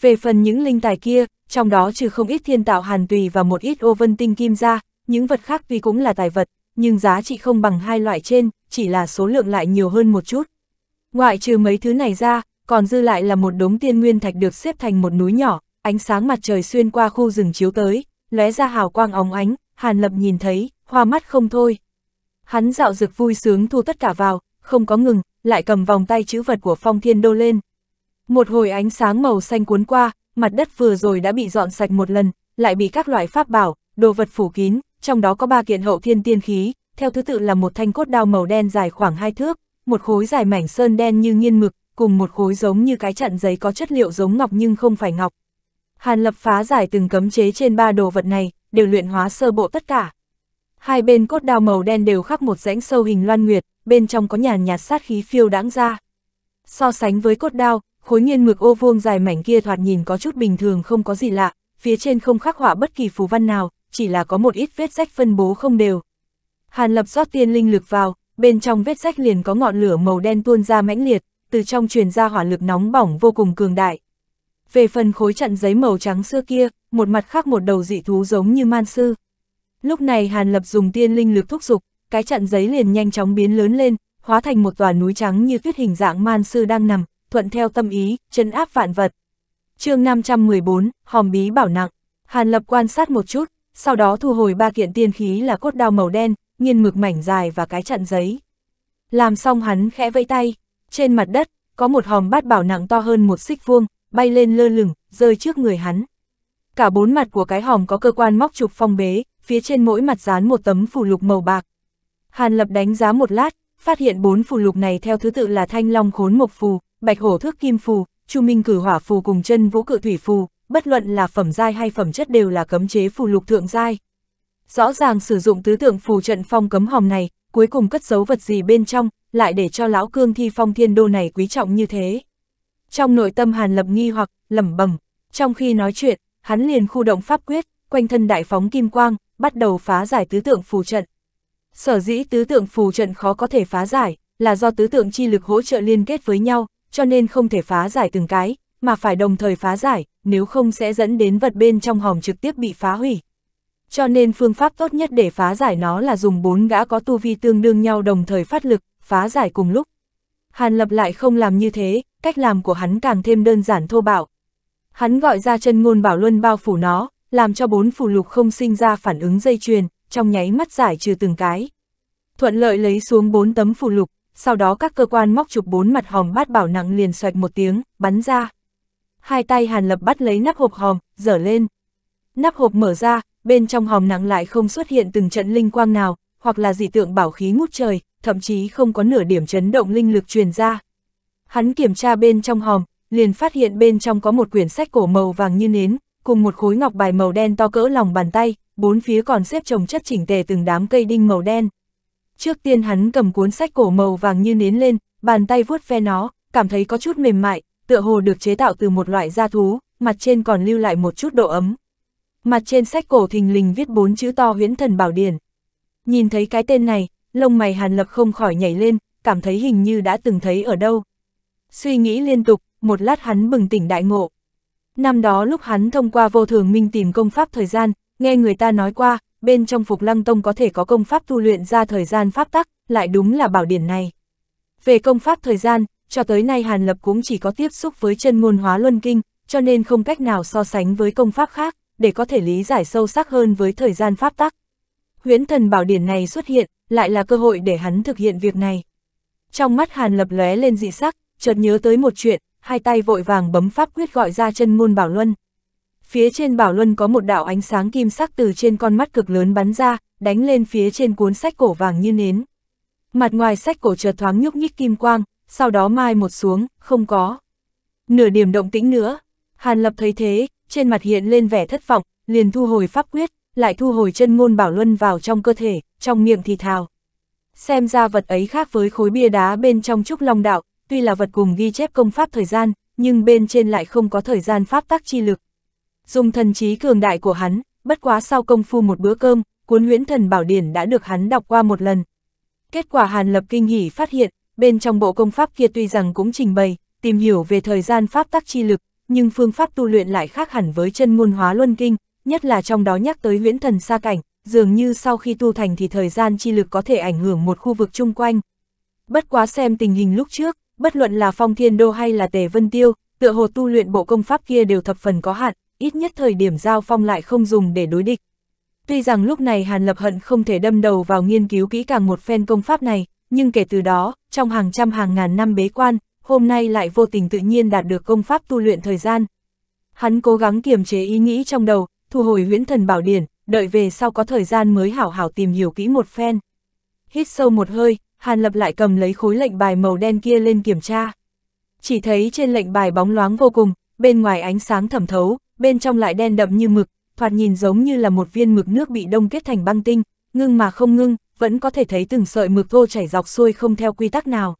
Về phần những linh tài kia, trong đó trừ không ít thiên tạo hàn tùy và một ít ô vân tinh kim ra, những vật khác vì cũng là tài vật, nhưng giá trị không bằng hai loại trên, chỉ là số lượng lại nhiều hơn một chút. Ngoại trừ mấy thứ này ra, còn dư lại là một đống tiên nguyên thạch được xếp thành một núi nhỏ, ánh sáng mặt trời xuyên qua khu rừng chiếu tới, lóe ra hào quang óng ánh, Hàn Lập nhìn thấy, hoa mắt không thôi. Hắn dạo dực vui sướng thu tất cả vào, không có ngừng, lại cầm vòng tay chữ vật của Phong Thiên Đô lên. Một hồi ánh sáng màu xanh cuốn qua, mặt đất vừa rồi đã bị dọn sạch một lần, lại bị các loại pháp bảo, đồ vật phủ kín, trong đó có ba kiện hậu thiên tiên khí, theo thứ tự là một thanh cốt đao màu đen dài khoảng hai thước, một khối dài mảnh sơn đen như nghiên mực, cùng một khối giống như cái trận giấy có chất liệu giống ngọc nhưng không phải ngọc. Hàn lập phá giải từng cấm chế trên ba đồ vật này, đều luyện hóa sơ bộ tất cả. Hai bên cốt đao màu đen đều khắc một rãnh sâu hình loan nguyệt, bên trong có nhàn nhạt sát khí phiêu đãng ra. So sánh với cốt đao, khối nghiên mực ô vuông dài mảnh kia thoạt nhìn có chút bình thường không có gì lạ, phía trên không khắc họa bất kỳ phù văn nào, chỉ là có một ít vết rách phân bố không đều. Hàn lập rót tiên linh lực vào, bên trong vết rách liền có ngọn lửa màu đen tuôn ra mãnh liệt, từ trong truyền ra hỏa lực nóng bỏng vô cùng cường đại. Về phần khối chặn giấy màu trắng xưa kia, một mặt khác một đầu dị thú giống như man sư. Lúc này Hàn Lập dùng tiên linh lực thúc giục cái trận giấy liền nhanh chóng biến lớn lên, hóa thành một tòa núi trắng như tuyết hình dạng man sư đang nằm, thuận theo tâm ý, chân áp vạn vật. chương 514, hòm bí bảo nặng, Hàn Lập quan sát một chút, sau đó thu hồi ba kiện tiên khí là cốt đao màu đen, nghiên mực mảnh dài và cái trận giấy. Làm xong hắn khẽ vẫy tay, trên mặt đất, có một hòm bát bảo nặng to hơn một xích vuông, bay lên lơ lửng, rơi trước người hắn. Cả bốn mặt của cái hòm có cơ quan móc trục phong bế, phía trên mỗi mặt dán một tấm phủ lục màu bạc, Hàn Lập đánh giá một lát, phát hiện bốn phù lục này theo thứ tự là Thanh Long Khốn Mộc Phù, Bạch Hổ Thước Kim Phù, Chu Minh Cử Hỏa Phù cùng chân Vũ Cự Thủy Phù, bất luận là phẩm giai hay phẩm chất đều là cấm chế phù lục thượng giai. Rõ ràng sử dụng tứ tượng phù trận phong cấm hòm này, cuối cùng cất giấu vật gì bên trong, lại để cho lão cương thi phong thiên đô này quý trọng như thế. Trong nội tâm Hàn Lập nghi hoặc lẩm bẩm, trong khi nói chuyện, hắn liền khu động pháp quyết, quanh thân đại phóng kim quang, bắt đầu phá giải tứ tượng phù trận. Sở dĩ tứ tượng phù trận khó có thể phá giải, là do tứ tượng chi lực hỗ trợ liên kết với nhau, cho nên không thể phá giải từng cái, mà phải đồng thời phá giải, nếu không sẽ dẫn đến vật bên trong hòm trực tiếp bị phá hủy. Cho nên phương pháp tốt nhất để phá giải nó là dùng bốn gã có tu vi tương đương nhau đồng thời phát lực, phá giải cùng lúc. Hàn Lập lại không làm như thế, cách làm của hắn càng thêm đơn giản thô bạo. Hắn gọi ra chân ngôn bảo luân bao phủ nó, làm cho bốn phù lục không sinh ra phản ứng dây chuyền, trong nháy mắt giải trừ từng cái. Thuận lợi lấy xuống bốn tấm phù lục, sau đó các cơ quan móc chụp bốn mặt hòm bát bảo nặng liền xoạch một tiếng, bắn ra. Hai tay Hàn Lập bắt lấy nắp hộp hòm, dở lên. Nắp hộp mở ra, bên trong hòm nặng lại không xuất hiện từng trận linh quang nào, hoặc là dị tượng bảo khí ngút trời, thậm chí không có nửa điểm chấn động linh lực truyền ra. Hắn kiểm tra bên trong hòm, liền phát hiện bên trong có một quyển sách cổ màu vàng như nến, cùng một khối ngọc bài màu đen to cỡ lòng bàn tay, bốn phía còn xếp chồng chất chỉnh tề từng đám cây đinh màu đen. Trước tiên hắn cầm cuốn sách cổ màu vàng như nến lên, bàn tay vuốt ve nó, cảm thấy có chút mềm mại, tựa hồ được chế tạo từ một loại da thú, mặt trên còn lưu lại một chút độ ấm. Mặt trên sách cổ thình lình viết bốn chữ to huyễn thần bảo điển. Nhìn thấy cái tên này, lông mày hàn lập không khỏi nhảy lên, cảm thấy hình như đã từng thấy ở đâu. Suy nghĩ liên tục, một lát hắn bừng tỉnh đại ngộ, Năm đó lúc hắn thông qua vô thường minh tìm công pháp thời gian, nghe người ta nói qua, bên trong Phục Lăng Tông có thể có công pháp tu luyện ra thời gian pháp tắc, lại đúng là bảo điển này. Về công pháp thời gian, cho tới nay Hàn Lập cũng chỉ có tiếp xúc với chân ngôn hóa luân kinh, cho nên không cách nào so sánh với công pháp khác, để có thể lý giải sâu sắc hơn với thời gian pháp tắc. Huyễn thần bảo điển này xuất hiện, lại là cơ hội để hắn thực hiện việc này. Trong mắt Hàn Lập lóe lên dị sắc, chợt nhớ tới một chuyện, hai tay vội vàng bấm pháp quyết gọi ra chân ngôn Bảo Luân. Phía trên Bảo Luân có một đạo ánh sáng kim sắc từ trên con mắt cực lớn bắn ra, đánh lên phía trên cuốn sách cổ vàng như nến. Mặt ngoài sách cổ chợt thoáng nhúc nhích kim quang, sau đó mai một xuống, không có. Nửa điểm động tĩnh nữa. Hàn Lập thấy thế, trên mặt hiện lên vẻ thất vọng, liền thu hồi pháp quyết, lại thu hồi chân ngôn Bảo Luân vào trong cơ thể, trong miệng thì thào. Xem ra vật ấy khác với khối bia đá bên trong trúc long đạo, tuy là vật cùng ghi chép công pháp thời gian, nhưng bên trên lại không có thời gian pháp tác chi lực. Dùng thần trí cường đại của hắn, bất quá sau công phu một bữa cơm, cuốn huyễn thần bảo điển đã được hắn đọc qua một lần. Kết quả Hàn Lập kinh hỉ phát hiện, bên trong bộ công pháp kia tuy rằng cũng trình bày, tìm hiểu về thời gian pháp tác chi lực, nhưng phương pháp tu luyện lại khác hẳn với chân ngôn hóa luân kinh, nhất là trong đó nhắc tới huyễn thần xa cảnh, dường như sau khi tu thành thì thời gian chi lực có thể ảnh hưởng một khu vực chung quanh. Bất quá xem tình hình lúc trước, bất luận là Phong Thiên Đô hay là Tề Vân Tiêu, tựa hồ tu luyện bộ công pháp kia đều thập phần có hạn, ít nhất thời điểm giao phong lại không dùng để đối địch. Tuy rằng lúc này Hàn Lập Hận không thể đâm đầu vào nghiên cứu kỹ càng một phen công pháp này, nhưng kể từ đó, trong hàng trăm hàng ngàn năm bế quan, hôm nay lại vô tình tự nhiên đạt được công pháp tu luyện thời gian. Hắn cố gắng kiềm chế ý nghĩ trong đầu, thu hồi huyễn thần bảo điển, đợi về sau có thời gian mới hảo hảo tìm hiểu kỹ một phen. Hít sâu một hơi, Hàn Lập lại cầm lấy khối lệnh bài màu đen kia lên kiểm tra. Chỉ thấy trên lệnh bài bóng loáng vô cùng, bên ngoài ánh sáng thẩm thấu, bên trong lại đen đậm như mực, thoạt nhìn giống như là một viên mực nước bị đông kết thành băng tinh, ngưng mà không ngưng, vẫn có thể thấy từng sợi mực thô chảy dọc xuôi không theo quy tắc nào.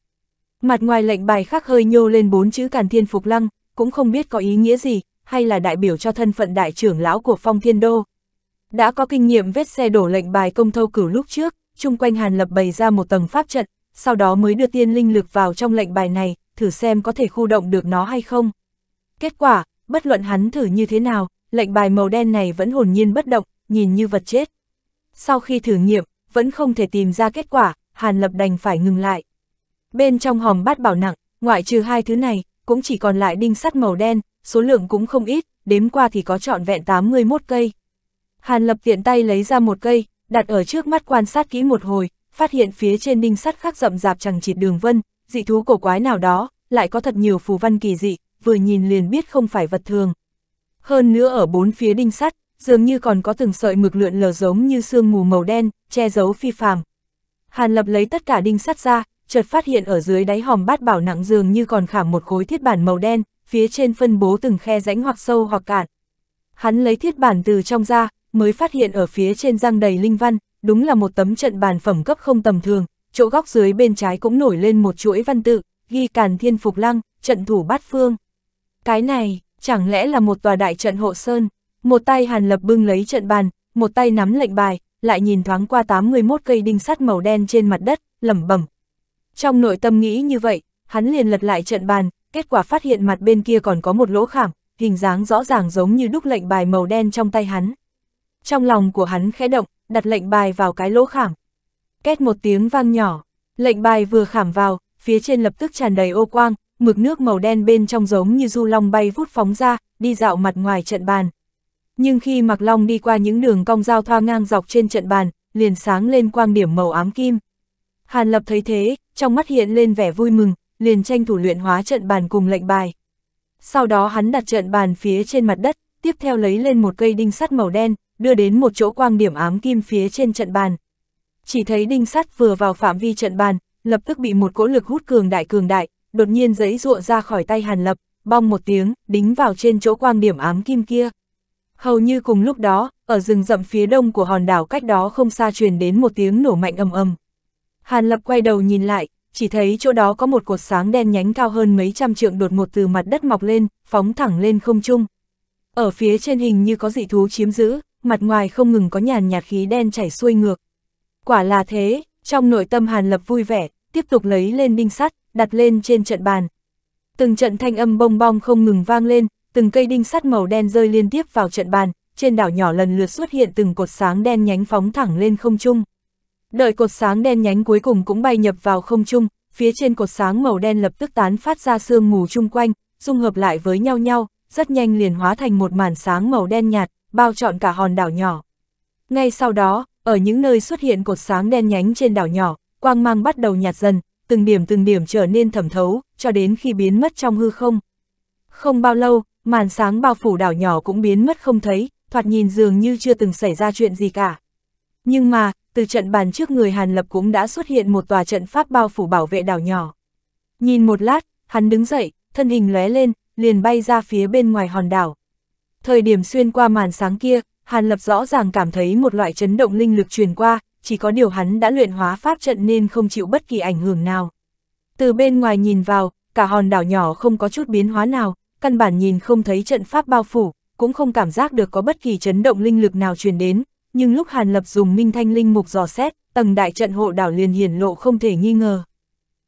Mặt ngoài lệnh bài khác hơi nhô lên bốn chữ Càn Thiên Phục Lăng, cũng không biết có ý nghĩa gì, hay là đại biểu cho thân phận đại trưởng lão của Phong Thiên Đô. Đã có kinh nghiệm vết xe đổ lệnh bài công thâu cửu lúc trước, chung quanh Hàn Lập bày ra một tầng pháp trận, sau đó mới đưa tiên linh lực vào trong lệnh bài này, thử xem có thể khu động được nó hay không. Kết quả, bất luận hắn thử như thế nào, lệnh bài màu đen này vẫn hồn nhiên bất động, nhìn như vật chết. Sau khi thử nghiệm, vẫn không thể tìm ra kết quả, Hàn Lập đành phải ngừng lại. Bên trong hòm bát bảo nặng, ngoại trừ hai thứ này, cũng chỉ còn lại đinh sắt màu đen, số lượng cũng không ít, đếm qua thì có trọn vẹn 81 cây. Hàn Lập tiện tay lấy ra một cây, đặt ở trước mắt quan sát kỹ một hồi, phát hiện phía trên đinh sắt khắc rậm rạp chẳng chịt đường vân, dị thú cổ quái nào đó, lại có thật nhiều phù văn kỳ dị, vừa nhìn liền biết không phải vật thường. Hơn nữa ở bốn phía đinh sắt, dường như còn có từng sợi mực lượn lờ giống như sương mù màu đen, che giấu phi phàm. Hàn Lập lấy tất cả đinh sắt ra, chợt phát hiện ở dưới đáy hòm bát bảo nặng dường như còn khảm một khối thiết bản màu đen, phía trên phân bố từng khe rãnh hoặc sâu hoặc cạn. Hắn lấy thiết bản từ trong ra, mới phát hiện ở phía trên răng đầy linh văn, đúng là một tấm trận bàn phẩm cấp không tầm thường, chỗ góc dưới bên trái cũng nổi lên một chuỗi văn tự, ghi càn thiên phục lăng, trận thủ bát phương. Cái này, chẳng lẽ là một tòa đại trận hộ sơn, một tay hàn lập bưng lấy trận bàn, một tay nắm lệnh bài, lại nhìn thoáng qua 81 cây đinh sắt màu đen trên mặt đất, lẩm bẩm. Trong nội tâm nghĩ như vậy, hắn liền lật lại trận bàn, kết quả phát hiện mặt bên kia còn có một lỗ khảm, hình dáng rõ ràng giống như đúc lệnh bài màu đen trong tay hắn trong lòng của hắn khẽ động, đặt lệnh bài vào cái lỗ khảm. Két một tiếng vang nhỏ, lệnh bài vừa khảm vào, phía trên lập tức tràn đầy ô quang, mực nước màu đen bên trong giống như du long bay vút phóng ra, đi dạo mặt ngoài trận bàn. Nhưng khi Mạc Long đi qua những đường cong giao thoa ngang dọc trên trận bàn, liền sáng lên quang điểm màu ám kim. Hàn Lập thấy thế, trong mắt hiện lên vẻ vui mừng, liền tranh thủ luyện hóa trận bàn cùng lệnh bài. Sau đó hắn đặt trận bàn phía trên mặt đất, tiếp theo lấy lên một cây đinh sắt màu đen, đưa đến một chỗ quang điểm ám kim phía trên trận bàn. Chỉ thấy đinh sắt vừa vào phạm vi trận bàn, lập tức bị một cỗ lực hút cường đại cường đại, đột nhiên giấy ruộng ra khỏi tay Hàn Lập, bong một tiếng, đính vào trên chỗ quang điểm ám kim kia. Hầu như cùng lúc đó, ở rừng rậm phía đông của hòn đảo cách đó không xa truyền đến một tiếng nổ mạnh ầm ầm. Hàn Lập quay đầu nhìn lại, chỉ thấy chỗ đó có một cột sáng đen nhánh cao hơn mấy trăm trượng đột ngột từ mặt đất mọc lên, phóng thẳng lên không trung. Ở phía trên hình như có dị thú chiếm giữ, mặt ngoài không ngừng có nhàn nhạt khí đen chảy xuôi ngược. Quả là thế, trong nội tâm Hàn Lập vui vẻ, tiếp tục lấy lên đinh sắt, đặt lên trên trận bàn. Từng trận thanh âm bong bong không ngừng vang lên, từng cây đinh sắt màu đen rơi liên tiếp vào trận bàn, trên đảo nhỏ lần lượt xuất hiện từng cột sáng đen nhánh phóng thẳng lên không trung. Đợi cột sáng đen nhánh cuối cùng cũng bay nhập vào không trung, phía trên cột sáng màu đen lập tức tán phát ra sương mù chung quanh, dung hợp lại với nhau nhau, rất nhanh liền hóa thành một màn sáng màu đen nhạt, bao trọn cả hòn đảo nhỏ. Ngay sau đó, ở những nơi xuất hiện cột sáng đen nhánh trên đảo nhỏ, quang mang bắt đầu nhạt dần, từng điểm từng điểm trở nên thẩm thấu, cho đến khi biến mất trong hư không. Không bao lâu, màn sáng bao phủ đảo nhỏ cũng biến mất không thấy, thoạt nhìn dường như chưa từng xảy ra chuyện gì cả. Nhưng mà, từ trận bàn trước người Hàn Lập cũng đã xuất hiện một tòa trận pháp bao phủ bảo vệ đảo nhỏ. Nhìn một lát, hắn đứng dậy, thân hình lóe lên, liền bay ra phía bên ngoài hòn đảo. Thời điểm xuyên qua màn sáng kia, Hàn Lập rõ ràng cảm thấy một loại chấn động linh lực truyền qua, chỉ có điều hắn đã luyện hóa pháp trận nên không chịu bất kỳ ảnh hưởng nào. Từ bên ngoài nhìn vào, cả hòn đảo nhỏ không có chút biến hóa nào, căn bản nhìn không thấy trận pháp bao phủ, cũng không cảm giác được có bất kỳ chấn động linh lực nào truyền đến, nhưng lúc Hàn Lập dùng minh thanh linh mục dò xét, tầng đại trận hộ đảo liền hiển lộ không thể nghi ngờ.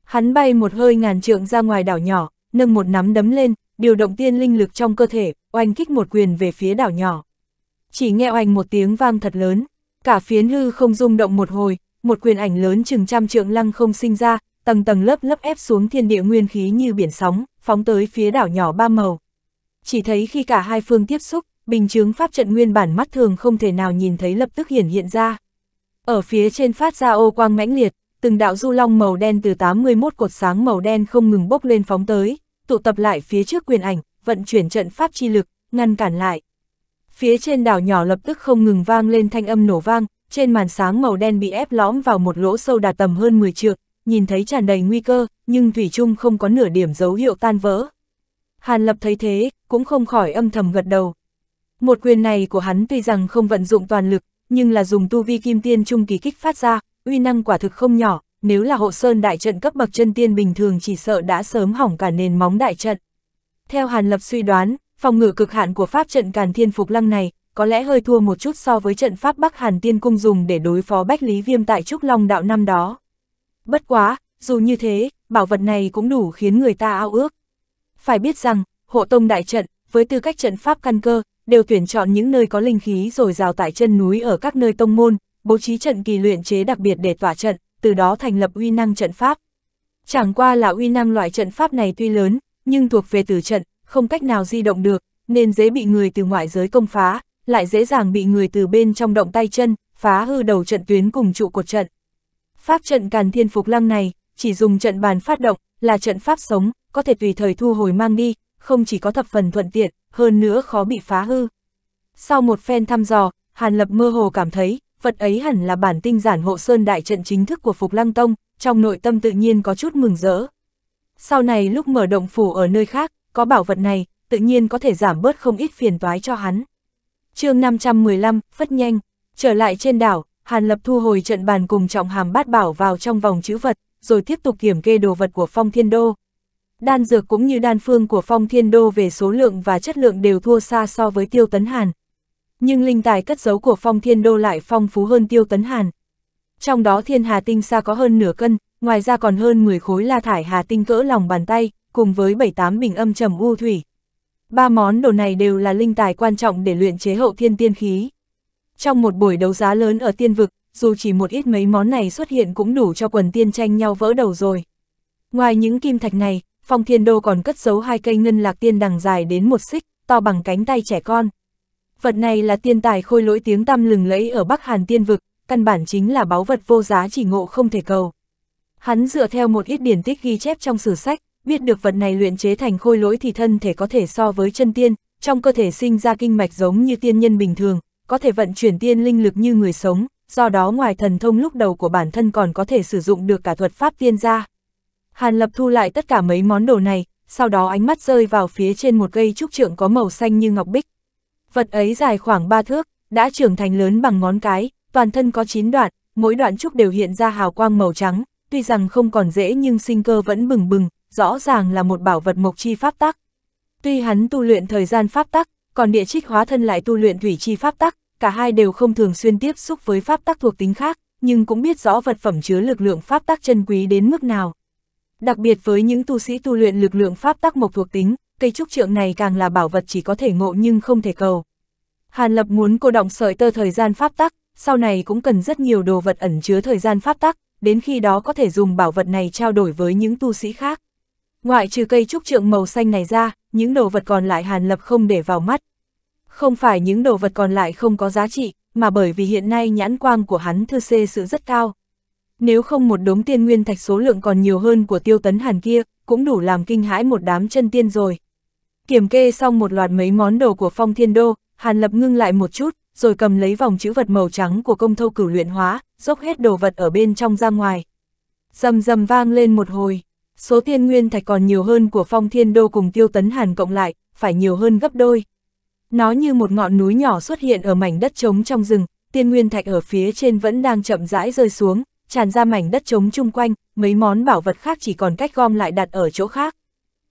Hắn bay một hơi ngàn trượng ra ngoài đảo nhỏ, nâng một nắm đấm lên, điều động tiên linh lực trong cơ thể, oanh kích một quyền về phía đảo nhỏ. Chỉ nghe oanh một tiếng vang thật lớn, cả phiến hư không rung động một hồi, một quyền ảnh lớn chừng trăm trượng lăng không sinh ra, tầng tầng lớp lớp ép xuống thiên địa nguyên khí như biển sóng, phóng tới phía đảo nhỏ ba màu. Chỉ thấy khi cả hai phương tiếp xúc, bình chứng pháp trận nguyên bản mắt thường không thể nào nhìn thấy lập tức hiển hiện ra. Ở phía trên phát ra ô quang mãnh liệt, từng đạo du long màu đen từ 81 cột sáng màu đen không ngừng bốc lên phóng tới, tụ tập lại phía trước quyền ảnh, vận chuyển trận pháp chi lực, ngăn cản lại. Phía trên đảo nhỏ lập tức không ngừng vang lên thanh âm nổ vang, trên màn sáng màu đen bị ép lõm vào một lỗ sâu đạt tầm hơn 10 trượng, nhìn thấy tràn đầy nguy cơ, nhưng Thủy Trung không có nửa điểm dấu hiệu tan vỡ. Hàn Lập thấy thế, cũng không khỏi âm thầm gật đầu. Một quyền này của hắn tuy rằng không vận dụng toàn lực, nhưng là dùng tu vi kim tiên trung kỳ kích phát ra, uy năng quả thực không nhỏ, nếu là hộ sơn đại trận cấp bậc chân tiên bình thường chỉ sợ đã sớm hỏng cả nền móng đại trận. Theo Hàn Lập suy đoán, phòng ngự cực hạn của pháp trận Càn Thiên Phục Lăng này có lẽ hơi thua một chút so với trận pháp Bắc Hàn Tiên Cung dùng để đối phó Bách Lý Viêm tại Trúc Long Đạo năm đó. Bất quá, dù như thế, bảo vật này cũng đủ khiến người ta ao ước. Phải biết rằng, hộ tông đại trận, với tư cách trận pháp căn cơ, đều tuyển chọn những nơi có linh khí rồi rào tại chân núi ở các nơi tông môn, bố trí trận kỳ luyện chế đặc biệt để tỏa trận, từ đó thành lập uy năng trận pháp. Chẳng qua là uy năng loại trận pháp này tuy lớn, nhưng thuộc về tử trận, không cách nào di động được, nên dễ bị người từ ngoại giới công phá, lại dễ dàng bị người từ bên trong động tay chân, phá hư đầu trận tuyến cùng trụ cột trận. Pháp trận càn thiên phục lăng này, chỉ dùng trận bàn phát động, là trận pháp sống, có thể tùy thời thu hồi mang đi, không chỉ có thập phần thuận tiện, hơn nữa khó bị phá hư. Sau một phen thăm dò, Hàn Lập mơ hồ cảm thấy, vật ấy hẳn là bản tinh giản hộ sơn đại trận chính thức của Phục Lăng Tông, trong nội tâm tự nhiên có chút mừng rỡ. Sau này lúc mở động phủ ở nơi khác, có bảo vật này, tự nhiên có thể giảm bớt không ít phiền toái cho hắn. chương 515, phất nhanh, trở lại trên đảo, Hàn Lập thu hồi trận bàn cùng trọng hàm bát bảo vào trong vòng chữ vật, rồi tiếp tục kiểm kê đồ vật của Phong Thiên Đô. Đan dược cũng như đan phương của Phong Thiên Đô về số lượng và chất lượng đều thua xa so với tiêu tấn Hàn, nhưng linh tài cất giấu của phong thiên đô lại phong phú hơn tiêu tấn hàn. Trong đó thiên hà tinh xa có hơn nửa cân, ngoài ra còn hơn 10 khối la thải hà tinh cỡ lòng bàn tay, cùng với 7-8 bình âm trầm u thủy. Ba món đồ này đều là linh tài quan trọng để luyện chế hậu thiên tiên khí. Trong một buổi đấu giá lớn ở tiên vực, dù chỉ một ít mấy món này xuất hiện cũng đủ cho quần tiên tranh nhau vỡ đầu rồi. Ngoài những kim thạch này, Phong Thiên Đô còn cất giấu hai cây ngân lạc tiên đằng dài đến một xích, to bằng cánh tay trẻ con vật này là tiên tài khôi lỗi tiếng tăm lừng lẫy ở Bắc Hàn tiên vực, căn bản chính là báu vật vô giá chỉ ngộ không thể cầu. Hắn dựa theo một ít điển tích ghi chép trong sử sách, biết được vật này luyện chế thành khôi lỗi thì thân thể có thể so với chân tiên, trong cơ thể sinh ra kinh mạch giống như tiên nhân bình thường, có thể vận chuyển tiên linh lực như người sống, do đó ngoài thần thông lúc đầu của bản thân còn có thể sử dụng được cả thuật pháp tiên gia. Hàn Lập thu lại tất cả mấy món đồ này, sau đó ánh mắt rơi vào phía trên một cây trúc trượng có màu xanh như ngọc bích, Vật ấy dài khoảng 3 thước, đã trưởng thành lớn bằng ngón cái, toàn thân có 9 đoạn, mỗi đoạn trúc đều hiện ra hào quang màu trắng, tuy rằng không còn dễ nhưng sinh cơ vẫn bừng bừng, rõ ràng là một bảo vật mộc chi pháp tắc. Tuy hắn tu luyện thời gian pháp tắc, còn địa trích hóa thân lại tu luyện thủy chi pháp tắc, cả hai đều không thường xuyên tiếp xúc với pháp tắc thuộc tính khác, nhưng cũng biết rõ vật phẩm chứa lực lượng pháp tắc chân quý đến mức nào. Đặc biệt với những tu sĩ tu luyện lực lượng pháp tắc mộc thuộc tính, cây trúc trượng này càng là bảo vật chỉ có thể ngộ nhưng không thể cầu. Hàn Lập muốn cô động sợi tơ thời gian pháp tắc, sau này cũng cần rất nhiều đồ vật ẩn chứa thời gian pháp tắc, đến khi đó có thể dùng bảo vật này trao đổi với những tu sĩ khác. Ngoại trừ cây trúc trượng màu xanh này ra, những đồ vật còn lại Hàn Lập không để vào mắt. Không phải những đồ vật còn lại không có giá trị, mà bởi vì hiện nay nhãn quang của hắn thư xê sự rất cao. Nếu không một đống tiên nguyên thạch số lượng còn nhiều hơn của tiêu tấn Hàn kia, cũng đủ làm kinh hãi một đám chân tiên rồi. Kiểm kê xong một loạt mấy món đồ của phong thiên đô, Hàn Lập ngưng lại một chút, rồi cầm lấy vòng chữ vật màu trắng của công thâu cửu luyện hóa, dốc hết đồ vật ở bên trong ra ngoài. Dầm dầm vang lên một hồi, số tiên nguyên thạch còn nhiều hơn của phong thiên đô cùng tiêu tấn Hàn cộng lại, phải nhiều hơn gấp đôi. Nó như một ngọn núi nhỏ xuất hiện ở mảnh đất trống trong rừng, tiên nguyên thạch ở phía trên vẫn đang chậm rãi rơi xuống, tràn ra mảnh đất trống chung quanh, mấy món bảo vật khác chỉ còn cách gom lại đặt ở chỗ khác.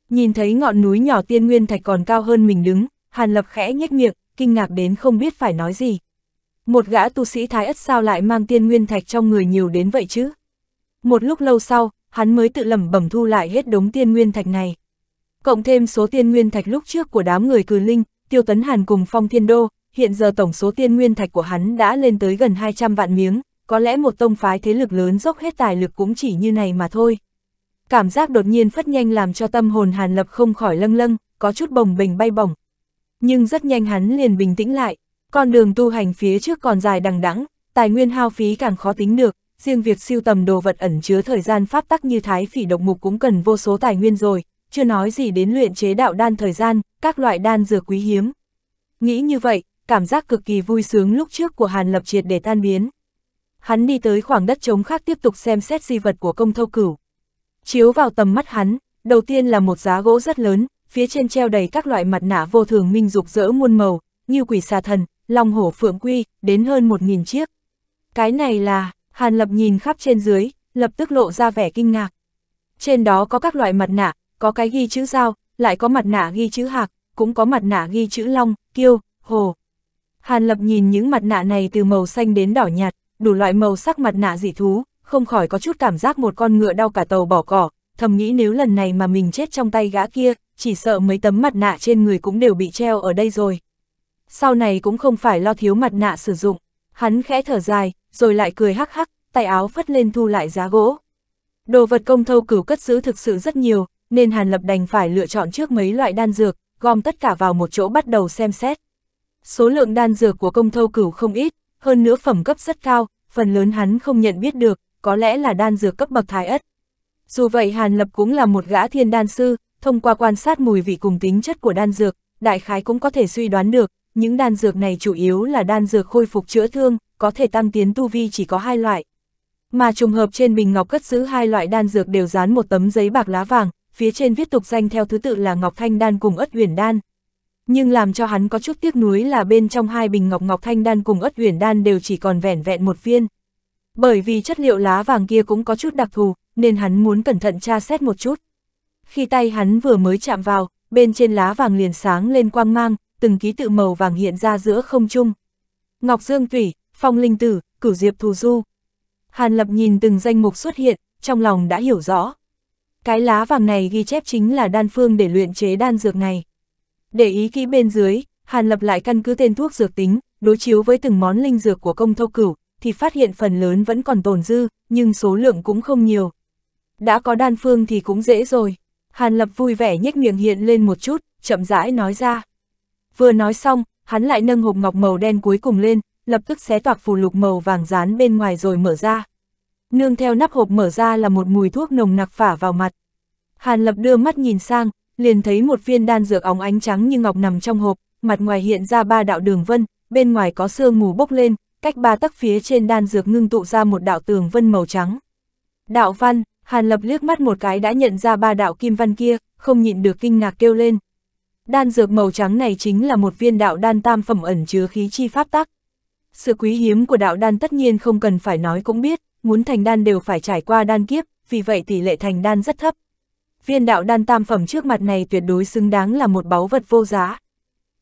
Nhìn thấy ngọn núi nhỏ tiên nguyên thạch còn cao hơn mình đứng, Hàn Lập khẽ nhếch miệng, kinh ngạc đến không biết phải nói gì. Một gã tu sĩ thái ất sao lại mang tiên nguyên thạch trong người nhiều đến vậy chứ? Một lúc lâu sau, hắn mới tự lẩm bẩm thu lại hết đống tiên nguyên thạch này. Cộng thêm số tiên nguyên thạch lúc trước của đám người cừ linh, tiêu tấn hàn cùng phong thiên đô, hiện giờ tổng số tiên nguyên thạch của hắn đã lên tới gần 200 vạn miếng, có lẽ một tông phái thế lực lớn dốc hết tài lực cũng chỉ như này mà thôi cảm giác đột nhiên phất nhanh làm cho tâm hồn Hàn Lập không khỏi lâng lâng, có chút bồng bình bay bổng. Nhưng rất nhanh hắn liền bình tĩnh lại, con đường tu hành phía trước còn dài đằng đẵng, tài nguyên hao phí càng khó tính được, riêng việc siêu tầm đồ vật ẩn chứa thời gian pháp tắc như thái phỉ độc mục cũng cần vô số tài nguyên rồi, chưa nói gì đến luyện chế đạo đan thời gian, các loại đan dược quý hiếm. Nghĩ như vậy, cảm giác cực kỳ vui sướng lúc trước của Hàn Lập triệt để tan biến. Hắn đi tới khoảng đất trống khác tiếp tục xem xét di vật của công thâu cửu. Chiếu vào tầm mắt hắn, đầu tiên là một giá gỗ rất lớn, phía trên treo đầy các loại mặt nạ vô thường minh dục rỡ muôn màu, như quỷ xà thần, long hổ phượng quy, đến hơn một nghìn chiếc. Cái này là, Hàn Lập nhìn khắp trên dưới, lập tức lộ ra vẻ kinh ngạc. Trên đó có các loại mặt nạ, có cái ghi chữ dao, lại có mặt nạ ghi chữ hạc, cũng có mặt nạ ghi chữ long, kiêu, hồ. Hàn Lập nhìn những mặt nạ này từ màu xanh đến đỏ nhạt, đủ loại màu sắc mặt nạ dị thú, không khỏi có chút cảm giác một con ngựa đau cả tàu bỏ cỏ, thầm nghĩ nếu lần này mà mình chết trong tay gã kia, chỉ sợ mấy tấm mặt nạ trên người cũng đều bị treo ở đây rồi. Sau này cũng không phải lo thiếu mặt nạ sử dụng, hắn khẽ thở dài, rồi lại cười hắc hắc, tay áo phất lên thu lại giá gỗ. Đồ vật công thâu cửu cất giữ thực sự rất nhiều, nên Hàn Lập đành phải lựa chọn trước mấy loại đan dược, gom tất cả vào một chỗ bắt đầu xem xét. Số lượng đan dược của công thâu cửu không ít, hơn nữa phẩm cấp rất cao, phần lớn hắn không nhận biết được, có lẽ là đan dược cấp bậc thái ất. Dù vậy Hàn Lập cũng là một gã thiên đan sư, thông qua quan sát mùi vị cùng tính chất của đan dược, đại khái cũng có thể suy đoán được, những đan dược này chủ yếu là đan dược khôi phục chữa thương, có thể tăng tiến tu vi chỉ có hai loại. Mà trùng hợp trên bình ngọc cất giữ hai loại đan dược đều dán một tấm giấy bạc lá vàng, phía trên viết tục danh theo thứ tự là Ngọc Thanh đan cùng Ất Huyền đan. Nhưng làm cho hắn có chút tiếc nuối là bên trong hai bình ngọc Ngọc Thanh đan cùng Ất Huyền đan đều chỉ còn vẻn vẹn một viên. Bởi vì chất liệu lá vàng kia cũng có chút đặc thù, nên hắn muốn cẩn thận tra xét một chút. Khi tay hắn vừa mới chạm vào, bên trên lá vàng liền sáng lên quang mang, từng ký tự màu vàng hiện ra giữa không trung. Ngọc Dương Thủy, Phong Linh Tử, Cửu Diệp Thù Du. Hàn Lập nhìn từng danh mục xuất hiện, trong lòng đã hiểu rõ. Cái lá vàng này ghi chép chính là đan phương để luyện chế đan dược này. Để ý kỹ bên dưới, Hàn Lập lại căn cứ tên thuốc dược tính, đối chiếu với từng món linh dược của công thâu cửu, thì phát hiện phần lớn vẫn còn tồn dư, nhưng số lượng cũng không nhiều. Đã có đan phương thì cũng dễ rồi. Hàn Lập vui vẻ nhếch miệng hiện lên một chút, chậm rãi nói ra. Vừa nói xong, hắn lại nâng hộp ngọc màu đen cuối cùng lên, lập tức xé toạc phù lục màu vàng dán bên ngoài rồi mở ra. Nương theo nắp hộp mở ra là một mùi thuốc nồng nặc phả vào mặt. Hàn Lập đưa mắt nhìn sang, liền thấy một viên đan dược óng ánh trắng như ngọc nằm trong hộp, mặt ngoài hiện ra ba đạo đường vân, bên ngoài có sương mù bốc lên, cách ba tấc phía trên đan dược ngưng tụ ra một đạo tường vân màu trắng. Đạo văn, Hàn Lập liếc mắt một cái đã nhận ra ba đạo kim văn kia, không nhịn được kinh ngạc kêu lên. Đan dược màu trắng này chính là một viên đạo đan tam phẩm ẩn chứa khí chi pháp tắc. Sự quý hiếm của đạo đan tất nhiên không cần phải nói cũng biết, muốn thành đan đều phải trải qua đan kiếp, vì vậy tỷ lệ thành đan rất thấp. Viên đạo đan tam phẩm trước mặt này tuyệt đối xứng đáng là một báu vật vô giá.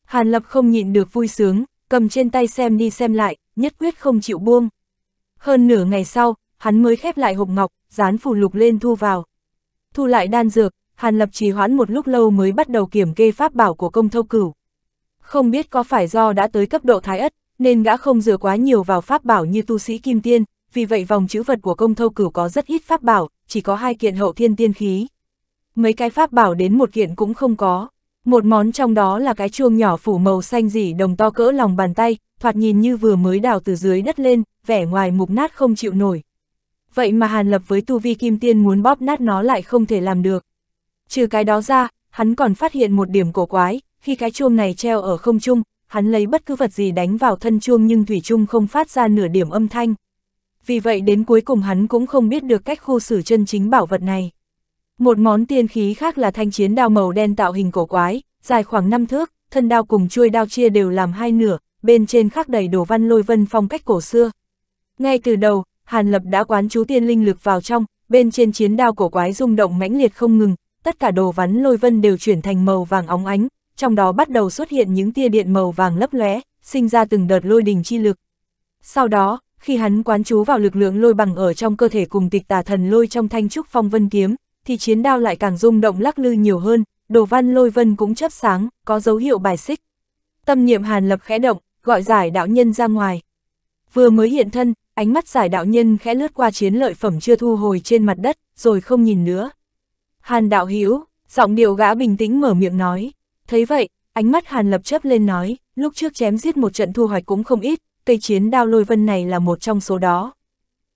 Hàn Lập không nhịn được vui sướng, cầm trên tay xem đi xem lại, nhất quyết không chịu buông. Hơn nửa ngày sau, hắn mới khép lại hộp ngọc, dán phù lục lên thu vào. Thu lại đan dược, Hàn Lập trì hoãn một lúc lâu mới bắt đầu kiểm kê pháp bảo của công thâu cửu. Không biết có phải do đã tới cấp độ thái ất, nên gã không dựa quá nhiều vào pháp bảo như tu sĩ kim tiên, vì vậy vòng chữ vật của công thâu cửu có rất ít pháp bảo, chỉ có hai kiện hậu thiên tiên khí. Mấy cái pháp bảo đến một kiện cũng không có. Một món trong đó là cái chuông nhỏ phủ màu xanh dỉ đồng to cỡ lòng bàn tay, thoạt nhìn như vừa mới đào từ dưới đất lên, vẻ ngoài mục nát không chịu nổi. Vậy mà Hàn Lập với tu vi kim tiên muốn bóp nát nó lại không thể làm được. Trừ cái đó ra, hắn còn phát hiện một điểm cổ quái, khi cái chuông này treo ở không trung, hắn lấy bất cứ vật gì đánh vào thân chuông nhưng thủy chung không phát ra nửa điểm âm thanh. Vì vậy đến cuối cùng hắn cũng không biết được cách khu xử chân chính bảo vật này. Một món tiên khí khác là thanh chiến đao màu đen tạo hình cổ quái, dài khoảng 5 thước, thân đao cùng chuôi đao chia đều làm hai nửa, bên trên khắc đầy đồ văn lôi vân phong cách cổ xưa. Ngay từ đầu, Hàn Lập đã quán chú tiên linh lực vào trong, bên trên chiến đao cổ quái rung động mãnh liệt không ngừng, tất cả đồ văn lôi vân đều chuyển thành màu vàng óng ánh, trong đó bắt đầu xuất hiện những tia điện màu vàng lấp lóe, sinh ra từng đợt lôi đình chi lực. Sau đó, khi hắn quán chú vào lực lượng lôi bằng ở trong cơ thể cùng tịch tà thần lôi trong thanh trúc phong vân kiếm, thì chiến đao lại càng rung động lắc lư nhiều hơn, đồ văn lôi vân cũng chấp sáng, có dấu hiệu bài xích. Tâm niệm hàn lập khẽ động, gọi giải đạo nhân ra ngoài. Vừa mới hiện thân, ánh mắt giải đạo nhân khẽ lướt qua chiến lợi phẩm chưa thu hồi trên mặt đất, rồi không nhìn nữa. Hàn đạo hữu giọng điệu gã bình tĩnh mở miệng nói. Thấy vậy, ánh mắt hàn lập chấp lên nói, lúc trước chém giết một trận thu hoạch cũng không ít, cây chiến đao lôi vân này là một trong số đó.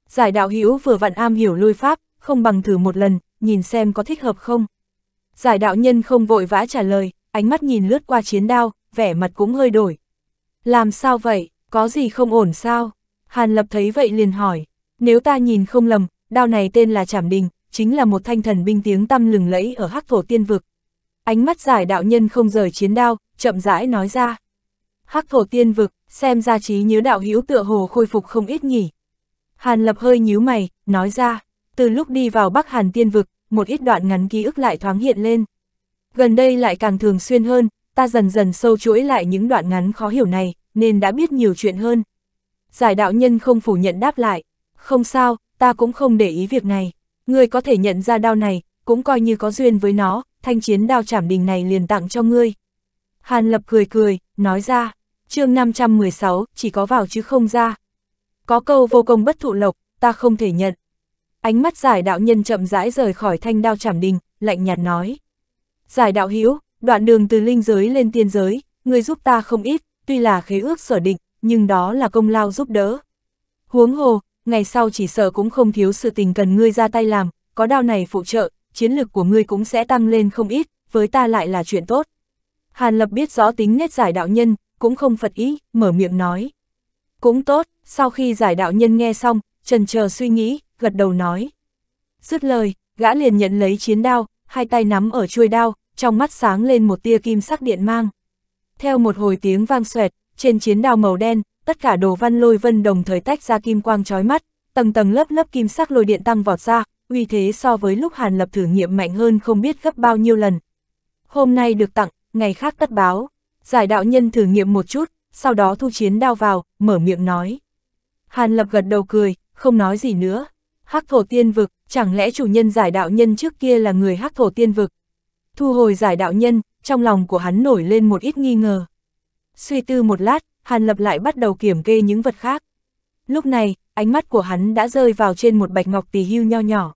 Giải đạo hữu vừa vặn am hiểu lôi pháp, không bằng thử một lần, nhìn xem có thích hợp không. Giải đạo nhân không vội vã trả lời, ánh mắt nhìn lướt qua chiến đao, vẻ mặt cũng hơi đổi. Làm sao vậy, có gì không ổn sao? Hàn Lập thấy vậy liền hỏi, nếu ta nhìn không lầm, đao này tên là Trảm Đình, chính là một thanh thần binh tiếng tăm lừng lẫy ở Hắc Thổ Tiên Vực. Ánh mắt giải đạo nhân không rời chiến đao, chậm rãi nói ra. Hắc Thổ Tiên Vực, xem ra trí nhớ đạo hữu tựa hồ khôi phục không ít nhỉ. Hàn Lập hơi nhíu mày, nói ra từ lúc đi vào Bắc Hàn tiên vực, một ít đoạn ngắn ký ức lại thoáng hiện lên. Gần đây lại càng thường xuyên hơn, ta dần dần sâu chuỗi lại những đoạn ngắn khó hiểu này, nên đã biết nhiều chuyện hơn. Giải đạo nhân không phủ nhận đáp lại, không sao, ta cũng không để ý việc này. Ngươi có thể nhận ra đao này, cũng coi như có duyên với nó, thanh chiến đao trảm đình này liền tặng cho ngươi. Hàn Lập cười cười, nói ra, chương 516, chỉ có vào chứ không ra. Có câu vô công bất thụ lộc, ta không thể nhận. Ánh mắt giải đạo nhân chậm rãi rời khỏi thanh đao chảm đình, lạnh nhạt nói. Giải đạo hiếu, đoạn đường từ linh giới lên tiên giới, người giúp ta không ít, tuy là khế ước sở định, nhưng đó là công lao giúp đỡ. Huống hồ, ngày sau chỉ sợ cũng không thiếu sự tình cần ngươi ra tay làm, có đao này phụ trợ, chiến lực của ngươi cũng sẽ tăng lên không ít, với ta lại là chuyện tốt. Hàn Lập biết rõ tính nét giải đạo nhân, cũng không phật ý, mở miệng nói. Cũng tốt, sau khi giải đạo nhân nghe xong, trần chờ suy nghĩ, gật đầu nói. Dứt lời, gã liền nhận lấy chiến đao, hai tay nắm ở chuôi đao, trong mắt sáng lên một tia kim sắc điện mang. Theo một hồi tiếng vang xoẹt, trên chiến đao màu đen, tất cả đồ văn lôi vân đồng thời tách ra kim quang chói mắt, tầng tầng lớp lớp kim sắc lôi điện tăng vọt ra, uy thế so với lúc Hàn Lập thử nghiệm mạnh hơn không biết gấp bao nhiêu lần. Hôm nay được tặng, ngày khác tất báo. Giải đạo nhân thử nghiệm một chút, sau đó thu chiến đao vào, mở miệng nói. Hàn Lập gật đầu cười, không nói gì nữa hắc thổ tiên vực, chẳng lẽ chủ nhân giải đạo nhân trước kia là người hắc thổ tiên vực? Thu hồi giải đạo nhân, trong lòng của hắn nổi lên một ít nghi ngờ. Suy tư một lát, Hàn Lập lại bắt đầu kiểm kê những vật khác. Lúc này, ánh mắt của hắn đã rơi vào trên một bạch ngọc tỳ hưu nho nhỏ.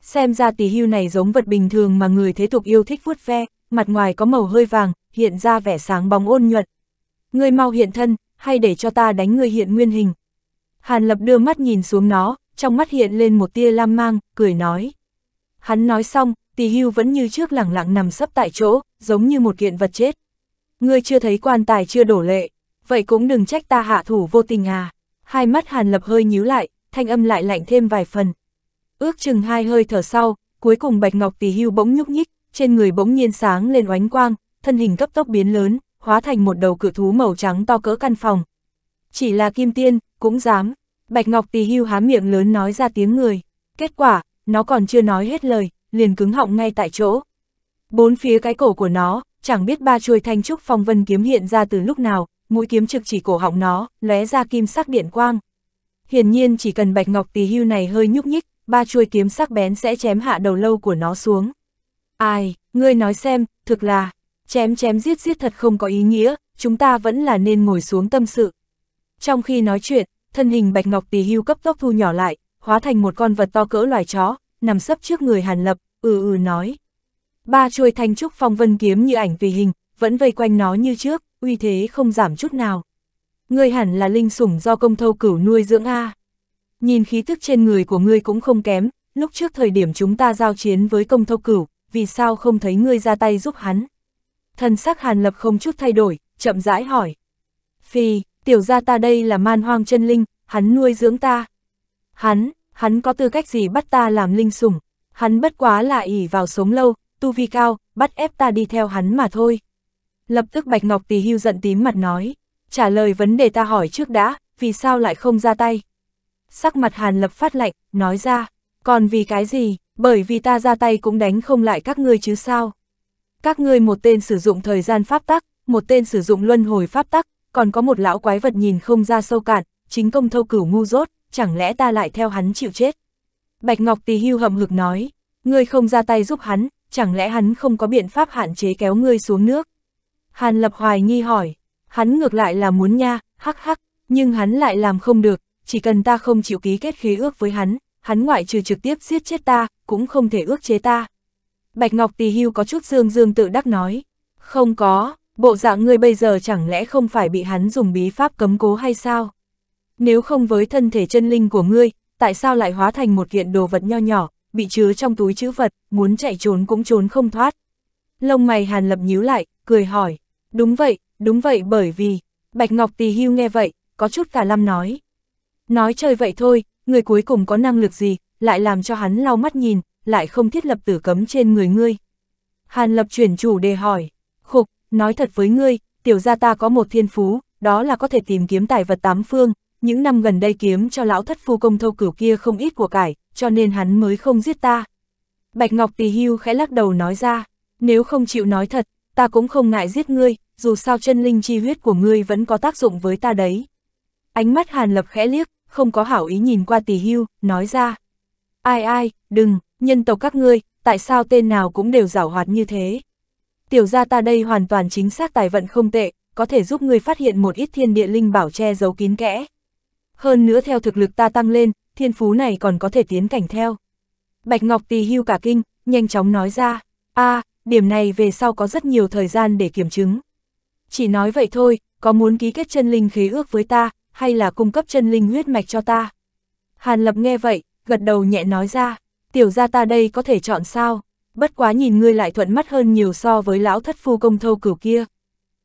Xem ra tỳ hưu này giống vật bình thường mà người thế tục yêu thích vuốt ve, mặt ngoài có màu hơi vàng, hiện ra vẻ sáng bóng ôn nhuận. Ngươi mau hiện thân, hay để cho ta đánh ngươi hiện nguyên hình. Hàn Lập đưa mắt nhìn xuống nó, trong mắt hiện lên một tia lam mang, cười nói. Hắn nói xong, tỷ hưu vẫn như trước lẳng lặng nằm sấp tại chỗ, giống như một kiện vật chết. Ngươi chưa thấy quan tài chưa đổ lệ, vậy cũng đừng trách ta hạ thủ vô tình à. Hai mắt hàn lập hơi nhíu lại, thanh âm lại lạnh thêm vài phần. Ước chừng hai hơi thở sau, cuối cùng bạch ngọc tỷ hưu bỗng nhúc nhích, trên người bỗng nhiên sáng lên oánh quang, thân hình cấp tốc biến lớn, hóa thành một đầu cự thú màu trắng to cỡ căn phòng. Chỉ là kim tiên, cũng dám. Bạch Ngọc Tì hưu há miệng lớn nói ra tiếng người. Kết quả, nó còn chưa nói hết lời, liền cứng họng ngay tại chỗ. Bốn phía cái cổ của nó, chẳng biết ba chuôi thanh trúc phong vân kiếm hiện ra từ lúc nào, mũi kiếm trực chỉ cổ họng nó, lóe ra kim sắc điện quang. Hiển nhiên chỉ cần Bạch Ngọc Tì hưu này hơi nhúc nhích, ba chuôi kiếm sắc bén sẽ chém hạ đầu lâu của nó xuống. Ai, ngươi nói xem, thực là, chém chém giết giết thật không có ý nghĩa, chúng ta vẫn là nên ngồi xuống tâm sự. Trong khi nói chuyện, thân hình bạch ngọc tỷ hưu cấp tốc thu nhỏ lại, hóa thành một con vật to cỡ loài chó, nằm sấp trước người Hàn Lập, ừ ừ nói. Ba chuôi thanh trúc phong vân kiếm như ảnh vì hình, vẫn vây quanh nó như trước, uy thế không giảm chút nào. Ngươi hẳn là linh sủng do công thâu cửu nuôi dưỡng A. Nhìn khí tức trên người của ngươi cũng không kém, lúc trước thời điểm chúng ta giao chiến với công thâu cửu, vì sao không thấy ngươi ra tay giúp hắn? Thân sắc Hàn Lập không chút thay đổi, chậm rãi hỏi. Phi, tiểu gia ta đây là man hoang chân linh, hắn nuôi dưỡng ta. Hắn, hắn có tư cách gì bắt ta làm linh sủng, hắn bất quá là ỉ vào sống lâu, tu vi cao, bắt ép ta đi theo hắn mà thôi. Lập tức Bạch Ngọc Tỳ hưu giận tím mặt nói, trả lời vấn đề ta hỏi trước đã, vì sao lại không ra tay. Sắc mặt Hàn Lập phát lạnh, nói ra, còn vì cái gì, bởi vì ta ra tay cũng đánh không lại các ngươi chứ sao. Các ngươi một tên sử dụng thời gian pháp tắc, một tên sử dụng luân hồi pháp tắc, còn có một lão quái vật nhìn không ra sâu cạn, chính công thâu cửu ngu dốt, chẳng lẽ ta lại theo hắn chịu chết. Bạch Ngọc Tì hưu hậm hực nói, ngươi không ra tay giúp hắn, chẳng lẽ hắn không có biện pháp hạn chế kéo ngươi xuống nước. Hàn Lập hoài nghi hỏi, hắn ngược lại là muốn nha, hắc hắc, nhưng hắn lại làm không được, chỉ cần ta không chịu ký kết khế ước với hắn, hắn ngoại trừ trực tiếp giết chết ta, cũng không thể ước chế ta. Bạch Ngọc Tì Hưu có chút dương dương tự đắc nói, không có, bộ dạng ngươi bây giờ chẳng lẽ không phải bị hắn dùng bí pháp cấm cố hay sao? Nếu không với thân thể chân linh của ngươi, tại sao lại hóa thành một kiện đồ vật nho nhỏ, bị chứa trong túi chữ vật, muốn chạy trốn cũng trốn không thoát? Lông mày hàn lập nhíu lại, cười hỏi, đúng vậy, đúng vậy bởi vì, Bạch Ngọc Tì Hưu nghe vậy, có chút cả lăm nói. Nói chơi vậy thôi, người cuối cùng có năng lực gì, lại làm cho hắn lau mắt nhìn, lại không thiết lập tử cấm trên người ngươi. Hàn lập chuyển chủ đề hỏi, nói thật với ngươi, tiểu gia ta có một thiên phú, đó là có thể tìm kiếm tài vật tám phương, những năm gần đây kiếm cho lão thất phu công thâu cửu kia không ít của cải, cho nên hắn mới không giết ta. Bạch Ngọc Tỳ Hưu khẽ lắc đầu nói ra, nếu không chịu nói thật, ta cũng không ngại giết ngươi, dù sao chân linh chi huyết của ngươi vẫn có tác dụng với ta đấy. Ánh mắt Hàn Lập khẽ liếc, không có hảo ý nhìn qua Tỳ Hưu, nói ra. Ai ai, đừng, nhân tộc các ngươi, tại sao tên nào cũng đều giảo hoạt như thế? tiểu gia ta đây hoàn toàn chính xác tài vận không tệ, có thể giúp ngươi phát hiện một ít thiên địa linh bảo che giấu kín kẽ. Hơn nữa theo thực lực ta tăng lên, thiên phú này còn có thể tiến cảnh theo. Bạch Ngọc tì hưu cả kinh, nhanh chóng nói ra, a à, điểm này về sau có rất nhiều thời gian để kiểm chứng. Chỉ nói vậy thôi, có muốn ký kết chân linh khí ước với ta, hay là cung cấp chân linh huyết mạch cho ta? Hàn Lập nghe vậy, gật đầu nhẹ nói ra, tiểu gia ta đây có thể chọn sao? bất quá nhìn ngươi lại thuận mắt hơn nhiều so với lão thất phu công thâu cửu kia.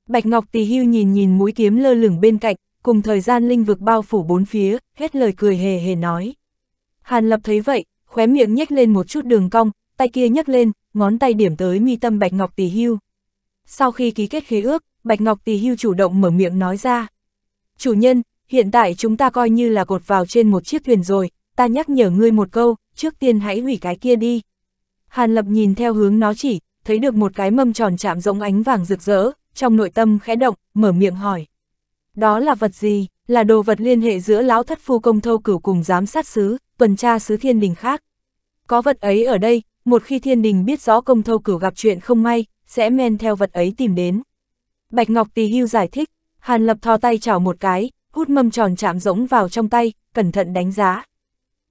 Bạch Ngọc Tỳ Hưu nhìn nhìn mũi kiếm lơ lửng bên cạnh, cùng thời gian linh vực bao phủ bốn phía, hết lời cười hề hề nói. Hàn Lập thấy vậy, khóe miệng nhếch lên một chút đường cong, tay kia nhấc lên, ngón tay điểm tới mi tâm Bạch Ngọc Tỳ Hưu. Sau khi ký kết khế ước, Bạch Ngọc Tỳ Hưu chủ động mở miệng nói ra. Chủ nhân, hiện tại chúng ta coi như là cột vào trên một chiếc thuyền rồi, ta nhắc nhở ngươi một câu, trước tiên hãy hủy cái kia đi. Hàn Lập nhìn theo hướng nó chỉ, thấy được một cái mâm tròn chạm rỗng ánh vàng rực rỡ, trong nội tâm khẽ động, mở miệng hỏi. Đó là vật gì? Là đồ vật liên hệ giữa lão thất phu công thâu cửu cùng giám sát sứ, tuần tra sứ thiên đình khác. Có vật ấy ở đây, một khi thiên đình biết rõ công thâu cửu gặp chuyện không may, sẽ men theo vật ấy tìm đến. Bạch Ngọc Tì Hưu giải thích, Hàn Lập thò tay chảo một cái, hút mâm tròn chạm rỗng vào trong tay, cẩn thận đánh giá.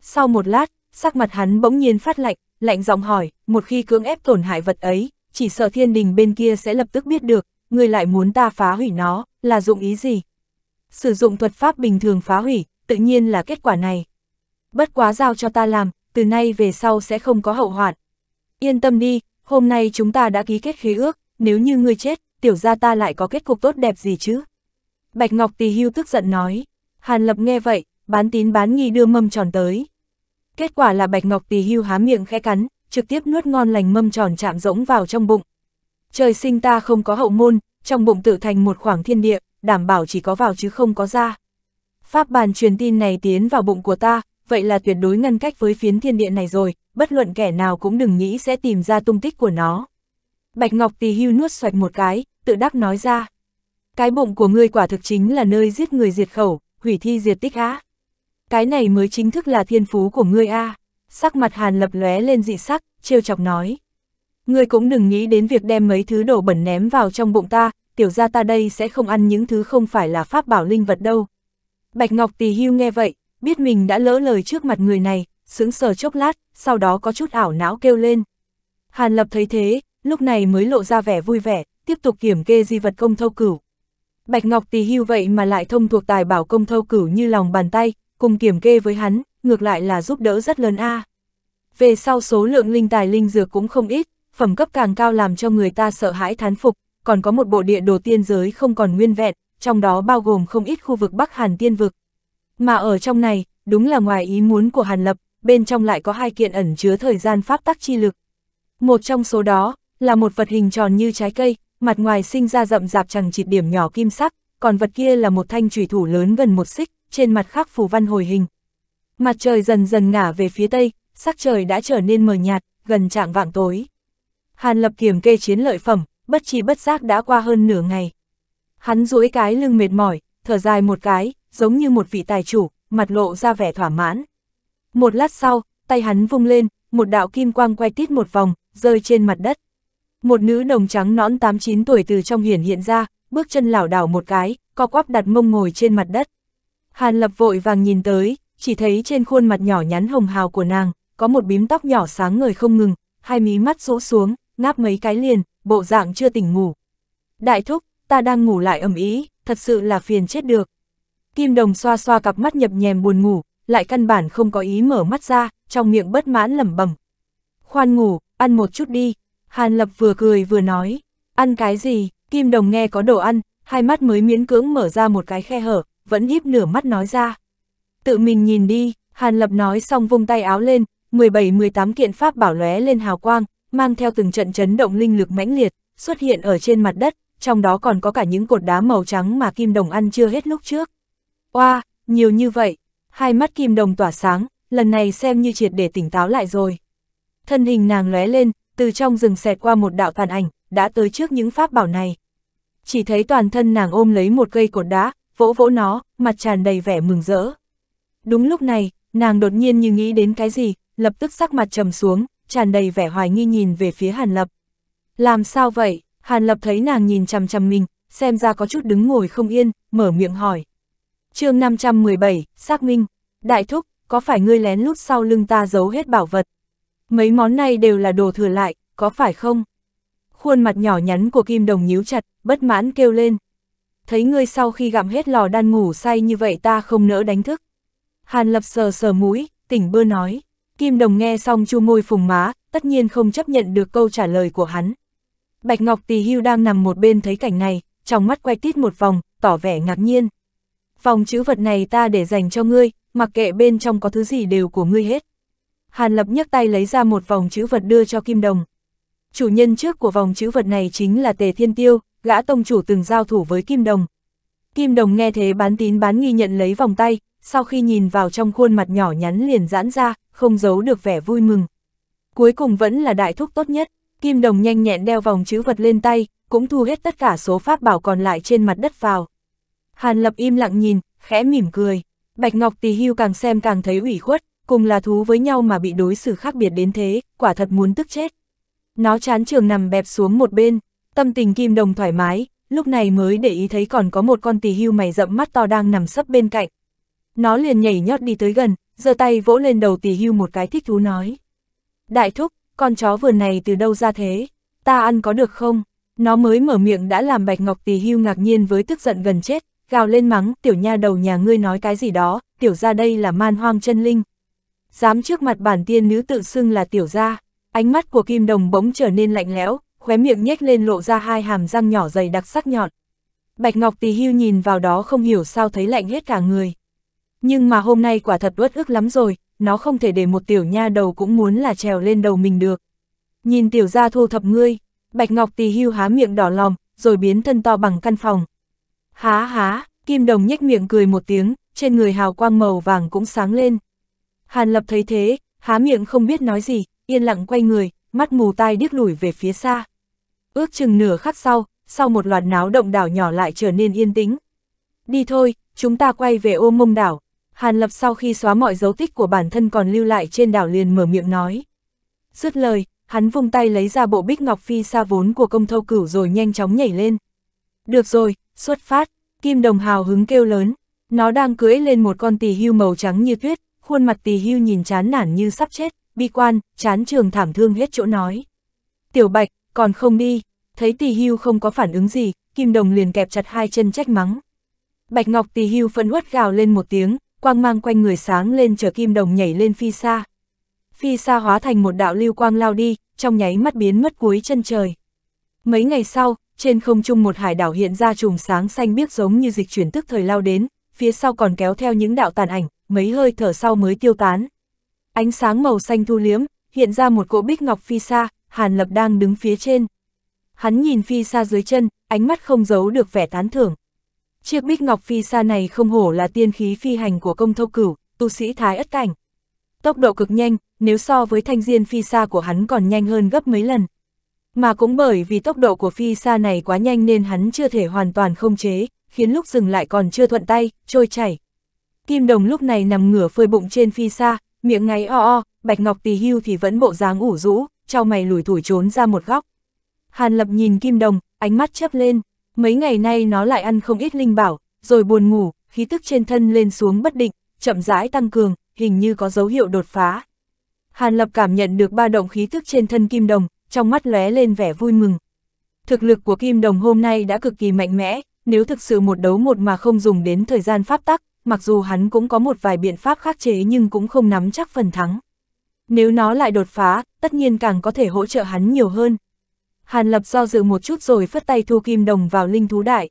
Sau một lát, sắc mặt hắn bỗng nhiên phát lạnh, lạnh giọng hỏi, một khi cưỡng ép tổn hại vật ấy, chỉ sợ thiên đình bên kia sẽ lập tức biết được, người lại muốn ta phá hủy nó, là dụng ý gì? Sử dụng thuật pháp bình thường phá hủy, tự nhiên là kết quả này. Bất quá giao cho ta làm, từ nay về sau sẽ không có hậu hoạn. Yên tâm đi, hôm nay chúng ta đã ký kết khế ước, nếu như ngươi chết, tiểu gia ta lại có kết cục tốt đẹp gì chứ? Bạch Ngọc Tỳ Hưu tức giận nói. Hàn Lập nghe vậy, bán tín bán nghi đưa mâm tròn tới. Kết quả là Bạch Ngọc Tỳ hưu há miệng khẽ cắn, trực tiếp nuốt ngon lành mâm tròn chạm rỗng vào trong bụng. Trời sinh ta không có hậu môn, trong bụng tự thành một khoảng thiên địa, đảm bảo chỉ có vào chứ không có ra. Pháp bàn truyền tin này tiến vào bụng của ta, vậy là tuyệt đối ngăn cách với phiến thiên địa này rồi, bất luận kẻ nào cũng đừng nghĩ sẽ tìm ra tung tích của nó. Bạch Ngọc Tỳ hưu nuốt xoạch một cái, tự đắc nói ra. Cái bụng của ngươi quả thực chính là nơi giết người diệt khẩu, hủy thi diệt tích á cái này mới chính thức là thiên phú của ngươi a à. Sắc mặt Hàn Lập lóe lên dị sắc, trêu chọc nói. Ngươi cũng đừng nghĩ đến việc đem mấy thứ đổ bẩn ném vào trong bụng ta, tiểu gia ta đây sẽ không ăn những thứ không phải là pháp bảo linh vật đâu. Bạch Ngọc Tì Hưu nghe vậy, biết mình đã lỡ lời trước mặt người này, sững sờ chốc lát, sau đó có chút ảo não kêu lên. Hàn Lập thấy thế, lúc này mới lộ ra vẻ vui vẻ, tiếp tục kiểm kê di vật công thâu cửu. Bạch Ngọc Tì Hưu vậy mà lại thông thuộc tài bảo công thâu cửu như lòng bàn tay, cùng kiểm kê với hắn, ngược lại là giúp đỡ rất lớn a. À. Về sau số lượng linh tài linh dược cũng không ít, phẩm cấp càng cao làm cho người ta sợ hãi thán phục, còn có một bộ địa đồ tiên giới không còn nguyên vẹn, trong đó bao gồm không ít khu vực Bắc Hàn tiên vực. Mà ở trong này, đúng là ngoài ý muốn của Hàn Lập, bên trong lại có hai kiện ẩn chứa thời gian pháp tắc chi lực. Một trong số đó, là một vật hình tròn như trái cây, mặt ngoài sinh ra rậm rạp chẳng chịt điểm nhỏ kim sắc, còn vật kia là một thanh trùy thủ lớn gần một xích, trên mặt khắc phù văn hồi hình. Mặt trời dần dần ngả về phía tây, sắc trời đã trở nên mờ nhạt, gần trạng vạng tối. Hàn lập kiểm kê chiến lợi phẩm, bất chi bất giác đã qua hơn nửa ngày. Hắn duỗi cái lưng mệt mỏi, thở dài một cái, giống như một vị tài chủ, mặt lộ ra vẻ thỏa mãn. Một lát sau, tay hắn vung lên, một đạo kim quang quay tít một vòng, rơi trên mặt đất. Một nữ đồng trắng nõn 8-9 tuổi từ trong hiển hiện ra, bước chân lảo đảo một cái, co quắp đặt mông ngồi trên mặt đất. Hàn Lập vội vàng nhìn tới, chỉ thấy trên khuôn mặt nhỏ nhắn hồng hào của nàng, có một bím tóc nhỏ sáng ngời không ngừng, hai mí mắt rũ xuống, ngáp mấy cái liền, bộ dạng chưa tỉnh ngủ. Đại thúc, ta đang ngủ lại ẩm ý, thật sự là phiền chết được. Kim Đồng xoa xoa cặp mắt nhập nhèm buồn ngủ, lại căn bản không có ý mở mắt ra, trong miệng bất mãn lẩm bẩm. Khoan ngủ, ăn một chút đi. Hàn Lập vừa cười vừa nói, ăn cái gì, Kim Đồng nghe có đồ ăn, hai mắt mới miễn cưỡng mở ra một cái khe hở, vẫn híp nửa mắt nói ra. Tự mình nhìn đi, Hàn Lập nói xong vung tay áo lên, 17-18 kiện pháp bảo lóe lên hào quang, mang theo từng trận chấn động linh lực mãnh liệt, xuất hiện ở trên mặt đất, trong đó còn có cả những cột đá màu trắng mà Kim Đồng ăn chưa hết lúc trước. Oa, wow, nhiều như vậy, hai mắt Kim Đồng tỏa sáng, lần này xem như triệt để tỉnh táo lại rồi. Thân hình nàng lóe lên, từ trong rừng xẹt qua một đạo tàn ảnh, đã tới trước những pháp bảo này. Chỉ thấy toàn thân nàng ôm lấy một cây cột đá, vỗ vỗ nó, mặt tràn đầy vẻ mừng rỡ. Đúng lúc này, nàng đột nhiên như nghĩ đến cái gì, lập tức sắc mặt trầm xuống, tràn đầy vẻ hoài nghi nhìn về phía Hàn Lập. Làm sao vậy? Hàn Lập thấy nàng nhìn chằm chằm mình, xem ra có chút đứng ngồi không yên, mở miệng hỏi. chương 517, xác minh, đại thúc, có phải ngươi lén lút sau lưng ta giấu hết bảo vật? Mấy món này đều là đồ thừa lại, có phải không? Khuôn mặt nhỏ nhắn của Kim Đồng nhíu chặt, bất mãn kêu lên, thấy ngươi sau khi gặm hết lò đan ngủ say như vậy ta không nỡ đánh thức. Hàn lập sờ sờ mũi, tỉnh bơ nói. Kim đồng nghe xong chu môi phùng má, tất nhiên không chấp nhận được câu trả lời của hắn. Bạch Ngọc Tỳ Hưu đang nằm một bên thấy cảnh này, trong mắt quay tít một vòng, tỏ vẻ ngạc nhiên. Vòng chữ vật này ta để dành cho ngươi, mặc kệ bên trong có thứ gì đều của ngươi hết. Hàn Lập nhấc tay lấy ra một vòng chữ vật đưa cho Kim Đồng. Chủ nhân trước của vòng chữ vật này chính là Tề Thiên Tiêu, gã tông chủ từng giao thủ với Kim Đồng. Kim Đồng nghe thế bán tín bán nghi nhận lấy vòng tay, sau khi nhìn vào trong khuôn mặt nhỏ nhắn liền giãn ra, không giấu được vẻ vui mừng. Cuối cùng vẫn là đại thúc tốt nhất, Kim Đồng nhanh nhẹn đeo vòng chữ vật lên tay, cũng thu hết tất cả số pháp bảo còn lại trên mặt đất vào. Hàn Lập im lặng nhìn, khẽ mỉm cười. Bạch Ngọc Tì Hưu càng xem càng thấy ủy khuất, cùng là thú với nhau mà bị đối xử khác biệt đến thế, quả thật muốn tức chết. Nó chán trường nằm bẹp xuống một bên, Tâm tình Kim Đồng thoải mái, lúc này mới để ý thấy còn có một con tỳ hưu mày rậm mắt to đang nằm sấp bên cạnh. Nó liền nhảy nhót đi tới gần, giơ tay vỗ lên đầu tỳ hưu một cái thích thú nói. Đại thúc, con chó vườn này từ đâu ra thế? Ta ăn có được không? Nó mới mở miệng đã làm bạch ngọc tỳ hưu ngạc nhiên với tức giận gần chết, gào lên mắng tiểu nha đầu nhà ngươi nói cái gì đó, tiểu ra đây là man hoang chân linh. Dám trước mặt bản tiên nữ tự xưng là tiểu gia, ánh mắt của kim đồng bỗng trở nên lạnh lẽo, khóe miệng nhếch lên lộ ra hai hàm răng nhỏ dày đặc sắc nhọn. Bạch Ngọc Tỳ Hưu nhìn vào đó không hiểu sao thấy lạnh hết cả người. Nhưng mà hôm nay quả thật uất ức lắm rồi, nó không thể để một tiểu nha đầu cũng muốn là trèo lên đầu mình được. Nhìn tiểu gia thu thập ngươi, Bạch Ngọc Tỳ Hưu há miệng đỏ lòm, rồi biến thân to bằng căn phòng. Há há, Kim Đồng nhếch miệng cười một tiếng, trên người hào quang màu vàng cũng sáng lên. Hàn Lập thấy thế, há miệng không biết nói gì, yên lặng quay người, mắt mù tai điếc lủi về phía xa. Ước chừng nửa khắc sau, sau một loạt náo động đảo nhỏ lại trở nên yên tĩnh. Đi thôi, chúng ta quay về ô mông đảo. Hàn Lập sau khi xóa mọi dấu tích của bản thân còn lưu lại trên đảo liền mở miệng nói. Dứt lời, hắn vung tay lấy ra bộ bích ngọc phi xa vốn của công thâu cửu rồi nhanh chóng nhảy lên. Được rồi, xuất phát, Kim Đồng hào hứng kêu lớn. Nó đang cưỡi lên một con tỳ hưu màu trắng như tuyết, khuôn mặt tỳ hưu nhìn chán nản như sắp chết, bi quan, chán trường thảm thương hết chỗ nói. Tiểu Bạch, còn không đi, thấy tỳ hưu không có phản ứng gì, Kim Đồng liền kẹp chặt hai chân trách mắng. Bạch Ngọc tỳ hưu phân uất gào lên một tiếng, quang mang quanh người sáng lên chờ Kim Đồng nhảy lên phi xa. Phi xa hóa thành một đạo lưu quang lao đi, trong nháy mắt biến mất cuối chân trời. Mấy ngày sau, trên không trung một hải đảo hiện ra chùm sáng xanh biếc giống như dịch chuyển tức thời lao đến, phía sau còn kéo theo những đạo tàn ảnh, mấy hơi thở sau mới tiêu tán. Ánh sáng màu xanh thu liếm, hiện ra một cỗ bích ngọc phi xa, Hàn Lập đang đứng phía trên. Hắn nhìn phi xa dưới chân, ánh mắt không giấu được vẻ tán thưởng. Chiếc bích ngọc phi xa này không hổ là tiên khí phi hành của công thâu cửu, tu sĩ thái ất cảnh. Tốc độ cực nhanh, nếu so với thanh diên phi xa của hắn còn nhanh hơn gấp mấy lần. Mà cũng bởi vì tốc độ của phi xa này quá nhanh nên hắn chưa thể hoàn toàn không chế, khiến lúc dừng lại còn chưa thuận tay, trôi chảy. Kim đồng lúc này nằm ngửa phơi bụng trên phi xa, miệng ngáy o o, bạch ngọc tì hưu thì vẫn bộ dáng ủ rũ, cho mày lủi thủi trốn ra một góc. Hàn Lập nhìn Kim Đồng, ánh mắt chớp lên, mấy ngày nay nó lại ăn không ít linh bảo, rồi buồn ngủ, khí tức trên thân lên xuống bất định, chậm rãi tăng cường, hình như có dấu hiệu đột phá. Hàn Lập cảm nhận được ba động khí tức trên thân Kim Đồng, trong mắt lóe lên vẻ vui mừng. Thực lực của Kim Đồng hôm nay đã cực kỳ mạnh mẽ, nếu thực sự một đấu một mà không dùng đến thời gian pháp tắc, mặc dù hắn cũng có một vài biện pháp khắc chế nhưng cũng không nắm chắc phần thắng. Nếu nó lại đột phá, tất nhiên càng có thể hỗ trợ hắn nhiều hơn. Hàn Lập do dự một chút rồi phất tay thu kim đồng vào linh thú đại.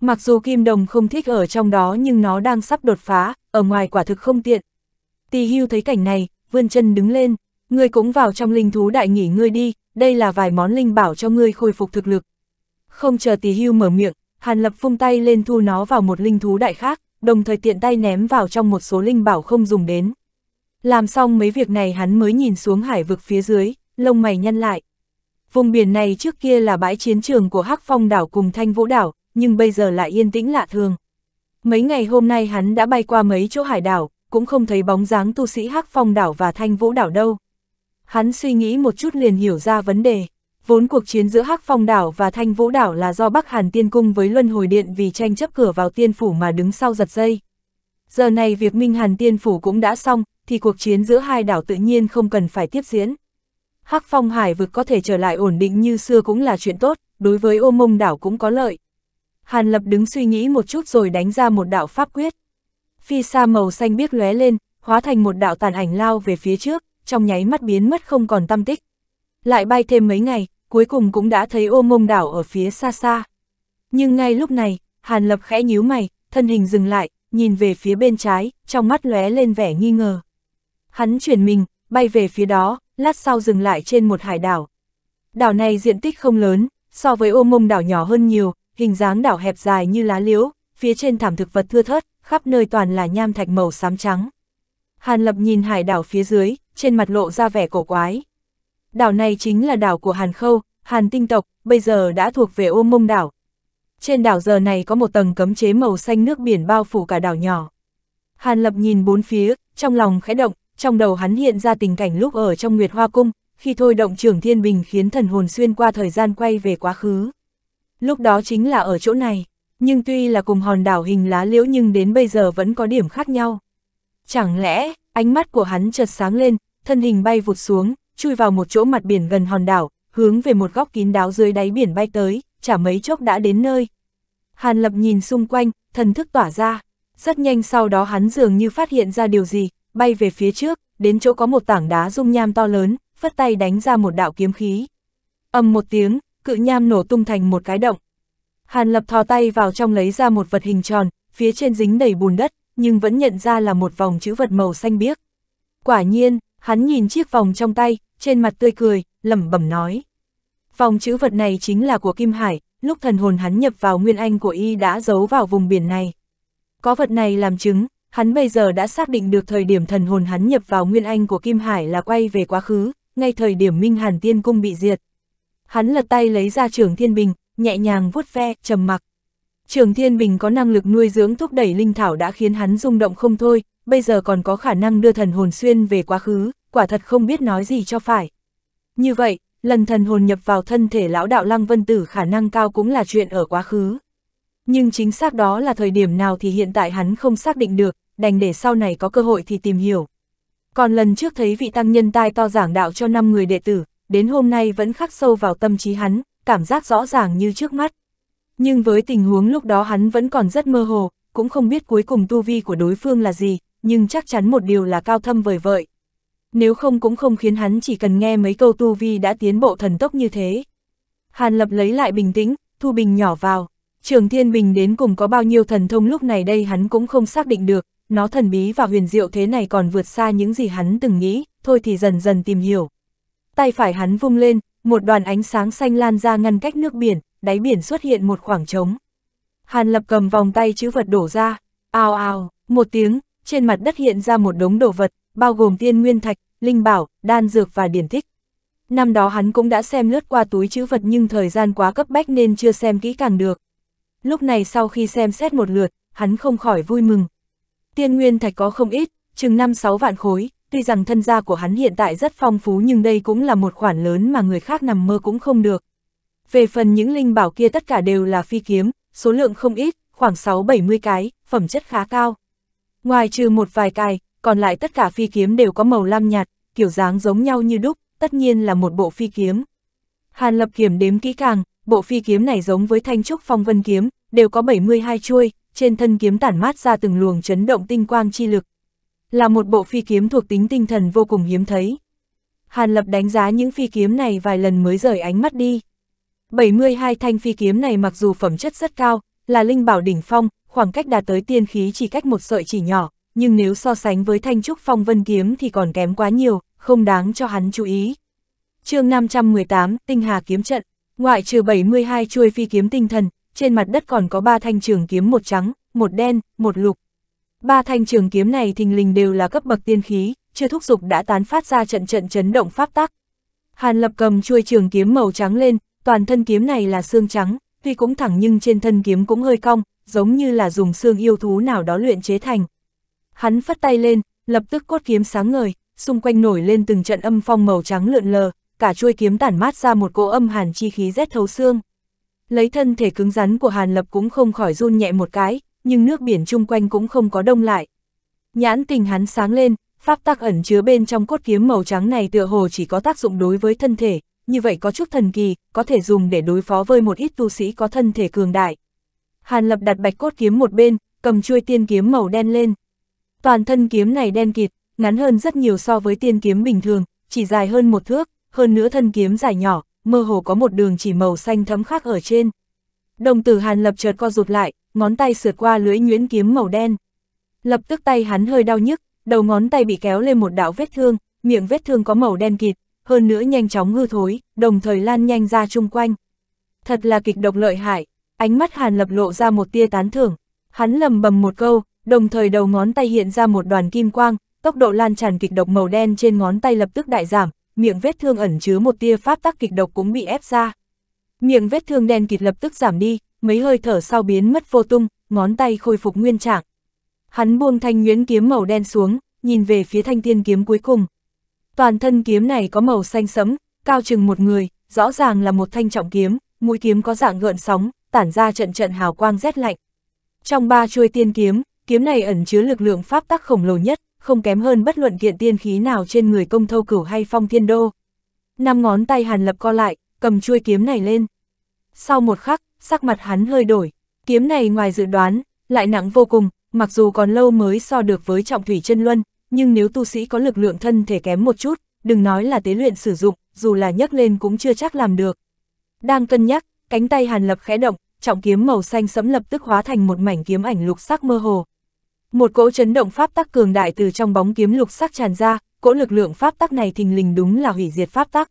Mặc dù kim đồng không thích ở trong đó nhưng nó đang sắp đột phá, ở ngoài quả thực không tiện. Tì hưu thấy cảnh này, vươn chân đứng lên, ngươi cũng vào trong linh thú đại nghỉ ngươi đi, đây là vài món linh bảo cho ngươi khôi phục thực lực. Không chờ tì hưu mở miệng, Hàn Lập phung tay lên thu nó vào một linh thú đại khác, đồng thời tiện tay ném vào trong một số linh bảo không dùng đến. Làm xong mấy việc này hắn mới nhìn xuống hải vực phía dưới, lông mày nhăn lại. Vùng biển này trước kia là bãi chiến trường của Hắc Phong đảo cùng Thanh Vũ đảo, nhưng bây giờ lại yên tĩnh lạ thường. Mấy ngày hôm nay hắn đã bay qua mấy chỗ hải đảo, cũng không thấy bóng dáng tu sĩ Hắc Phong đảo và Thanh Vũ đảo đâu. Hắn suy nghĩ một chút liền hiểu ra vấn đề. Vốn cuộc chiến giữa Hắc Phong đảo và Thanh Vũ đảo là do Bắc Hàn Tiên Cung với Luân Hồi Điện vì tranh chấp cửa vào tiên phủ mà đứng sau giật dây. Giờ này việc Minh Hàn Tiên phủ cũng đã xong, thì cuộc chiến giữa hai đảo tự nhiên không cần phải tiếp diễn. Hắc phong hải vực có thể trở lại ổn định như xưa cũng là chuyện tốt, đối với ô mông đảo cũng có lợi. Hàn Lập đứng suy nghĩ một chút rồi đánh ra một đạo pháp quyết. Phi sa màu xanh biếc lóe lên, hóa thành một đạo tàn ảnh lao về phía trước, trong nháy mắt biến mất không còn tâm tích. Lại bay thêm mấy ngày, cuối cùng cũng đã thấy ô mông đảo ở phía xa xa. Nhưng ngay lúc này, Hàn Lập khẽ nhíu mày, thân hình dừng lại, nhìn về phía bên trái, trong mắt lóe lên vẻ nghi ngờ hắn chuyển mình, bay về phía đó, lát sau dừng lại trên một hải đảo. Đảo này diện tích không lớn, so với ô mông đảo nhỏ hơn nhiều, hình dáng đảo hẹp dài như lá liễu, phía trên thảm thực vật thưa thớt, khắp nơi toàn là nham thạch màu xám trắng. Hàn Lập nhìn hải đảo phía dưới, trên mặt lộ ra vẻ cổ quái. Đảo này chính là đảo của Hàn Khâu, Hàn Tinh Tộc, bây giờ đã thuộc về ô mông đảo. Trên đảo giờ này có một tầng cấm chế màu xanh nước biển bao phủ cả đảo nhỏ. Hàn Lập nhìn bốn phía, trong lòng khẽ động, trong đầu hắn hiện ra tình cảnh lúc ở trong Nguyệt Hoa Cung, khi thôi động trưởng thiên bình khiến thần hồn xuyên qua thời gian quay về quá khứ. Lúc đó chính là ở chỗ này, nhưng tuy là cùng hòn đảo hình lá liễu nhưng đến bây giờ vẫn có điểm khác nhau. Chẳng lẽ, ánh mắt của hắn chợt sáng lên, thân hình bay vụt xuống, chui vào một chỗ mặt biển gần hòn đảo, hướng về một góc kín đáo dưới đáy biển bay tới, chả mấy chốc đã đến nơi. Hàn Lập nhìn xung quanh, thần thức tỏa ra. Rất nhanh sau đó hắn dường như phát hiện ra điều gì, bay về phía trước, đến chỗ có một tảng đá dung nham to lớn, phất tay đánh ra một đạo kiếm khí. ầm một tiếng, cự nham nổ tung thành một cái động. Hàn Lập thò tay vào trong lấy ra một vật hình tròn, phía trên dính đầy bùn đất, nhưng vẫn nhận ra là một vòng chữ vật màu xanh biếc. Quả nhiên, hắn nhìn chiếc vòng trong tay, trên mặt tươi cười, lẩm bẩm nói. Vòng chữ vật này chính là của Kim Hải, lúc thần hồn hắn nhập vào nguyên anh của y đã giấu vào vùng biển này. Có vật này làm chứng, Hắn bây giờ đã xác định được thời điểm thần hồn hắn nhập vào Nguyên Anh của Kim Hải là quay về quá khứ, ngay thời điểm Minh Hàn Tiên Cung bị diệt. Hắn lật tay lấy ra trường Thiên Bình, nhẹ nhàng vuốt ve, trầm mặc. Trường Thiên Bình có năng lực nuôi dưỡng thúc đẩy linh thảo đã khiến hắn rung động không thôi, bây giờ còn có khả năng đưa thần hồn xuyên về quá khứ, quả thật không biết nói gì cho phải. Như vậy, lần thần hồn nhập vào thân thể lão đạo Lăng Vân Tử khả năng cao cũng là chuyện ở quá khứ. Nhưng chính xác đó là thời điểm nào thì hiện tại hắn không xác định được, đành để sau này có cơ hội thì tìm hiểu. Còn lần trước thấy vị tăng nhân tai to giảng đạo cho 5 người đệ tử, đến hôm nay vẫn khắc sâu vào tâm trí hắn, cảm giác rõ ràng như trước mắt. Nhưng với tình huống lúc đó hắn vẫn còn rất mơ hồ, cũng không biết cuối cùng tu vi của đối phương là gì, nhưng chắc chắn một điều là cao thâm vời vợi. Nếu không cũng không khiến hắn chỉ cần nghe mấy câu tu vi đã tiến bộ thần tốc như thế. Hàn Lập lấy lại bình tĩnh, thu bình nhỏ vào. Trường Thiên Bình đến cùng có bao nhiêu thần thông lúc này đây hắn cũng không xác định được, nó thần bí và huyền diệu thế này còn vượt xa những gì hắn từng nghĩ, thôi thì dần dần tìm hiểu. Tay phải hắn vung lên, một đoàn ánh sáng xanh lan ra ngăn cách nước biển, đáy biển xuất hiện một khoảng trống. Hàn lập cầm vòng tay chữ vật đổ ra, ao ao, một tiếng, trên mặt đất hiện ra một đống đồ vật, bao gồm tiên nguyên thạch, linh bảo, đan dược và điển tích. Năm đó hắn cũng đã xem lướt qua túi chữ vật nhưng thời gian quá cấp bách nên chưa xem kỹ càng được. Lúc này sau khi xem xét một lượt, hắn không khỏi vui mừng, Tiên nguyên thạch có không ít, chừng 5-6 vạn khối, tuy rằng thân gia của hắn hiện tại rất phong phú nhưng đây cũng là một khoản lớn mà người khác nằm mơ cũng không được. Về phần những linh bảo kia tất cả đều là phi kiếm, số lượng không ít, khoảng 6-70 cái, phẩm chất khá cao. Ngoài trừ một vài cái, còn lại tất cả phi kiếm đều có màu lam nhạt, kiểu dáng giống nhau như đúc, tất nhiên là một bộ phi kiếm. Hàn lập kiểm đếm kỹ càng, bộ phi kiếm này giống với thanh trúc phong vân kiếm, đều có 72 chuôi, trên thân kiếm tản mát ra từng luồng chấn động tinh quang chi lực. Là một bộ phi kiếm thuộc tính tinh thần vô cùng hiếm thấy. Hàn Lập đánh giá những phi kiếm này vài lần mới rời ánh mắt đi. 72 thanh phi kiếm này mặc dù phẩm chất rất cao, là linh bảo đỉnh phong, khoảng cách đạt tới tiên khí chỉ cách một sợi chỉ nhỏ, nhưng nếu so sánh với thanh trúc phong vân kiếm thì còn kém quá nhiều, không đáng cho hắn chú ý. chương 518, Tinh Hà Kiếm Trận, ngoại trừ 72 chuôi phi kiếm tinh thần, trên mặt đất còn có ba thanh trường kiếm một trắng, một đen, một lục. Ba thanh trường kiếm này thình lình đều là cấp bậc tiên khí, chưa thúc dục đã tán phát ra trận trận chấn động pháp tắc. Hàn Lập cầm chuôi trường kiếm màu trắng lên, toàn thân kiếm này là xương trắng, tuy cũng thẳng nhưng trên thân kiếm cũng hơi cong, giống như là dùng xương yêu thú nào đó luyện chế thành. Hắn phất tay lên, lập tức cốt kiếm sáng ngời, xung quanh nổi lên từng trận âm phong màu trắng lượn lờ, cả chuôi kiếm tản mát ra một cỗ âm hàn chi khí rét thấu xương. Lấy thân thể cứng rắn của Hàn Lập cũng không khỏi run nhẹ một cái, nhưng nước biển chung quanh cũng không có đông lại. Nhãn tình hắn sáng lên, pháp tắc ẩn chứa bên trong cốt kiếm màu trắng này tựa hồ chỉ có tác dụng đối với thân thể, như vậy có chút thần kỳ, có thể dùng để đối phó với một ít tu sĩ có thân thể cường đại. Hàn Lập đặt bạch cốt kiếm một bên, cầm chuôi tiên kiếm màu đen lên. Toàn thân kiếm này đen kịt, ngắn hơn rất nhiều so với tiên kiếm bình thường, chỉ dài hơn một thước, hơn nữa thân kiếm dài nhỏ, mơ hồ có một đường chỉ màu xanh thấm khác ở trên. Đồng tử Hàn Lập chợt co rụt lại, ngón tay sượt qua lưỡi nhuyễn kiếm màu đen. Lập tức tay hắn hơi đau nhức, đầu ngón tay bị kéo lên một đạo vết thương, miệng vết thương có màu đen kịt, hơn nữa nhanh chóng hư thối, đồng thời lan nhanh ra chung quanh. Thật là kịch độc lợi hại, ánh mắt Hàn Lập lộ ra một tia tán thưởng. Hắn lầm bầm một câu, đồng thời đầu ngón tay hiện ra một đoàn kim quang, tốc độ lan tràn kịch độc màu đen trên ngón tay lập tức đại giảm, miệng vết thương ẩn chứa một tia pháp tắc kịch độc cũng bị ép ra. Miệng vết thương đen kịt lập tức giảm đi, mấy hơi thở sau biến mất vô tung, ngón tay khôi phục nguyên trạng. Hắn buông thanh nguyễn kiếm màu đen xuống, nhìn về phía thanh tiên kiếm cuối cùng. Toàn thân kiếm này có màu xanh sẫm, cao chừng một người, rõ ràng là một thanh trọng kiếm, mũi kiếm có dạng gợn sóng, tản ra trận trận hào quang rét lạnh. Trong ba chuôi tiên kiếm, kiếm này ẩn chứa lực lượng pháp tắc khổng lồ nhất, không kém hơn bất luận kiện tiên khí nào trên người công thâu cửu hay phong thiên đô. Năm ngón tay hàn lập co lại, cầm chuôi kiếm này lên. Sau một khắc, sắc mặt hắn hơi đổi, kiếm này ngoài dự đoán, lại nặng vô cùng, mặc dù còn lâu mới so được với trọng thủy chân luân, nhưng nếu tu sĩ có lực lượng thân thể kém một chút, đừng nói là tế luyện sử dụng, dù là nhấc lên cũng chưa chắc làm được. Đang cân nhắc, cánh tay hàn lập khẽ động, trọng kiếm màu xanh sẫm lập tức hóa thành một mảnh kiếm ảnh lục sắc mơ hồ, một cỗ chấn động pháp tắc cường đại từ trong bóng kiếm lục sắc tràn ra, cỗ lực lượng pháp tắc này thình lình đúng là hủy diệt pháp tắc.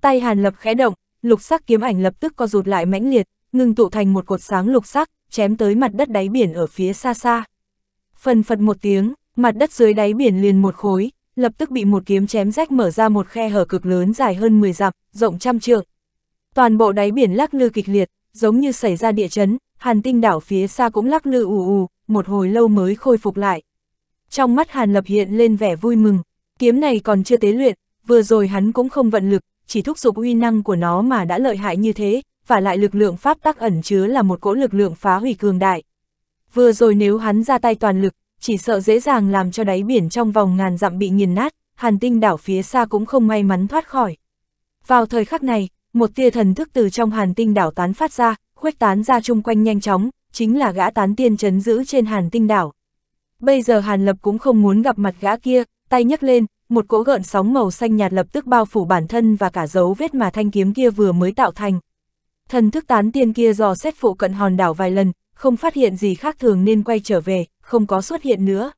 Tay Hàn Lập khẽ động, lục sắc kiếm ảnh lập tức co rụt lại mãnh liệt, ngưng tụ thành một cột sáng lục sắc, chém tới mặt đất đáy biển ở phía xa xa. Phần phật một tiếng, mặt đất dưới đáy biển liền một khối, lập tức bị một kiếm chém rách mở ra một khe hở cực lớn dài hơn 10 dặm, rộng trăm trượng. Toàn bộ đáy biển lắc lư kịch liệt, giống như xảy ra địa chấn, hàn tinh đảo phía xa cũng lắc lư ù ù, một hồi lâu mới khôi phục lại. Trong mắt Hàn Lập hiện lên vẻ vui mừng, kiếm này còn chưa tế luyện, vừa rồi hắn cũng không vận lực, chỉ thúc giục uy năng của nó mà đã lợi hại như thế, và lại lực lượng pháp tắc ẩn chứa là một cỗ lực lượng phá hủy cường đại. Vừa rồi nếu hắn ra tay toàn lực, chỉ sợ dễ dàng làm cho đáy biển trong vòng ngàn dặm bị nghiền nát, hàn tinh đảo phía xa cũng không may mắn thoát khỏi. Vào thời khắc này, một tia thần thức từ trong hàn tinh đảo tán phát ra, khuếch tán ra chung quanh nhanh chóng, chính là gã tán tiên chấn giữ trên hàn tinh đảo. Bây giờ hàn lập cũng không muốn gặp mặt gã kia, tay nhấc lên, một cỗ gợn sóng màu xanh nhạt lập tức bao phủ bản thân và cả dấu vết mà thanh kiếm kia vừa mới tạo thành. Thần thức tán tiên kia dò xét phụ cận hòn đảo vài lần, không phát hiện gì khác thường nên quay trở về, không có xuất hiện nữa.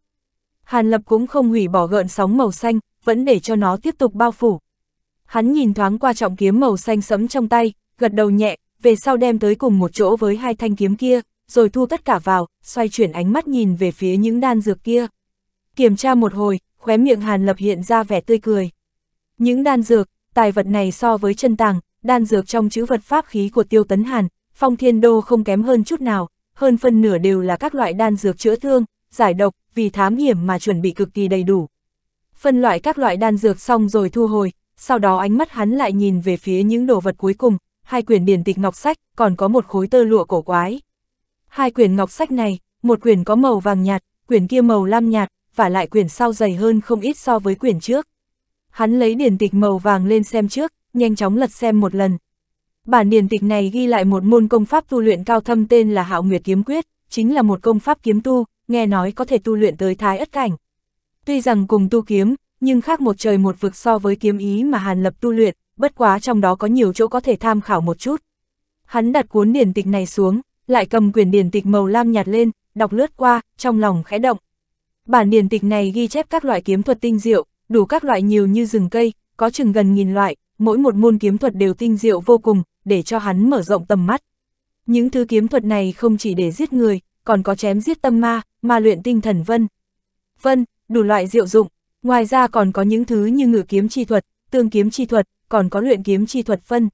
Hàn Lập cũng không hủy bỏ gợn sóng màu xanh, vẫn để cho nó tiếp tục bao phủ. Hắn nhìn thoáng qua trọng kiếm màu xanh sẫm trong tay, gật đầu nhẹ, về sau đem tới cùng một chỗ với hai thanh kiếm kia rồi thu tất cả vào, xoay chuyển ánh mắt nhìn về phía những đan dược kia. Kiểm tra một hồi, khóe miệng Hàn Lập hiện ra vẻ tươi cười. Những đan dược, tài vật này so với chân tàng, đan dược trong chữ vật pháp khí của tiêu tấn Hàn, phong thiên đô không kém hơn chút nào, hơn phân nửa đều là các loại đan dược chữa thương, giải độc, vì thám hiểm mà chuẩn bị cực kỳ đầy đủ. Phân loại các loại đan dược xong rồi thu hồi, sau đó ánh mắt hắn lại nhìn về phía những đồ vật cuối cùng, hai quyển điển tịch ngọc sách, còn có một khối tơ lụa cổ quái. Hai quyển ngọc sách này, một quyển có màu vàng nhạt, quyển kia màu lam nhạt, và lại quyển sau dày hơn không ít so với quyển trước. Hắn lấy điển tịch màu vàng lên xem trước, nhanh chóng lật xem một lần. Bản điển tịch này ghi lại một môn công pháp tu luyện cao thâm tên là Hạo Nguyệt Kiếm Quyết, chính là một công pháp kiếm tu, nghe nói có thể tu luyện tới thái ất cảnh. Tuy rằng cùng tu kiếm, nhưng khác một trời một vực so với kiếm ý mà Hàn Lập tu luyện, bất quá trong đó có nhiều chỗ có thể tham khảo một chút. Hắn đặt cuốn điển tịch này xuống, lại cầm quyển điển tịch màu lam nhạt lên, đọc lướt qua, trong lòng khẽ động. Bản điển tịch này ghi chép các loại kiếm thuật tinh diệu, đủ các loại nhiều như rừng cây, có chừng gần nghìn loại, mỗi một môn kiếm thuật đều tinh diệu vô cùng, để cho hắn mở rộng tầm mắt. Những thứ kiếm thuật này không chỉ để giết người, còn có chém giết tâm ma, ma luyện tinh thần vân. Vân, đủ loại diệu dụng, ngoài ra còn có những thứ như ngự kiếm chi thuật, tương kiếm chi thuật, còn có luyện kiếm chi thuật vân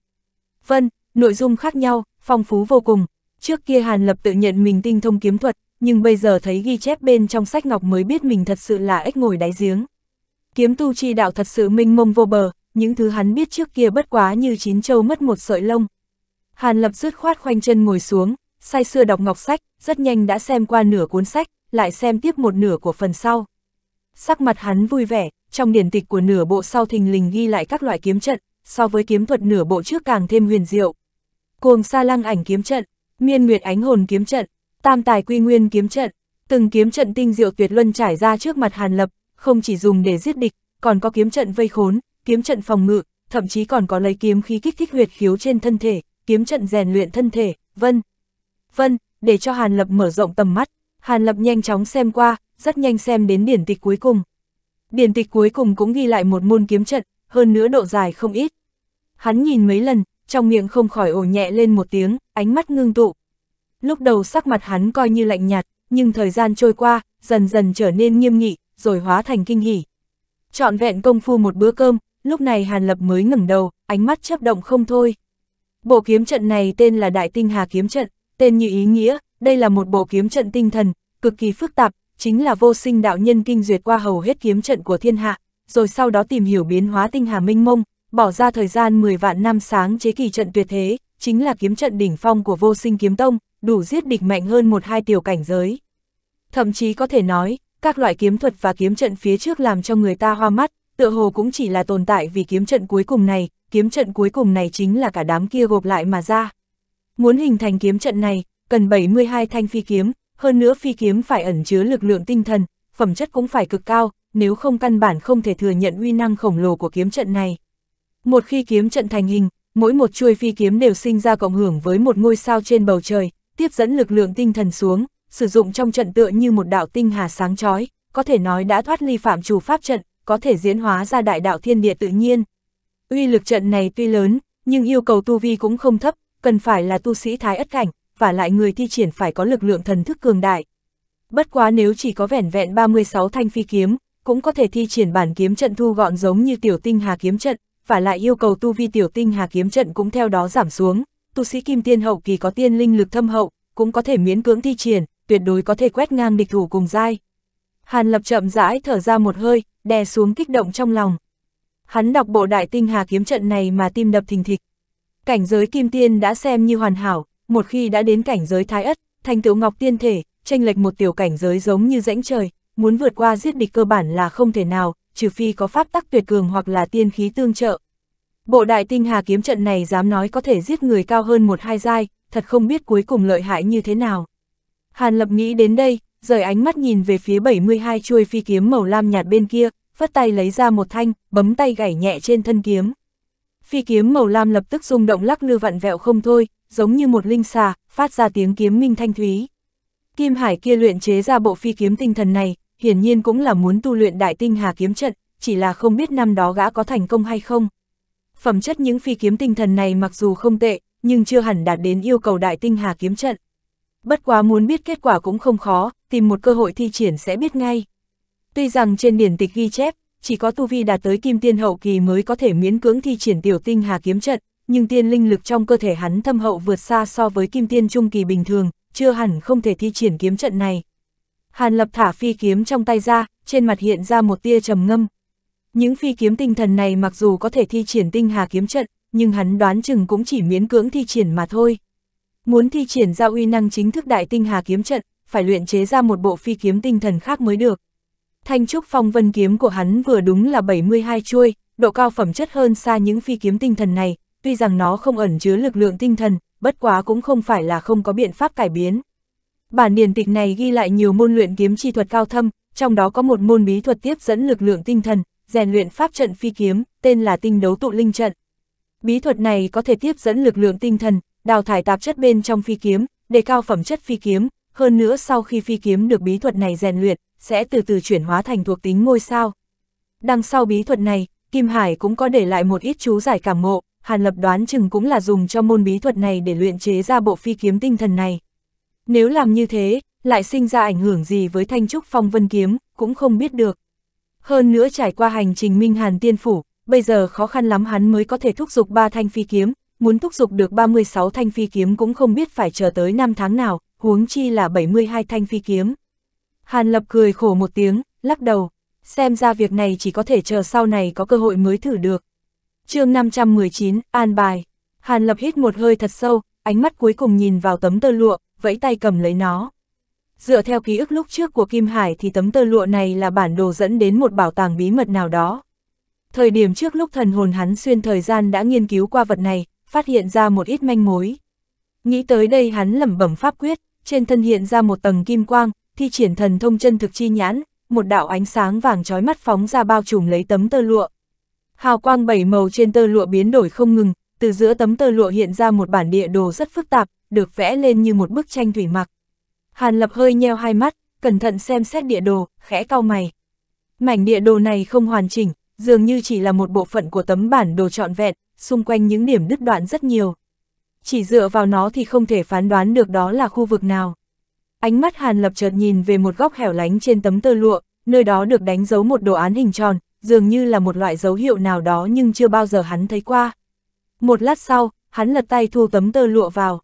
Vân, nội dung khác nhau, phong phú vô cùng, Trước kia Hàn Lập tự nhận mình tinh thông kiếm thuật, nhưng bây giờ thấy ghi chép bên trong sách ngọc mới biết mình thật sự là ếch ngồi đáy giếng. Kiếm tu chi đạo thật sự minh mông vô bờ, những thứ hắn biết trước kia bất quá như chín châu mất một sợi lông. Hàn Lập dứt khoát khoanh chân ngồi xuống, say sưa đọc ngọc sách, rất nhanh đã xem qua nửa cuốn sách, lại xem tiếp một nửa của phần sau. Sắc mặt hắn vui vẻ, trong điển tịch của nửa bộ sau thình lình ghi lại các loại kiếm trận, so với kiếm thuật nửa bộ trước càng thêm huyền diệu. Cuồng sa lăng ảnh kiếm trận, miên nguyệt ánh hồn kiếm trận, tam tài quy nguyên kiếm trận, từng kiếm trận tinh diệu tuyệt luân trải ra trước mặt Hàn Lập, không chỉ dùng để giết địch, còn có kiếm trận vây khốn, kiếm trận phòng ngự, thậm chí còn có lấy kiếm khí kích thích huyệt khiếu trên thân thể, kiếm trận rèn luyện thân thể, vân. Vân, để cho Hàn Lập mở rộng tầm mắt, Hàn Lập nhanh chóng xem qua, rất nhanh xem đến điển tịch cuối cùng. Điển tịch cuối cùng cũng ghi lại một môn kiếm trận, hơn nữa độ dài không ít. Hắn nhìn mấy lần, trong miệng không khỏi ổ nhẹ lên một tiếng, ánh mắt ngưng tụ. Lúc đầu sắc mặt hắn coi như lạnh nhạt, nhưng thời gian trôi qua, dần dần trở nên nghiêm nghị, rồi hóa thành kinh hỉ. trọn vẹn công phu một bữa cơm, lúc này Hàn Lập mới ngẩng đầu, ánh mắt chấp động không thôi. Bộ kiếm trận này tên là Đại Tinh Hà Kiếm Trận, tên như ý nghĩa, đây là một bộ kiếm trận tinh thần, cực kỳ phức tạp, chính là vô sinh đạo nhân kinh duyệt qua hầu hết kiếm trận của thiên hạ, rồi sau đó tìm hiểu biến hóa tinh hà minh mông, bỏ ra thời gian 10 vạn năm sáng chế kỳ trận tuyệt thế, chính là kiếm trận đỉnh phong của vô sinh kiếm tông, đủ giết địch mạnh hơn một hai tiểu cảnh giới. Thậm chí có thể nói, các loại kiếm thuật và kiếm trận phía trước làm cho người ta hoa mắt, tựa hồ cũng chỉ là tồn tại vì kiếm trận cuối cùng này, kiếm trận cuối cùng này chính là cả đám kia gộp lại mà ra. Muốn hình thành kiếm trận này, cần 72 thanh phi kiếm, hơn nữa phi kiếm phải ẩn chứa lực lượng tinh thần, phẩm chất cũng phải cực cao, nếu không căn bản không thể thừa nhận uy năng khổng lồ của kiếm trận này. Một khi kiếm trận thành hình, mỗi một chuôi phi kiếm đều sinh ra cộng hưởng với một ngôi sao trên bầu trời, tiếp dẫn lực lượng tinh thần xuống, sử dụng trong trận tựa như một đạo tinh hà sáng chói, có thể nói đã thoát ly phạm chủ pháp trận, có thể diễn hóa ra đại đạo thiên địa tự nhiên. Uy lực trận này tuy lớn, nhưng yêu cầu tu vi cũng không thấp, cần phải là tu sĩ thái ất cảnh, và lại người thi triển phải có lực lượng thần thức cường đại. Bất quá nếu chỉ có vẻn vẹn 36 thanh phi kiếm, cũng có thể thi triển bản kiếm trận thu gọn giống như tiểu tinh hà kiếm trận, và lại yêu cầu tu vi tiểu tinh hà kiếm trận cũng theo đó giảm xuống, tu sĩ kim tiên hậu kỳ có tiên linh lực thâm hậu, cũng có thể miễn cưỡng thi triển, tuyệt đối có thể quét ngang địch thủ cùng giai. Hàn Lập chậm rãi thở ra một hơi, đè xuống kích động trong lòng. Hắn đọc bộ đại tinh hà kiếm trận này mà tim đập thình thịch. Cảnh giới kim tiên đã xem như hoàn hảo, một khi đã đến cảnh giới thái ất, thành tựu ngọc tiên thể, tranh lệch một tiểu cảnh giới giống như rãnh trời, muốn vượt qua giết địch cơ bản là không thể nào, trừ phi có pháp tắc tuyệt cường hoặc là tiên khí tương trợ. Bộ đại tinh hà kiếm trận này dám nói có thể giết người cao hơn một hai giai, thật không biết cuối cùng lợi hại như thế nào. Hàn Lập nghĩ đến đây, rời ánh mắt nhìn về phía 72 chuôi phi kiếm màu lam nhạt bên kia, phất tay lấy ra một thanh, bấm tay gảy nhẹ trên thân kiếm. Phi kiếm màu lam lập tức rung động lắc lư vặn vẹo không thôi, giống như một linh xà, phát ra tiếng kiếm minh thanh thúy. Kim Hải kia luyện chế ra bộ phi kiếm tinh thần này, hiển nhiên cũng là muốn tu luyện đại tinh hà kiếm trận, chỉ là không biết năm đó gã có thành công hay không. Phẩm chất những phi kiếm tinh thần này mặc dù không tệ, nhưng chưa hẳn đạt đến yêu cầu đại tinh hà kiếm trận. Bất quá muốn biết kết quả cũng không khó, tìm một cơ hội thi triển sẽ biết ngay. Tuy rằng trên điển tịch ghi chép, chỉ có tu vi đạt tới kim tiên hậu kỳ mới có thể miễn cưỡng thi triển tiểu tinh hà kiếm trận, nhưng tiên linh lực trong cơ thể hắn thâm hậu vượt xa so với kim tiên trung kỳ bình thường, chưa hẳn không thể thi triển kiếm trận này. Hàn Lập thả phi kiếm trong tay ra, trên mặt hiện ra một tia trầm ngâm. Những phi kiếm tinh thần này mặc dù có thể thi triển tinh hà kiếm trận, nhưng hắn đoán chừng cũng chỉ miễn cưỡng thi triển mà thôi. Muốn thi triển ra uy năng chính thức đại tinh hà kiếm trận, phải luyện chế ra một bộ phi kiếm tinh thần khác mới được. Thanh trúc phong vân kiếm của hắn vừa đúng là 72 chuôi, độ cao phẩm chất hơn xa những phi kiếm tinh thần này, tuy rằng nó không ẩn chứa lực lượng tinh thần, bất quá cũng không phải là không có biện pháp cải biến. Bản điển tịch này ghi lại nhiều môn luyện kiếm chi thuật cao thâm, trong đó có một môn bí thuật tiếp dẫn lực lượng tinh thần, rèn luyện pháp trận phi kiếm, tên là tinh đấu tụ linh trận. Bí thuật này có thể tiếp dẫn lực lượng tinh thần, đào thải tạp chất bên trong phi kiếm, để cao phẩm chất phi kiếm, hơn nữa sau khi phi kiếm được bí thuật này rèn luyện, sẽ từ từ chuyển hóa thành thuộc tính ngôi sao. Đằng sau bí thuật này, Kim Hải cũng có để lại một ít chú giải cảm ngộ, Hàn Lập đoán chừng cũng là dùng cho môn bí thuật này để luyện chế ra bộ phi kiếm tinh thần này. Nếu làm như thế, lại sinh ra ảnh hưởng gì với Thanh Trúc Phong Vân Kiếm, cũng không biết được. Hơn nữa trải qua hành trình Minh Hàn Tiên Phủ, bây giờ khó khăn lắm hắn mới có thể thúc giục ba thanh phi kiếm, muốn thúc giục được 36 thanh phi kiếm cũng không biết phải chờ tới năm tháng nào, huống chi là 72 thanh phi kiếm. Hàn Lập cười khổ một tiếng, lắc đầu, xem ra việc này chỉ có thể chờ sau này có cơ hội mới thử được. chương 519, An Bài. Hàn Lập hít một hơi thật sâu, ánh mắt cuối cùng nhìn vào tấm tơ lụa, vẫy tay cầm lấy nó. Dựa theo ký ức lúc trước của Kim Hải thì tấm tơ lụa này là bản đồ dẫn đến một bảo tàng bí mật nào đó. Thời điểm trước lúc thần hồn hắn xuyên thời gian đã nghiên cứu qua vật này, phát hiện ra một ít manh mối. Nghĩ tới đây hắn lẩm bẩm pháp quyết, trên thân hiện ra một tầng kim quang, thi triển thần thông chân thực chi nhãn, một đạo ánh sáng vàng trói mắt phóng ra bao trùm lấy tấm tơ lụa. Hào quang bảy màu trên tơ lụa biến đổi không ngừng, từ giữa tấm tơ lụa hiện ra một bản địa đồ rất phức tạp, được vẽ lên như một bức tranh thủy mặc. Hàn Lập hơi nheo hai mắt, cẩn thận xem xét địa đồ, khẽ cau mày. Mảnh địa đồ này không hoàn chỉnh, dường như chỉ là một bộ phận của tấm bản đồ trọn vẹn, xung quanh những điểm đứt đoạn rất nhiều. Chỉ dựa vào nó thì không thể phán đoán được đó là khu vực nào. Ánh mắt Hàn Lập chợt nhìn về một góc hẻo lánh trên tấm tơ lụa, nơi đó được đánh dấu một đồ án hình tròn, dường như là một loại dấu hiệu nào đó nhưng chưa bao giờ hắn thấy qua. Một lát sau, hắn lật tay thu tấm tơ lụa vào.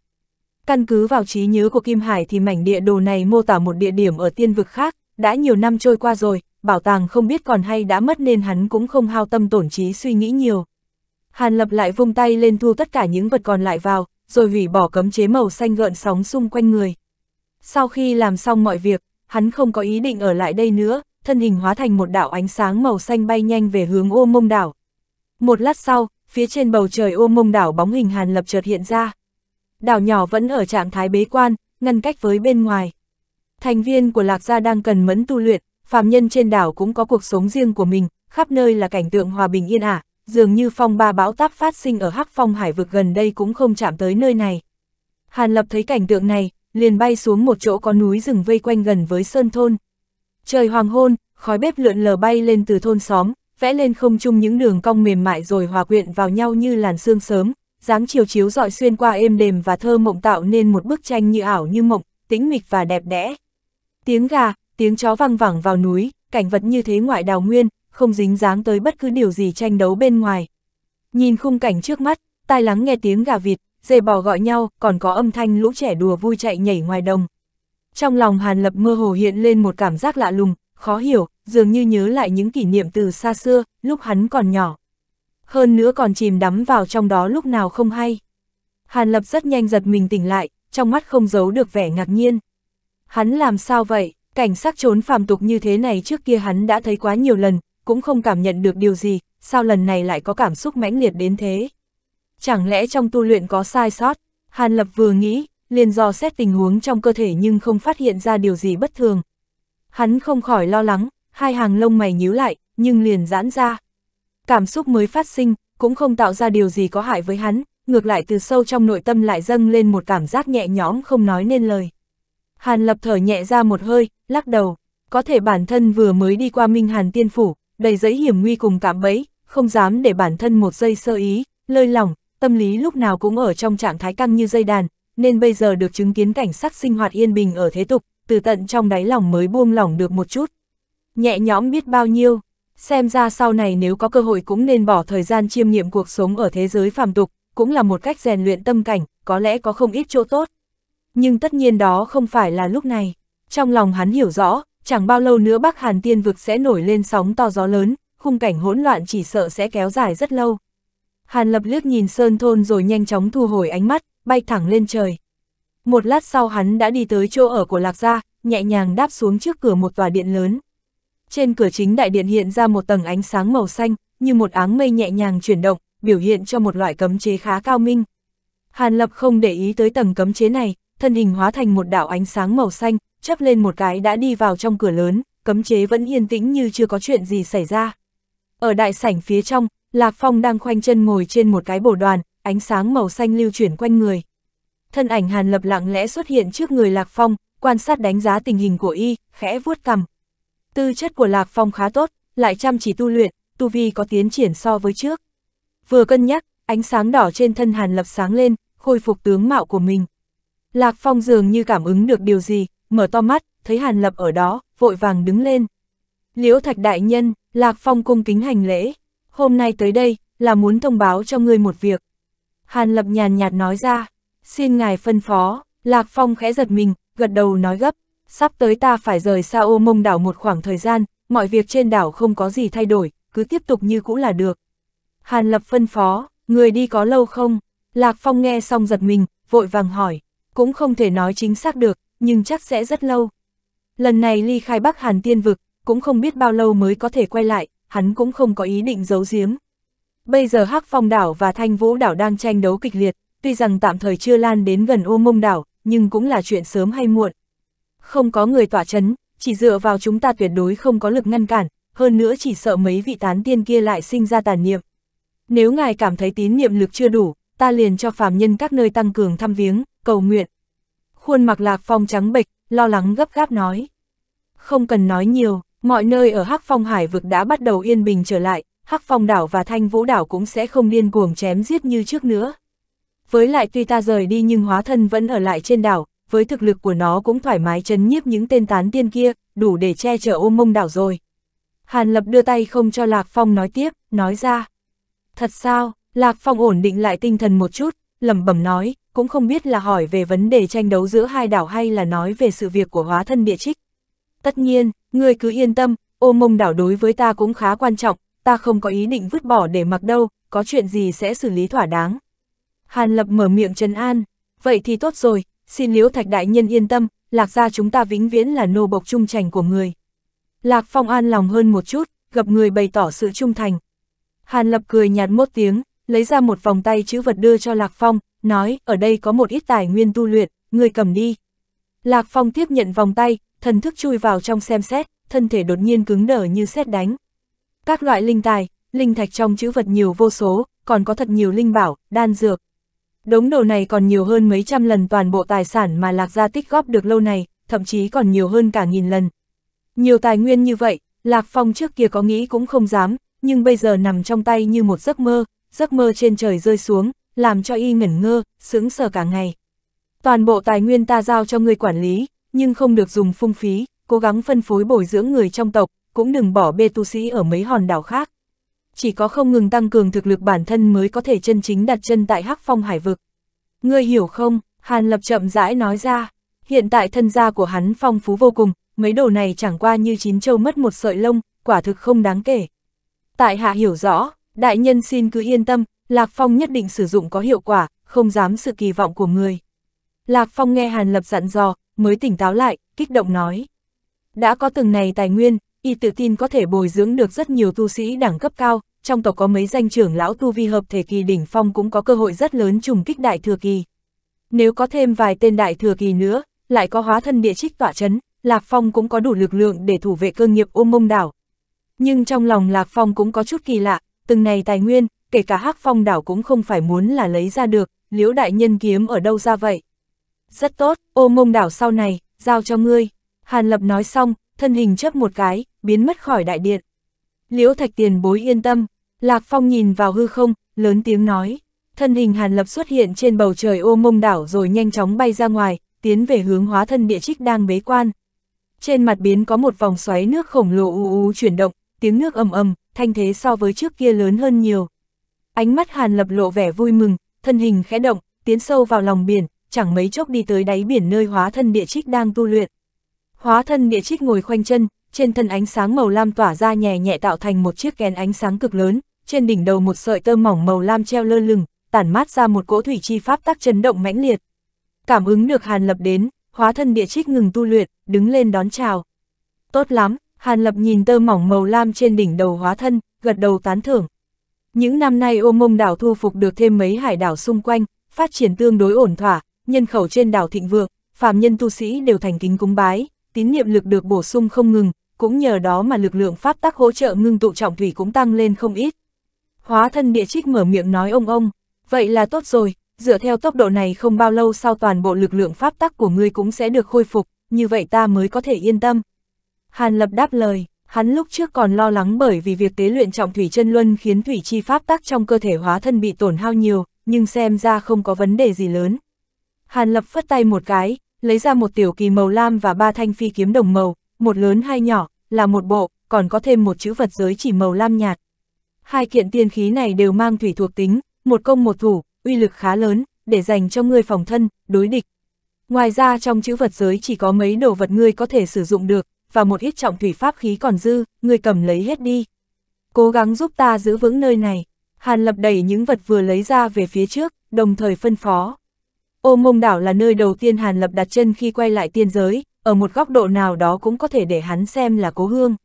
Căn cứ vào trí nhớ của Kim Hải thì mảnh địa đồ này mô tả một địa điểm ở tiên vực khác, đã nhiều năm trôi qua rồi, bảo tàng không biết còn hay đã mất nên hắn cũng không hao tâm tổn trí suy nghĩ nhiều. Hàn Lập lại vung tay lên thu tất cả những vật còn lại vào, rồi hủy bỏ cấm chế màu xanh gợn sóng xung quanh người. Sau khi làm xong mọi việc, hắn không có ý định ở lại đây nữa, thân hình hóa thành một đạo ánh sáng màu xanh bay nhanh về hướng ô mông đảo. Một lát sau, phía trên bầu trời ô mông đảo bóng hình Hàn Lập chợt hiện ra, đảo nhỏ vẫn ở trạng thái bế quan, ngăn cách với bên ngoài. Thành viên của Lạc Gia đang cần mẫn tu luyện, phàm nhân trên đảo cũng có cuộc sống riêng của mình, khắp nơi là cảnh tượng hòa bình yên ả, dường như phong ba bão táp phát sinh ở Hắc Phong Hải vực gần đây cũng không chạm tới nơi này. Hàn Lập thấy cảnh tượng này, liền bay xuống một chỗ có núi rừng vây quanh gần với sơn thôn. Trời hoàng hôn, khói bếp lượn lờ bay lên từ thôn xóm, vẽ lên không trung những đường cong mềm mại rồi hòa quyện vào nhau như làn sương sớm, dáng chiều chiếu dọi xuyên qua êm đềm và thơ mộng tạo nên một bức tranh như ảo như mộng, tĩnh mịch và đẹp đẽ. Tiếng gà, tiếng chó văng vẳng vào núi, cảnh vật như thế ngoại đào nguyên, không dính dáng tới bất cứ điều gì tranh đấu bên ngoài. Nhìn khung cảnh trước mắt, tai lắng nghe tiếng gà vịt, dê bò gọi nhau, còn có âm thanh lũ trẻ đùa vui chạy nhảy ngoài đồng. Trong lòng Hàn Lập mơ hồ hiện lên một cảm giác lạ lùng, khó hiểu, dường như nhớ lại những kỷ niệm từ xa xưa, lúc hắn còn nhỏ hơn nữa còn chìm đắm vào trong đó lúc nào không hay. Hàn Lập rất nhanh giật mình tỉnh lại, trong mắt không giấu được vẻ ngạc nhiên. Hắn làm sao vậy, cảnh sắc trốn phàm tục như thế này trước kia hắn đã thấy quá nhiều lần, cũng không cảm nhận được điều gì, sao lần này lại có cảm xúc mãnh liệt đến thế. Chẳng lẽ trong tu luyện có sai sót, Hàn Lập vừa nghĩ, liền do xét tình huống trong cơ thể nhưng không phát hiện ra điều gì bất thường. Hắn không khỏi lo lắng, hai hàng lông mày nhíu lại, nhưng liền giãn ra cảm xúc mới phát sinh, cũng không tạo ra điều gì có hại với hắn, ngược lại từ sâu trong nội tâm lại dâng lên một cảm giác nhẹ nhõm không nói nên lời. Hàn lập thở nhẹ ra một hơi, lắc đầu, có thể bản thân vừa mới đi qua Minh Hàn Tiên Phủ, đầy giấy hiểm nguy cùng cảm bẫy, không dám để bản thân một giây sơ ý, lơi lỏng, tâm lý lúc nào cũng ở trong trạng thái căng như dây đàn, nên bây giờ được chứng kiến cảnh sắc sinh hoạt yên bình ở thế tục, từ tận trong đáy lòng mới buông lỏng được một chút. Nhẹ nhõm biết bao nhiêu, Xem ra sau này nếu có cơ hội cũng nên bỏ thời gian chiêm nghiệm cuộc sống ở thế giới phàm tục, cũng là một cách rèn luyện tâm cảnh, có lẽ có không ít chỗ tốt. Nhưng tất nhiên đó không phải là lúc này. Trong lòng hắn hiểu rõ, chẳng bao lâu nữa Bắc Hàn Tiên vực sẽ nổi lên sóng to gió lớn, khung cảnh hỗn loạn chỉ sợ sẽ kéo dài rất lâu. Hàn Lập liếc nhìn Sơn Thôn rồi nhanh chóng thu hồi ánh mắt, bay thẳng lên trời. Một lát sau hắn đã đi tới chỗ ở của Lạc Gia, nhẹ nhàng đáp xuống trước cửa một tòa điện lớn. Trên cửa chính đại điện hiện ra một tầng ánh sáng màu xanh, như một áng mây nhẹ nhàng chuyển động, biểu hiện cho một loại cấm chế khá cao minh. Hàn Lập không để ý tới tầng cấm chế này, thân hình hóa thành một đạo ánh sáng màu xanh, chấp lên một cái đã đi vào trong cửa lớn, cấm chế vẫn yên tĩnh như chưa có chuyện gì xảy ra. Ở đại sảnh phía trong, Lạc Phong đang khoanh chân ngồi trên một cái bổ đoàn, ánh sáng màu xanh lưu chuyển quanh người. Thân ảnh Hàn Lập lặng lẽ xuất hiện trước người Lạc Phong, quan sát đánh giá tình hình của y, khẽ vuốt cằm, Tư chất của Lạc Phong khá tốt, lại chăm chỉ tu luyện, tu vi có tiến triển so với trước. Vừa cân nhắc, ánh sáng đỏ trên thân Hàn Lập sáng lên, khôi phục tướng mạo của mình. Lạc Phong dường như cảm ứng được điều gì, mở to mắt, thấy Hàn Lập ở đó, vội vàng đứng lên. Liễu Thạch Đại Nhân, Lạc Phong cung kính hành lễ, hôm nay tới đây, là muốn thông báo cho ngươi một việc. Hàn Lập nhàn nhạt nói ra, xin ngài phân phó, Lạc Phong khẽ giật mình, gật đầu nói gấp sắp tới ta phải rời xa Sao Mông đảo một khoảng thời gian, mọi việc trên đảo không có gì thay đổi, cứ tiếp tục như cũ là được. Hàn Lập phân phó, người đi có lâu không? Lạc Phong nghe xong giật mình, vội vàng hỏi, cũng không thể nói chính xác được, nhưng chắc sẽ rất lâu. Lần này ly khai Bắc Hàn tiên vực, cũng không biết bao lâu mới có thể quay lại, hắn cũng không có ý định giấu giếm. Bây giờ Hắc Phong đảo và Thanh Vũ đảo đang tranh đấu kịch liệt, tuy rằng tạm thời chưa lan đến gần ô mông đảo, nhưng cũng là chuyện sớm hay muộn không có người tỏa chấn, chỉ dựa vào chúng ta tuyệt đối không có lực ngăn cản, hơn nữa chỉ sợ mấy vị tán tiên kia lại sinh ra tàn niệm. Nếu ngài cảm thấy tín niệm lực chưa đủ, ta liền cho phàm nhân các nơi tăng cường thăm viếng, cầu nguyện. Khuôn mặc lạc phong trắng bệch, lo lắng gấp gáp nói. Không cần nói nhiều, mọi nơi ở Hắc Phong Hải vực đã bắt đầu yên bình trở lại, Hắc Phong đảo và Thanh Vũ đảo cũng sẽ không điên cuồng chém giết như trước nữa. Với lại tuy ta rời đi nhưng hóa thân vẫn ở lại trên đảo, với thực lực của nó cũng thoải mái chấn nhiếp những tên tán tiên kia, đủ để che chở ôm mông đảo rồi. Hàn Lập đưa tay không cho Lạc Phong nói tiếp, nói ra. Thật sao, Lạc Phong ổn định lại tinh thần một chút, lẩm bẩm nói, cũng không biết là hỏi về vấn đề tranh đấu giữa hai đảo hay là nói về sự việc của hóa thân địa trích. Tất nhiên, ngươi cứ yên tâm, ôm mông đảo đối với ta cũng khá quan trọng, ta không có ý định vứt bỏ để mặc đâu, có chuyện gì sẽ xử lý thỏa đáng. Hàn Lập mở miệng trấn an, vậy thì tốt rồi, xin liễu thạch đại nhân yên tâm, lạc gia chúng ta vĩnh viễn là nô bộc trung thành của người. Lạc Phong an lòng hơn một chút, gặp người bày tỏ sự trung thành. Hàn Lập cười nhạt một tiếng, lấy ra một vòng tay chữ vật đưa cho Lạc Phong, nói, ở đây có một ít tài nguyên tu luyện, người cầm đi. Lạc Phong tiếp nhận vòng tay, thần thức chui vào trong xem xét, thân thể đột nhiên cứng đờ như xét đánh. Các loại linh tài, linh thạch trong chữ vật nhiều vô số, còn có thật nhiều linh bảo, đan dược, đống đồ này còn nhiều hơn mấy trăm lần toàn bộ tài sản mà Lạc Gia tích góp được lâu này, thậm chí còn nhiều hơn cả nghìn lần. Nhiều tài nguyên như vậy, Lạc Phong trước kia có nghĩ cũng không dám, nhưng bây giờ nằm trong tay như một giấc mơ, giấc mơ trên trời rơi xuống, làm cho y ngẩn ngơ, sững sờ cả ngày. Toàn bộ tài nguyên ta giao cho người quản lý, nhưng không được dùng phung phí, cố gắng phân phối bồi dưỡng người trong tộc, cũng đừng bỏ bê tu sĩ ở mấy hòn đảo khác chỉ có không ngừng tăng cường thực lực bản thân mới có thể chân chính đặt chân tại hắc phong hải vực. Ngươi hiểu không, Hàn Lập chậm rãi nói ra, hiện tại thân gia của hắn phong phú vô cùng, mấy đồ này chẳng qua như chín châu mất một sợi lông, quả thực không đáng kể. Tại hạ hiểu rõ, đại nhân xin cứ yên tâm, Lạc Phong nhất định sử dụng có hiệu quả, không dám sự kỳ vọng của người. Lạc Phong nghe Hàn Lập dặn dò, mới tỉnh táo lại, kích động nói. Đã có từng này tài nguyên, y tự tin có thể bồi dưỡng được rất nhiều tu sĩ đẳng cấp cao, trong tộc có mấy danh trưởng lão tu vi hợp thể kỳ đỉnh phong cũng có cơ hội rất lớn trùng kích đại thừa kỳ. Nếu có thêm vài tên đại thừa kỳ nữa, lại có hóa thân địa trích tỏa chấn, Lạc Phong cũng có đủ lực lượng để thủ vệ cơ nghiệp ôm mông đảo. Nhưng trong lòng Lạc Phong cũng có chút kỳ lạ, từng này tài nguyên, kể cả hắc phong đảo cũng không phải muốn là lấy ra được, liễu đại nhân kiếm ở đâu ra vậy? Rất tốt, ô mông đảo sau này, giao cho ngươi. Hàn Lập nói xong, thân hình chấp một cái, biến mất khỏi đại điện. Liễu Thạch Tiền bối yên tâm, Lạc Phong nhìn vào hư không, lớn tiếng nói. Thân hình Hàn Lập xuất hiện trên bầu trời ô mông đảo rồi nhanh chóng bay ra ngoài, tiến về hướng hóa thân địa trích đang bế quan. Trên mặt biến có một vòng xoáy nước khổng lồ u u chuyển động, tiếng nước ầm ầm, thanh thế so với trước kia lớn hơn nhiều. Ánh mắt Hàn Lập lộ vẻ vui mừng, thân hình khẽ động, tiến sâu vào lòng biển, chẳng mấy chốc đi tới đáy biển nơi hóa thân địa trích đang tu luyện. Hóa thân địa trích ngồi khoanh chân, trên thân ánh sáng màu lam tỏa ra nhẹ nhẹ tạo thành một chiếc kén ánh sáng cực lớn, trên đỉnh đầu một sợi tơ mỏng màu lam treo lơ lửng, tản mát ra một cỗ thủy chi pháp tác chấn động mãnh liệt. Cảm ứng được Hàn Lập đến, hóa thân địa trích ngừng tu luyện, đứng lên đón chào. Tốt lắm, Hàn Lập nhìn tơ mỏng màu lam trên đỉnh đầu hóa thân, gật đầu tán thưởng. Những năm nay ô mông đảo thu phục được thêm mấy hải đảo xung quanh, phát triển tương đối ổn thỏa, nhân khẩu trên đảo thịnh vượng, phàm nhân tu sĩ đều thành kính cúng bái tín niệm lực được bổ sung không ngừng, cũng nhờ đó mà lực lượng pháp tắc hỗ trợ ngưng tụ trọng thủy cũng tăng lên không ít. Hóa thân địa trích mở miệng nói ông ông, vậy là tốt rồi, dựa theo tốc độ này không bao lâu sau toàn bộ lực lượng pháp tắc của ngươi cũng sẽ được khôi phục, như vậy ta mới có thể yên tâm. Hàn Lập đáp lời, hắn lúc trước còn lo lắng bởi vì việc tế luyện trọng thủy chân luân khiến thủy chi pháp tắc trong cơ thể hóa thân bị tổn hao nhiều, nhưng xem ra không có vấn đề gì lớn. Hàn Lập phất tay một cái, lấy ra một tiểu kỳ màu lam và ba thanh phi kiếm đồng màu, một lớn hai nhỏ, là một bộ, còn có thêm một chữ vật giới chỉ màu lam nhạt. Hai kiện tiên khí này đều mang thủy thuộc tính, một công một thủ, uy lực khá lớn, để dành cho ngươi phòng thân, đối địch. Ngoài ra trong chữ vật giới chỉ có mấy đồ vật ngươi có thể sử dụng được, và một ít trọng thủy pháp khí còn dư, ngươi cầm lấy hết đi. Cố gắng giúp ta giữ vững nơi này. Hàn lập đẩy những vật vừa lấy ra về phía trước, đồng thời phân phó. Ô mông đảo là nơi đầu tiên Hàn Lập đặt chân khi quay lại tiên giới, ở một góc độ nào đó cũng có thể để hắn xem là cố hương.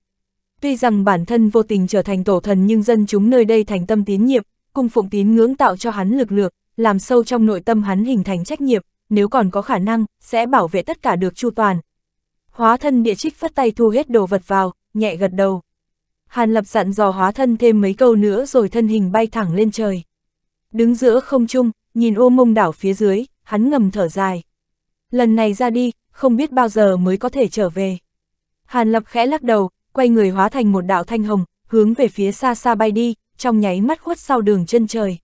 Tuy rằng bản thân vô tình trở thành tổ thần nhưng dân chúng nơi đây thành tâm tín nhiệm, cung phụng tín ngưỡng tạo cho hắn lực lượng, làm sâu trong nội tâm hắn hình thành trách nhiệm, nếu còn có khả năng, sẽ bảo vệ tất cả được chu toàn. Hóa thân địa trích phất tay thu hết đồ vật vào, nhẹ gật đầu. Hàn lập dặn dò hóa thân thêm mấy câu nữa rồi thân hình bay thẳng lên trời. Đứng giữa không trung, nhìn ô mông đảo phía dưới, hắn ngầm thở dài. Lần này ra đi, không biết bao giờ mới có thể trở về. Hàn Lập khẽ lắc đầu, quay người hóa thành một đạo thanh hồng, hướng về phía xa xa bay đi, trong nháy mắt khuất sau đường chân trời.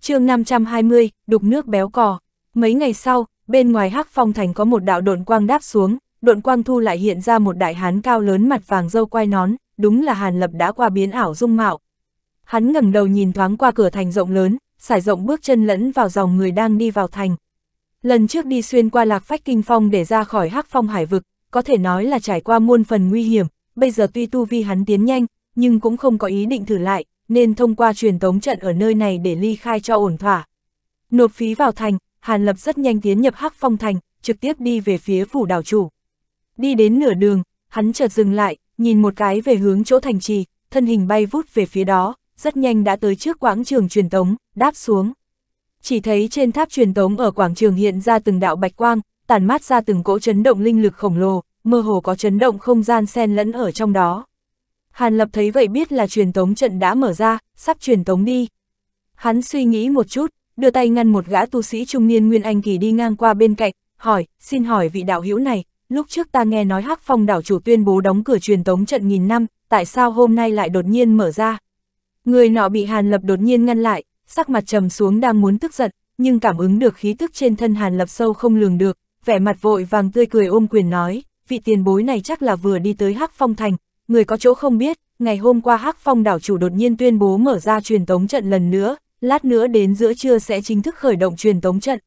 chương 520, đục nước béo cò. Mấy ngày sau, bên ngoài hắc phong thành có một đạo độn quang đáp xuống, độn quang thu lại hiện ra một đại hán cao lớn mặt vàng dâu quai nón, đúng là Hàn Lập đã qua biến ảo dung mạo. Hắn ngẩng đầu nhìn thoáng qua cửa thành rộng lớn, sải rộng bước chân lẫn vào dòng người đang đi vào thành. Lần trước đi xuyên qua lạc phách kinh phong để ra khỏi hắc phong hải vực, có thể nói là trải qua muôn phần nguy hiểm, bây giờ tuy tu vi hắn tiến nhanh, nhưng cũng không có ý định thử lại, nên thông qua truyền tống trận ở nơi này để ly khai cho ổn thỏa. Nộp phí vào thành, Hàn Lập rất nhanh tiến nhập hắc phong thành, trực tiếp đi về phía phủ đảo chủ. Đi đến nửa đường, hắn chợt dừng lại, nhìn một cái về hướng chỗ thành trì, thân hình bay vút về phía đó, rất nhanh đã tới trước quãng trường truyền tống, đáp xuống chỉ thấy trên tháp truyền tống ở quảng trường hiện ra từng đạo bạch quang, tản mát ra từng cỗ chấn động linh lực khổng lồ, mơ hồ có chấn động không gian xen lẫn ở trong đó. Hàn Lập thấy vậy biết là truyền tống trận đã mở ra, sắp truyền tống đi. Hắn suy nghĩ một chút, đưa tay ngăn một gã tu sĩ trung niên Nguyên Anh Kỳ đi ngang qua bên cạnh, hỏi, xin hỏi vị đạo hữu này, lúc trước ta nghe nói Hắc Phong đảo chủ tuyên bố đóng cửa truyền tống trận nghìn năm, tại sao hôm nay lại đột nhiên mở ra? Người nọ bị Hàn Lập đột nhiên ngăn lại, sắc mặt trầm xuống đang muốn tức giận, nhưng cảm ứng được khí tức trên thân Hàn Lập sâu không lường được, vẻ mặt vội vàng tươi cười ôm quyền nói, vị tiền bối này chắc là vừa đi tới Hắc Phong Thành, người có chỗ không biết, ngày hôm qua Hắc Phong đảo chủ đột nhiên tuyên bố mở ra truyền tống trận lần nữa, lát nữa đến giữa trưa sẽ chính thức khởi động truyền tống trận,